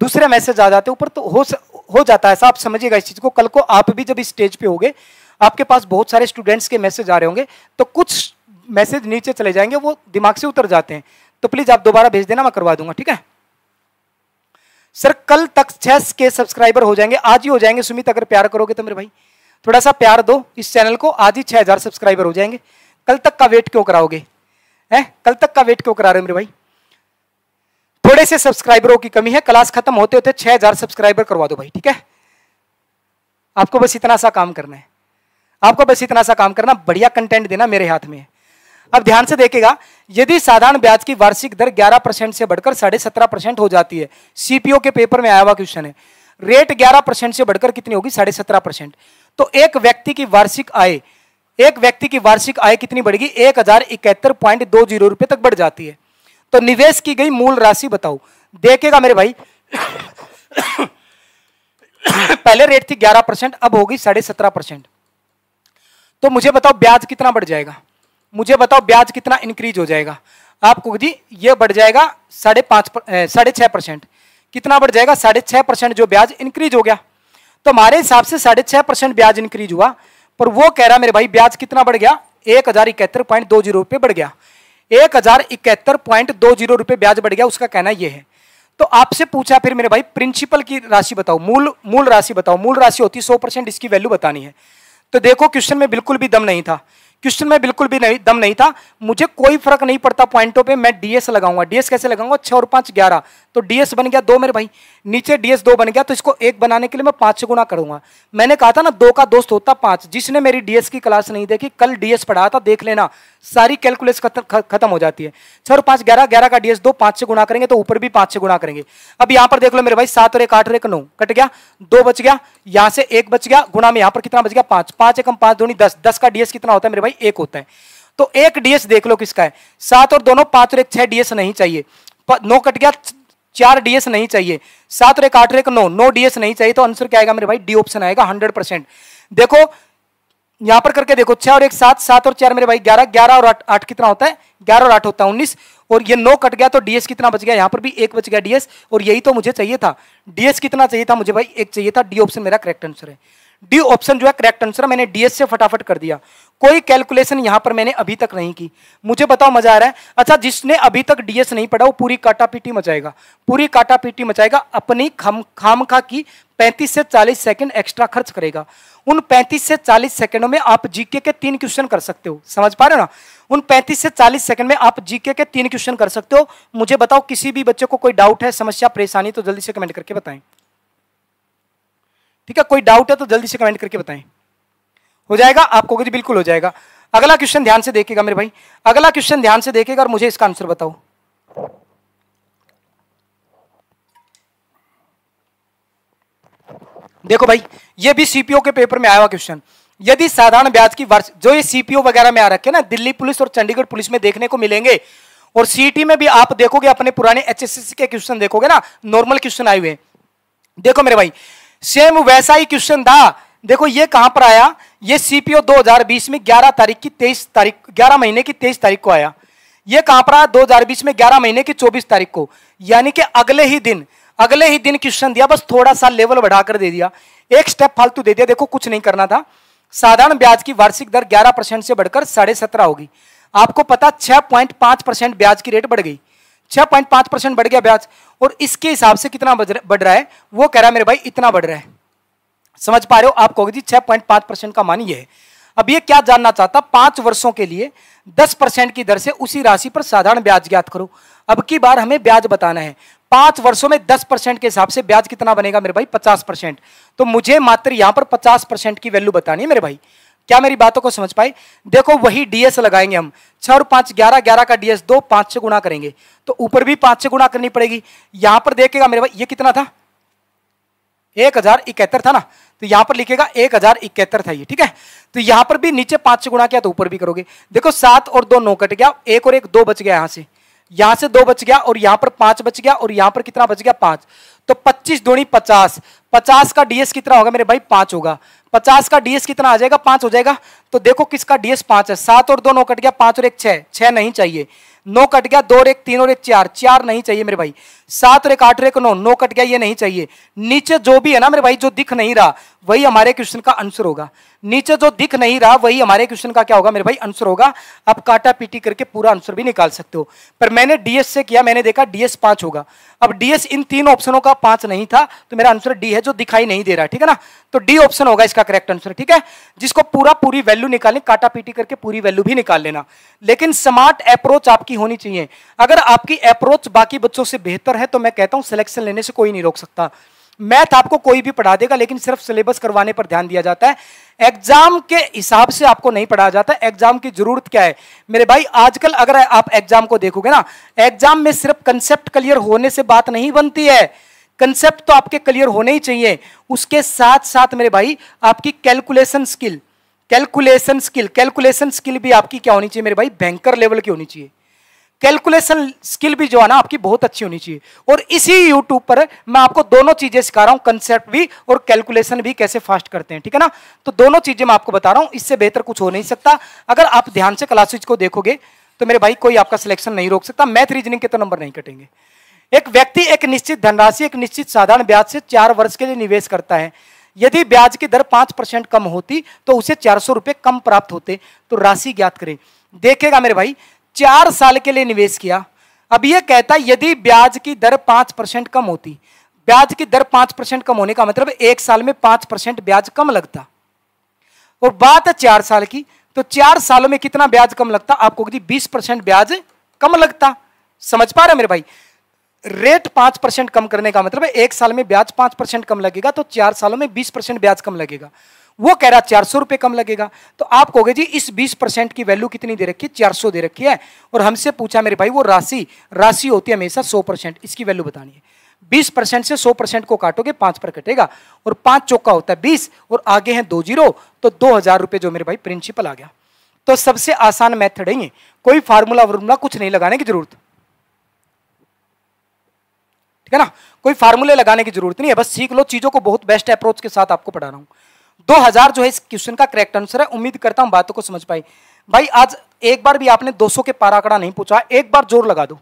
दूसरे मैसेज आ जाते हैं ऊपर तो हो हो जाता है ऐसा आप समझिएगा इस चीज़ को कल को आप भी जब स्टेज पे होगे आपके पास बहुत सारे स्टूडेंट्स के मैसेज आ रहे होंगे तो कुछ मैसेज नीचे चले जाएंगे वो दिमाग से उतर जाते हैं तो प्लीज़ आप दोबारा भेज देना मैं करवा दूंगा ठीक है सर कल तक छः के सब्सक्राइबर हो जाएंगे आज ही हो जाएंगे सुमित अगर प्यार करोगे तो मेरे भाई थोड़ा सा प्यार दो इस चैनल को आज ही छः सब्सक्राइबर हो जाएंगे कल तक का वेट क्यों कराओगे है कल तक का वेट क्यों करा रहे हो मेरे भाई थोड़े से सब्सक्राइबरों की कमी है क्लास खत्म होते होते 6000 सब्सक्राइबर करवा दो भाई ठीक है आपको बस इतना सा काम करना है आपको बस इतना सा काम करना बढ़िया कंटेंट देना मेरे हाथ में अब ध्यान से देखेगा यदि साधारण ब्याज की वार्षिक दर 11 परसेंट से बढ़कर साढ़े सत्रह परसेंट हो जाती है सीपीओ के पेपर में आया हुआ क्वेश्चन है रेट 11 परसेंट से बढ़कर कितनी होगी साढ़े सत्रह परसेंट तो एक व्यक्ति की वार्षिक आय एक व्यक्ति की वार्षिक आय कितनी बढ़ेगी एक हजार इकहत्तर पॉइंट दो जीरो रुपए तक बढ़ जाती है तो निवेश की गई मूल राशि बताओ देखेगा मेरे भाई पहले रेट थी ग्यारह परसेंट अब होगी साढ़े सत्रह परसेंट तो मुझे बताओ ब्याज कितना बढ़ जाएगा मुझे बताओ ब्याज कितना इंक्रीज हो जाएगा आपको जी ये बढ़ जाएगा साढ़े पांच साढ़े छह परसेंट कितना बढ़ जाएगा साढ़े छह परसेंट जो ब्याज इंक्रीज हो गया तो हमारे हिसाब से साढ़े छह परसेंट ब्याज इंक्रीज हुआ पर वो कह रहा मेरे भाई ब्याज कितना बढ़ गया एक हज़ार इकहत्तर पॉइंट दो जीरो रुपये बढ़ गया एक हजार इकहत्तर पॉइंट दो जीरो रुपए ब्याज बढ़ गया उसका कहना यह है तो आपसे पूछा फिर मेरे भाई प्रिंसिपल की राशि बताओ मूल मूल राशि बताओ मूल राशि होती है सौ परसेंट इसकी वैल्यू बतानी है तो देखो क्वेश्चन में बिल्कुल भी दम नहीं था क्वेश्चन में बिल्कुल भी नहीं दम नहीं था मुझे कोई फर्क नहीं पड़ता पॉइंटों पे मैं डीएस लगाऊंगा डीएस कैसे लगाऊंगा छह और पांच ग्यारह तो डीएस बन गया दो मेरे भाई नीचे डीएस दो बन गया तो इसको एक बनाने के लिए मैं पांच गुना करूंगा मैंने कहा था ना दो का दोस्त होता पांच जिसने मेरी डीएस की क्लास नहीं देखी कल डीएस पढ़ा था देख लेना सारी कैलकुलेस खत्म हो जाती है छह पांच ग्यारह ग्यारह का डीएस दो पांच से गुना करेंगे तो ऊपर भी पांच से गुना करेंगे अब यहां पर देख लो मेरे भाई सात और एक आठ और एक नौ कट गया दो बच गया यहाँ से एक बच गया गुना में यहां पर कितना बच गया पांच पांच एकम पांच दूनी दस दस का डीएस कितना होता है मेरे भाई एक होता है तो एक डीएस देख लो किसका है सात और दोनों पांच और एक छह डीएस नहीं चाहिए नौ कट गया चार डीएस नहीं चाहिए सात रेक आठ रेक नो नो डीएस नहीं चाहिए तो आंसर क्या आएगा मेरे भाई डी ऑप्शन आएगा हंड्रेड परसेंट देखो यहां पर करके देखो छह और एक सात सात और चार मेरे भाई ग्यारह ग्यारह और आठ कितना होता है ग्यारह और आठ होता है उन्नीस और ये नो कट गया तो डीएस कितना बच गया यहां पर भी एक बच गया डीएस और यही तो मुझे चाहिए था डीएस कितना चाहिए था मुझे भाई एक चाहिए था डी ऑप्शन मेरा करेक्ट आंसर है डी ऑप्शन जो है करेक्ट आंसर मैंने डीएस से फटाफट कर दिया कोई कैलकुलेशन यहां पर मैंने अभी तक नहीं की मुझे बताओ मजा आ रहा है अच्छा जिसने अभी तक डीएस नहीं पढ़ा वो पूरी काटा पीटी मचाएगा पूरी काटा पीटी मचाएगा अपनी खम खाम खा की 35 से 40 सेकंड एक्स्ट्रा खर्च करेगा उन 35 से 40 सेकंडों में आप जीके के तीन क्वेश्चन कर सकते हो समझ पा रहे हो ना उन 35 से 40 सेकंड में आप जीके के तीन क्वेश्चन कर सकते हो मुझे बताओ किसी भी बच्चे को कोई डाउट है समस्या परेशानी तो जल्दी से कमेंट करके बताएं ठीक है कोई डाउट है तो जल्दी से कमेंट करके बताएं हो जाएगा आपको जी बिल्कुल हो जाएगा अगला क्वेश्चन ध्यान से देखेगा मेरे भाई अगला क्वेश्चन ध्यान से देखेगा और मुझे इसका आंसर बताओ देखो भाई ये भी सीपीओ के पेपर में आया हुआ क्वेश्चन यदि साधारण ब्याज की वर्ष जो ये सीपीओ वगैरह में आ रखे ना दिल्ली पुलिस और चंडीगढ़ पुलिस में देखने को मिलेंगे और सीटी में भी आप देखोगे अपने पुराने एचएससी के क्वेश्चन देखोगे ना नॉर्मल क्वेश्चन आए हुए देखो मेरे भाई सेम वैसा ही क्वेश्चन था देखो ये कहां पर आया ये सीपीओ 2020 में 11 तारीख की 23 तारीख 11 महीने की 23 तारीख को आया ये कहां पर आया 2020 में 11 महीने की 24 तारीख को यानी कि अगले ही दिन अगले ही दिन क्वेश्चन दिया बस थोड़ा सा लेवल बढ़ाकर दे दिया एक स्टेप फालतू दे दिया देखो कुछ नहीं करना था साधारण ब्याज की वार्षिक दर ग्यारह परसेंट से बढ़कर साढ़े सत्रह होगी आपको पता छह पॉइंट पांच परसेंट ब्याज की रेट बढ़ गई छह पॉइंट पांच परसेंट बढ़ गया ब्याज और इसके हिसाब से कितना बढ़ रहा है वो कह रहा है मेरे भाई इतना बढ़ रहा है समझ पा रहे हो आप कहोगे जी छह पॉइंट पांच परसेंट का मान ये है अब ये क्या जानना चाहता पांच वर्षों के लिए दस परसेंट की दर से उसी राशि पर साधारण ब्याज ज्ञात करो अब की बार हमें ब्याज बताना है पांच वर्षों में दस परसेंट के हिसाब से ब्याज कितना बनेगा मेरे भाई पचास परसेंट तो मुझे मात्र यहां पर पचास परसेंट की वैल्यू बतानी है मेरे भाई क्या मेरी बातों को समझ पाए देखो वही डीएस लगाएंगे हम छह और पांच ग्यारह ग्यारह का डीएस दो पांच से गुणा करेंगे तो ऊपर भी पांच से गुणा करनी पड़ेगी यहां पर देखेगा मेरे भाई ये कितना था एक हजार इकहत्तर था ना तो यहां पर लिखेगा एक हजार इकहत्तर था ये ठीक है तो यहां पर भी नीचे पांच से गुणा किया तो ऊपर भी करोगे देखो सात और दो नौ कट गया एक और एक दो बच गया यहां से यहां से दो बच गया और यहां पर पांच बच गया और यहां पर कितना बच गया पांच तो पच्चीस दूनी पचास पचास का डीएस कितना होगा मेरे भाई पांच होगा पचास का डीएस कितना आ जाएगा पांच हो जाएगा तो देखो किसका डीएस पांच है सात और दो नौ कट गया पांच और एक छह छह नहीं चाहिए नौ कट गया दो रेक तीन और एक चार चार नहीं चाहिए मेरे भाई सात एक आठ एक नौ नौ कट गया ये नहीं चाहिए नीचे जो भी है ना मेरे भाई जो दिख नहीं रहा वही हमारे क्वेश्चन का आंसर होगा नीचे जो दिख नहीं रहा वही हमारे क्वेश्चन का क्या होगा मेरे भाई आंसर होगा आप काटा पीटी करके पूरा आंसर भी निकाल सकते हो पर मैंने डीएस से किया मैंने देखा डीएस पांच होगा अब डीएस इन तीन ऑप्शनों का पांच नहीं था तो मेरा आंसर डी है जो दिखाई नहीं दे रहा ठीक है ना तो डी ऑप्शन होगा इसका करेक्ट आंसर ठीक है जिसको पूरा पूरी वैल्यू निकालने काटा पीटी करके पूरी वैल्यू भी निकाल लेना लेकिन स्मार्ट अप्रोच आपकी की होनी चाहिए अगर आपकी अप्रोच बाकी बच्चों से बेहतर है तो मैं कहता हूँ सिलेक्शन लेने से कोई नहीं रोक सकता मैथ आपको कोई भी पढ़ा देगा लेकिन सिर्फ सिलेबस करवाने पर ध्यान दिया जाता है एग्जाम के हिसाब से आपको नहीं पढ़ाया जाता एग्जाम की जरूरत क्या है मेरे भाई आजकल अगर आप एग्जाम को देखोगे ना एग्जाम में सिर्फ कंसेप्ट क्लियर होने से बात नहीं बनती है कंसेप्ट तो आपके क्लियर होने ही चाहिए उसके साथ साथ मेरे भाई आपकी calculation skill calculation skill calculation skill भी आपकी क्या होनी चाहिए मेरे भाई बैंकर लेवल की होनी चाहिए कैलकुलेशन स्किल भी जो है ना आपकी बहुत अच्छी होनी चाहिए और इसी यूट्यूब पर मैं आपको दोनों चीज़ें सिखा रहा हूं कंसेप्ट भी और कैलकुलेशन भी कैसे फास्ट करते हैं ठीक है ना तो दोनों चीज़ें मैं आपको बता रहा हूं इससे बेहतर कुछ हो नहीं सकता अगर आप ध्यान से क्लासेज को देखोगे तो मेरे भाई कोई आपका सिलेक्शन नहीं रोक सकता मैथ रीजनिंग के तो नंबर नहीं कटेंगे एक व्यक्ति एक निश्चित धनराशि एक निश्चित साधारण ब्याज से चार वर्ष के लिए निवेश करता है यदि ब्याज की दर पांच परसेंट कम होती तो उसे चार सौ रुपये कम प्राप्त होते तो राशि ज्ञात करें देखेगा मेरे भाई चार साल के लिए निवेश किया अब यह कहता है यदि ब्याज की दर पांच परसेंट कम होती ब्याज की दर पांच परसेंट कम होने का मतलब एक साल में पांच परसेंट ब्याज कम लगता और बात है चार साल की तो चार सालों में कितना ब्याज कम लगता आपको बीस परसेंट ब्याज कम लगता समझ पा रहे मेरे भाई रेट पांच परसेंट कम करने का मतलब एक साल में ब्याज पांच परसेंट कम लगेगा तो चार सालों में बीस परसेंट ब्याज कम लगेगा वो कह रहा चार सौ रुपये कम लगेगा तो आप कहोगे जी इस बीस परसेंट की वैल्यू कितनी दे रखी है चार सौ दे रखी है और हमसे पूछा मेरे भाई वो राशि राशि होती है हमेशा सौ परसेंट इसकी वैल्यू बतानी है बीस परसेंट से सौ परसेंट को काटोगे पाँच पर कटेगा और पाँच चौका होता है बीस और आगे हैं दो जीरो तो दो हज़ार रुपए जो मेरे भाई प्रिंसिपल आ गया तो सबसे आसान मैथड है कोई फार्मूला वार्मूला कुछ नहीं लगाने की जरूरत ठीक है ना कोई फार्मूले लगाने की जरूरत नहीं है बस सीख लो चीज़ों को बहुत बेस्ट अप्रोच के साथ आपको पढ़ा रहा हूँ 2000 जो है इस क्वेश्चन का करेक्ट आंसर है उम्मीद करता हूं बातों को समझ पाई भाई आज एक बार भी आपने 200 के पार आंकड़ा नहीं पूछा एक बार जोर लगा दो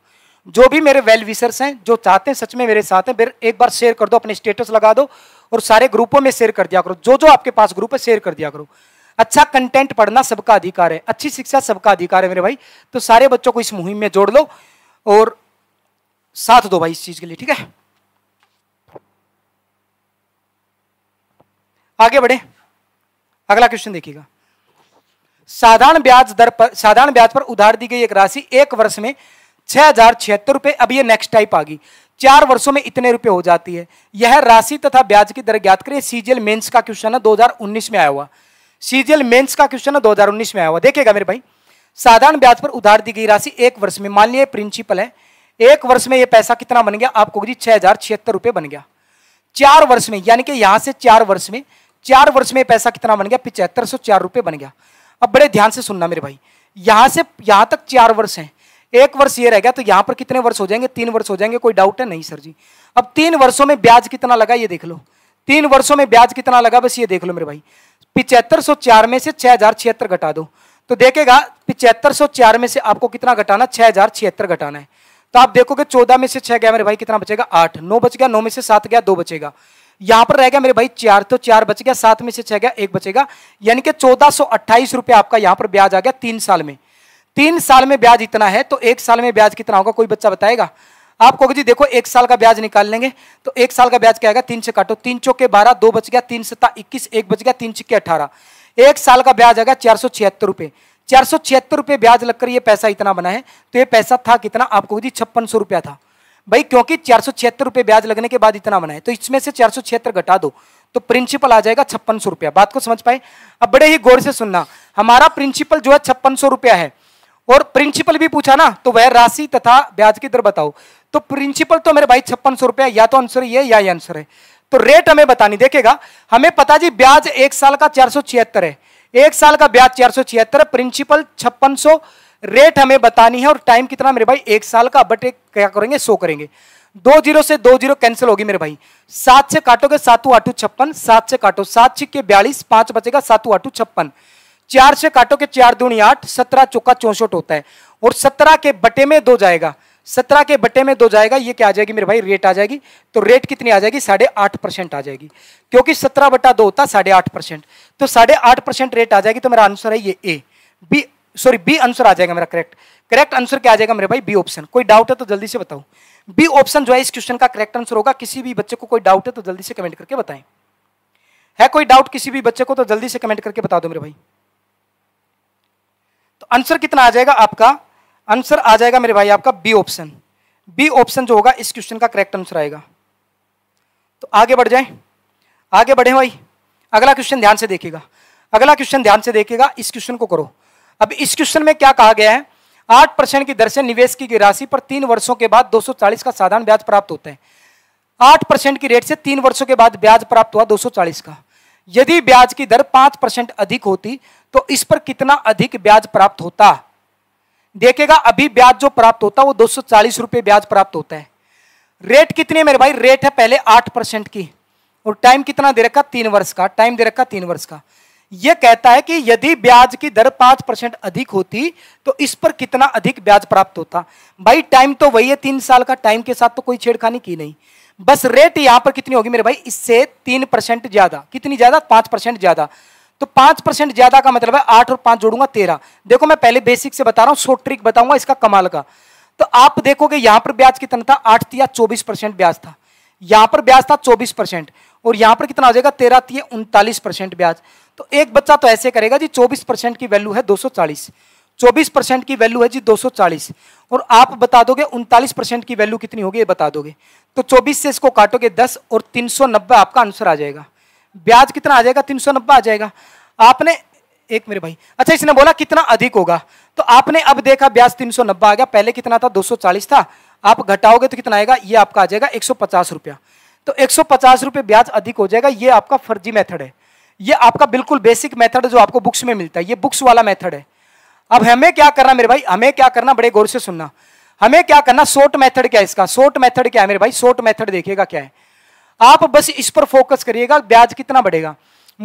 जो भी मेरे वेल विशर्स हैं जो चाहते हैं सच में मेरे साथ हैं फिर एक बार शेयर कर दो अपने स्टेटस लगा दो और सारे ग्रुपों में शेयर कर दिया करो जो जो आपके पास ग्रुप है शेयर कर दिया करो अच्छा कंटेंट पढ़ना सबका अधिकार है अच्छी शिक्षा सबका अधिकार है मेरे भाई तो सारे बच्चों को इस मुहिम में जोड़ लो और साथ दो भाई इस चीज़ के लिए ठीक है आगे बढ़े अगला क्वेश्चन देखिएगा साधारण ब्याज दर पर साधारण ब्याज पर उधार दी गई एक राशि एक वर्ष में छह हजार छिहत्तर रुपए अब ये नेक्स्ट टाइप आ गई चार वर्षों में इतने रुपए हो जाती है यह राशि तथा ब्याज की दर ज्ञात करिए सीजीएल मेंस का क्वेश्चन है 2019 में आया हुआ सीजीएल मेंस का क्वेश्चन है 2019 में आया हुआ देखिएगा मेरे भाई साधारण ब्याज पर उधार दी गई राशि एक वर्ष में मान लिया प्रिंसिपल है एक वर्ष में यह पैसा कितना बन गया आपको जी छह हजार छिहत्तर रुपए बन गया चार वर्ष में यानी कि यहां से चार वर्ष में चार वर्ष में पैसा कितना बन गया पिचहत्तर सौ चार रुपये बन गया अब बड़े ध्यान से सुनना मेरे भाई यहाँ से यहाँ तक चार वर्ष हैं एक वर्ष ये रह गया तो यहाँ पर कितने वर्ष हो जाएंगे तीन वर्ष हो जाएंगे कोई डाउट है नहीं सर जी अब तीन वर्षों में ब्याज कितना लगा ये देख लो तीन वर्षों में ब्याज कितना लगा बस ये देख लो मेरे भाई पिचहत्तर सौ चार में से छः हजार छिहत्तर घटा दो तो देखेगा पिचहत्तर सौ चार में से आपको कितना घटाना छः हजार छिहत्तर घटाना है तो आप देखोगे चौदह में से छः गया मेरे भाई कितना बचेगा आठ नौ बच गया नौ में से सात गया दो बचेगा यहां पर रह गया मेरे भाई चार तो चार बच गया सात में से छह गया एक बचेगा यानी कि चौदह सौ अट्ठाईस रुपया आपका यहां पर ब्याज आ गया तीन साल में तीन साल में ब्याज इतना है तो एक साल में ब्याज कितना होगा कोई बच्चा बताएगा आप कहोगे जी देखो एक साल का ब्याज निकाल लेंगे तो एक साल का ब्याज क्या आएगा तीन से काटो तीन चौके बारह दो बच गया तीन सत्ता इक्कीस एक बच गया तीन छिक्के अठारह एक साल का ब्याज आएगा चार सौ छिहत्तर रुपये चार सौ छिहत्तर रुपये ब्याज लगकर ये पैसा इतना बना है तो ये पैसा था कितना आपको जी छप्पन सौ रुपया था भाई क्योंकि चार सौ छिहत्तर रुपये ब्याज लगने के बाद इतना बनाए तो इसमें से चार सौ छिहत्तर घटा दो तो प्रिंसिपल आ जाएगा छप्पन सौ रुपया बात को समझ पाए अब बड़े ही गौर से सुनना हमारा प्रिंसिपल जो है छप्पन सौ रुपया है और प्रिंसिपल भी पूछा ना तो वह राशि तथा ब्याज की दर बताओ तो प्रिंसिपल तो मेरे भाई छप्पन सौ रुपया या तो आंसर ये या आंसर है तो रेट हमें बतानी देखेगा हमें पता जी ब्याज एक साल का चार सौ छिहत्तर है एक साल का ब्याज चार सौ छिहत्तर प्रिंसिपल छप्पन सौ रेट हमें बतानी है और टाइम कितना मेरे भाई एक साल का बट एक क्या करेंगे सो करेंगे दो जीरो से दो जीरो कैंसिल होगी मेरे भाई सात से काटोगे सातू आठू छप्पन सात से काटो सात छिक्के बयालीस पांच बचेगा सातु आठू छप्पन चार से काटोगे चार दूनी आठ सत्रह चौका चौसठ होता है और सत्रह के बटे में दो जाएगा सत्रह के बटे में दो जाएगा ये क्या आ जाएगी मेरे भाई रेट आ जाएगी तो रेट कितनी आ जाएगी साढ़े आठ परसेंट आ जाएगी क्योंकि सत्रह बटा दो होता साढ़े आठ परसेंट तो साढ़े आठ परसेंट रेट आ जाएगी तो मेरा आंसर है ये A B sorry B answer आ जाएगा मेरा करेक्ट करेक्ट आंसर क्या आ जाएगा मेरे भाई बी ऑप्शन कोई डाउट है तो जल्दी से बताओ बी ऑप्शन जो है इस क्वेश्चन का करेक्ट आंसर होगा किसी भी बच्चे को कोई डाउट है तो जल्दी से कमेंट करके बताएं है कोई डाउट किसी भी बच्चे को तो जल्दी से कमेंट करके बता दो मेरे भाई तो आंसर कितना आ जाएगा आपका आंसर आ जाएगा मेरे भाई आपका बी ऑप्शन बी ऑप्शन जो होगा इस क्वेश्चन का करेक्ट आंसर आएगा तो आगे बढ़ जाए आगे बढ़े भाई अगला क्वेश्चन ध्यान से देखेगा अगला क्वेश्चन ध्यान से देखेगा इस क्वेश्चन को करो अब इस क्वेश्चन में क्या कहा गया है आठ परसेंट की दर से निवेश की राशि पर तीन वर्षों के बाद 240 का साधारण ब्याज प्राप्त होता है आठ परसेंट की रेट से तीन वर्षों के बाद ब्याज प्राप्त हुआ 240 का यदि ब्याज की दर पांच परसेंट अधिक होती तो इस पर कितना अधिक ब्याज प्राप्त होता देखेगा अभी ब्याज जो प्राप्त होता वो दो सौ ब्याज प्राप्त होता है रेट कितनी है मेरे भाई रेट है पहले आठ परसेंट की और टाइम कितना दे रखा तीन वर्ष का टाइम दे रखा तीन वर्ष का यह कहता है कि यदि ब्याज की दर पांच परसेंट अधिक होती तो इस पर कितना अधिक ब्याज प्राप्त होता भाई टाइम तो वही है तीन साल का टाइम के साथ तो कोई छेड़खानी की नहीं बस रेट यहां पर कितनी होगी मेरे भाई इससे तीन परसेंट ज्यादा कितनी ज्यादा पांच परसेंट ज्यादा तो पांच परसेंट ज्यादा का मतलब है आठ और पांच जोड़ूंगा तेरह देखो मैं पहले बेसिक से बता रहा हूं शॉर्ट ट्रिक बताऊंगा इसका कमाल का तो आप देखोगे यहां पर ब्याज कितना था आठ तिया चौबीस परसेंट ब्याज था यहां पर ब्याज था चौबीस परसेंट और यहां पर कितना हो जाएगा तेरह तिया उनतालीस परसेंट ब्याज तो एक बच्चा तो ऐसे करेगा जी 24 परसेंट की वैल्यू है 240 24 परसेंट की वैल्यू है जी 240 और आप बता दोगे उनतालीस परसेंट की वैल्यू कितनी होगी ये बता दोगे तो 24 से इसको काटोगे 10 और 390 आपका आंसर आ जाएगा ब्याज कितना आ जाएगा 390 आ जाएगा आपने एक मेरे भाई अच्छा इसने बोला कितना अधिक होगा तो आपने अब देखा ब्याज नब्बे आ गया पहले कितना था चालीस था आप घटाओगे तो कितना आएगा ये आपका आ जाएगा एक रुपया तो एक सौ ब्याज अधिक हो जाएगा ये आपका फर्जी मेथड है ये आपका बिल्कुल बेसिक मेथड है जो आपको बुक्स में मिलता है ये बुक्स वाला मेथड है अब हमें क्या करना मेरे भाई हमें क्या करना बड़े गौर से सुनना हमें क्या करना शॉर्ट मेथड क्या है इसका शॉर्ट मेथड क्या है मेरे भाई शॉर्ट मेथड देखिएगा क्या है आप बस इस पर फोकस करिएगा ब्याज कितना बढ़ेगा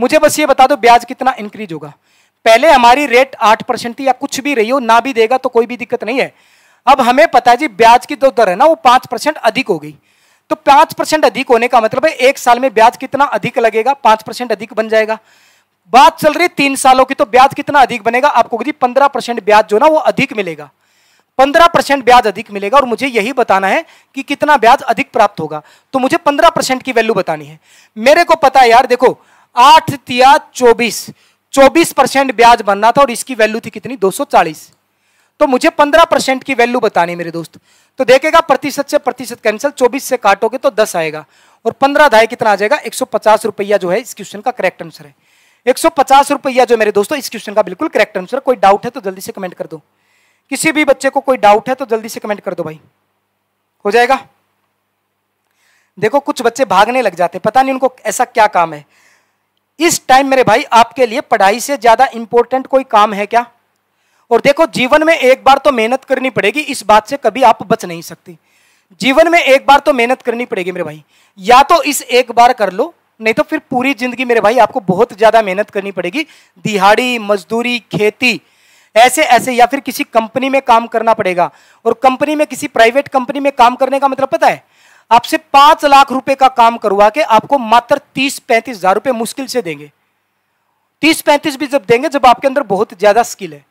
मुझे बस ये बता दो ब्याज कितना इंक्रीज होगा पहले हमारी रेट आठ परसेंट थी या कुछ भी रही हो ना भी देगा तो कोई भी दिक्कत नहीं है अब हमें पता है जी ब्याज की जो दर है ना वो पांच परसेंट अधिक हो गई तो पांच परसेंट अधिक होने का मतलब है एक साल में ब्याज कितना अधिक लगेगा पांच परसेंट अधिक बन जाएगा बात चल रही तीन सालों की तो ब्याज कितना अधिक बनेगा आपको पंद्रह परसेंट ब्याज जो ना वो अधिक मिलेगा पंद्रह परसेंट ब्याज अधिक मिलेगा और मुझे यही बताना है कि कितना ब्याज अधिक प्राप्त होगा तो मुझे पंद्रह परसेंट की वैल्यू बतानी है मेरे को पता है यार देखो आठ तिया चौबीस चौबीस परसेंट ब्याज बनना था और इसकी वैल्यू थी कितनी चालीस तो मुझे पंद्रह परसेंट की वैल्यू बतानी मेरे दोस्त तो देखेगा प्रतिशत से प्रतिशत कैंसिल चौबीस से काटोगे तो दस आएगा और पंद्रह दाए कितना आ जाएगा एक सौ पचास रुपया जो है इस क्वेश्चन का करेक्ट आंसर है एक सौ पचास रुपया जो मेरे दोस्तों इस क्वेश्चन का बिल्कुल करेक्ट आंसर कोई डाउट है तो जल्दी से कमेंट कर दो किसी भी बच्चे को कोई डाउट है तो जल्दी से कमेंट कर दो भाई हो जाएगा देखो कुछ बच्चे भागने लग जाते पता नहीं उनको ऐसा क्या काम है इस टाइम मेरे भाई आपके लिए पढ़ाई से ज्यादा इंपॉर्टेंट कोई काम है क्या और देखो जीवन में एक बार तो मेहनत करनी पड़ेगी इस बात से कभी आप बच नहीं सकते जीवन में एक बार तो मेहनत करनी पड़ेगी मेरे भाई या तो इस एक बार कर लो नहीं तो फिर पूरी जिंदगी मेरे भाई आपको बहुत ज्यादा मेहनत करनी पड़ेगी दिहाड़ी मजदूरी खेती ऐसे ऐसे या फिर किसी कंपनी में काम करना पड़ेगा और कंपनी में किसी प्राइवेट कंपनी में काम करने का मतलब पता है आपसे पांच लाख रुपए का काम करवा के आपको मात्र तीस पैंतीस हजार रुपए मुश्किल से देंगे तीस पैंतीस भी जब देंगे जब आपके अंदर बहुत ज्यादा स्किल है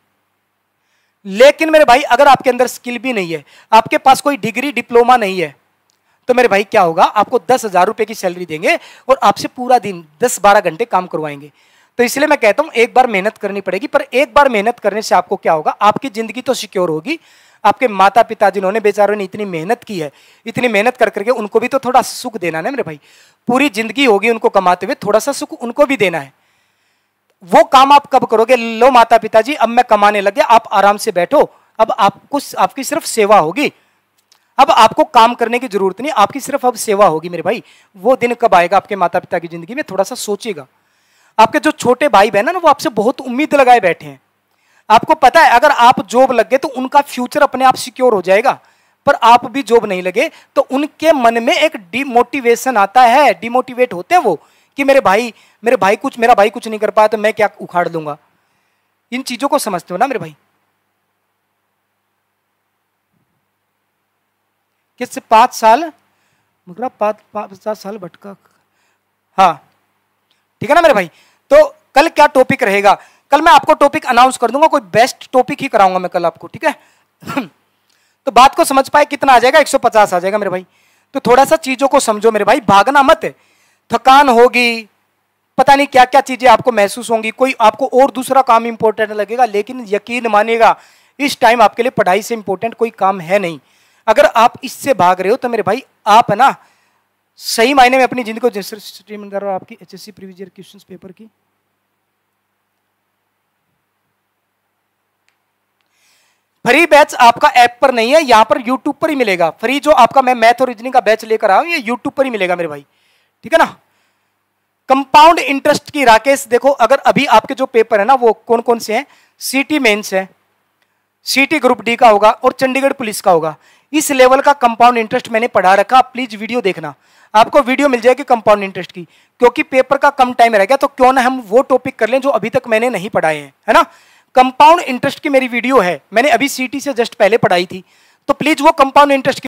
लेकिन मेरे भाई अगर आपके अंदर स्किल भी नहीं है आपके पास कोई डिग्री डिप्लोमा नहीं है तो मेरे भाई क्या होगा आपको दस हजार रुपये की सैलरी देंगे और आपसे पूरा दिन दस बारह घंटे काम करवाएंगे तो इसलिए मैं कहता हूं एक बार मेहनत करनी पड़ेगी पर एक बार मेहनत करने से आपको क्या होगा आपकी जिंदगी तो सिक्योर होगी आपके माता पिता जिन्होंने बेचारों ने इतनी मेहनत की है इतनी मेहनत कर करके उनको भी तो थोड़ा सुख देना ना मेरे भाई पूरी जिंदगी होगी उनको कमाते हुए थोड़ा सा सुख उनको भी देना है वो काम आप कब करोगे लो माता पिताजी अब मैं कमाने लगे आप आराम से बैठो अब आपको आपकी सिर्फ सेवा होगी अब आपको काम करने की जरूरत नहीं आपकी सिर्फ अब सेवा होगी मेरे भाई वो दिन कब आएगा आपके माता पिता की जिंदगी में थोड़ा सा सोचिएगा आपके जो छोटे भाई बहन है ना वो आपसे बहुत उम्मीद लगाए बैठे हैं आपको पता है अगर आप जॉब लग गए तो उनका फ्यूचर अपने आप सिक्योर हो जाएगा पर आप भी जॉब नहीं लगे तो उनके मन में एक डिमोटिवेशन आता है डिमोटिवेट होते हैं वो कि मेरे भाई मेरे भाई कुछ मेरा भाई कुछ नहीं कर पाया तो मैं क्या उखाड़ दूंगा इन चीजों को समझते हो ना मेरे भाई किससे पांच साल मुगरा पांच पचास साल भटका हाँ ठीक है ना मेरे भाई तो कल क्या टॉपिक रहेगा कल मैं आपको टॉपिक अनाउंस कर दूंगा कोई बेस्ट टॉपिक ही कराऊंगा मैं कल आपको ठीक है तो बात को समझ पाए कितना आ जाएगा 150 आ जाएगा मेरे भाई तो थोड़ा सा चीजों को समझो मेरे भाई भागना मत है थकान होगी पता नहीं क्या क्या चीज़ें आपको महसूस होंगी कोई आपको और दूसरा काम इंपोर्टेंट लगेगा लेकिन यकीन मानेगा इस टाइम आपके लिए पढ़ाई से इंपॉर्टेंट कोई काम है नहीं अगर आप इससे भाग रहे हो तो मेरे भाई आप है ना सही मायने में अपनी जिंदगी को स्ट्रीम कर रहा आपकी H S C previous question paper की फ्री बैच आपका ऐप पर नहीं है यहां पर यूट्यूब पर ही मिलेगा फ्री जो आपका मैं मैथ और रीजनिंग का बैच लेकर आया हूं ये यूट्यूब पर ही मिलेगा मेरे भाई ठीक है ना कंपाउंड इंटरेस्ट की राकेश देखो अगर अभी आपके जो पेपर है ना वो कौन कौन से हैं सिटी मेंस है सिटी ग्रुप डी का होगा और चंडीगढ़ पुलिस का होगा इस लेवल का कंपाउंड इंटरेस्ट मैंने पढ़ा रखा प्लीज वीडियो देखना आपको वीडियो मिल जाएगी कंपाउंड इंटरेस्ट की क्योंकि पेपर का कम टाइम रह गया तो क्यों ना हम वो टॉपिक कर लें जो अभी तक मैंने नहीं पढ़ाए हैं है ना कंपाउंड इंटरेस्ट की मेरी वीडियो है मैंने अभी सिटी से जस्ट पहले पढ़ाई थी तो प्लीज वो कंपाउंड इंटरेस्ट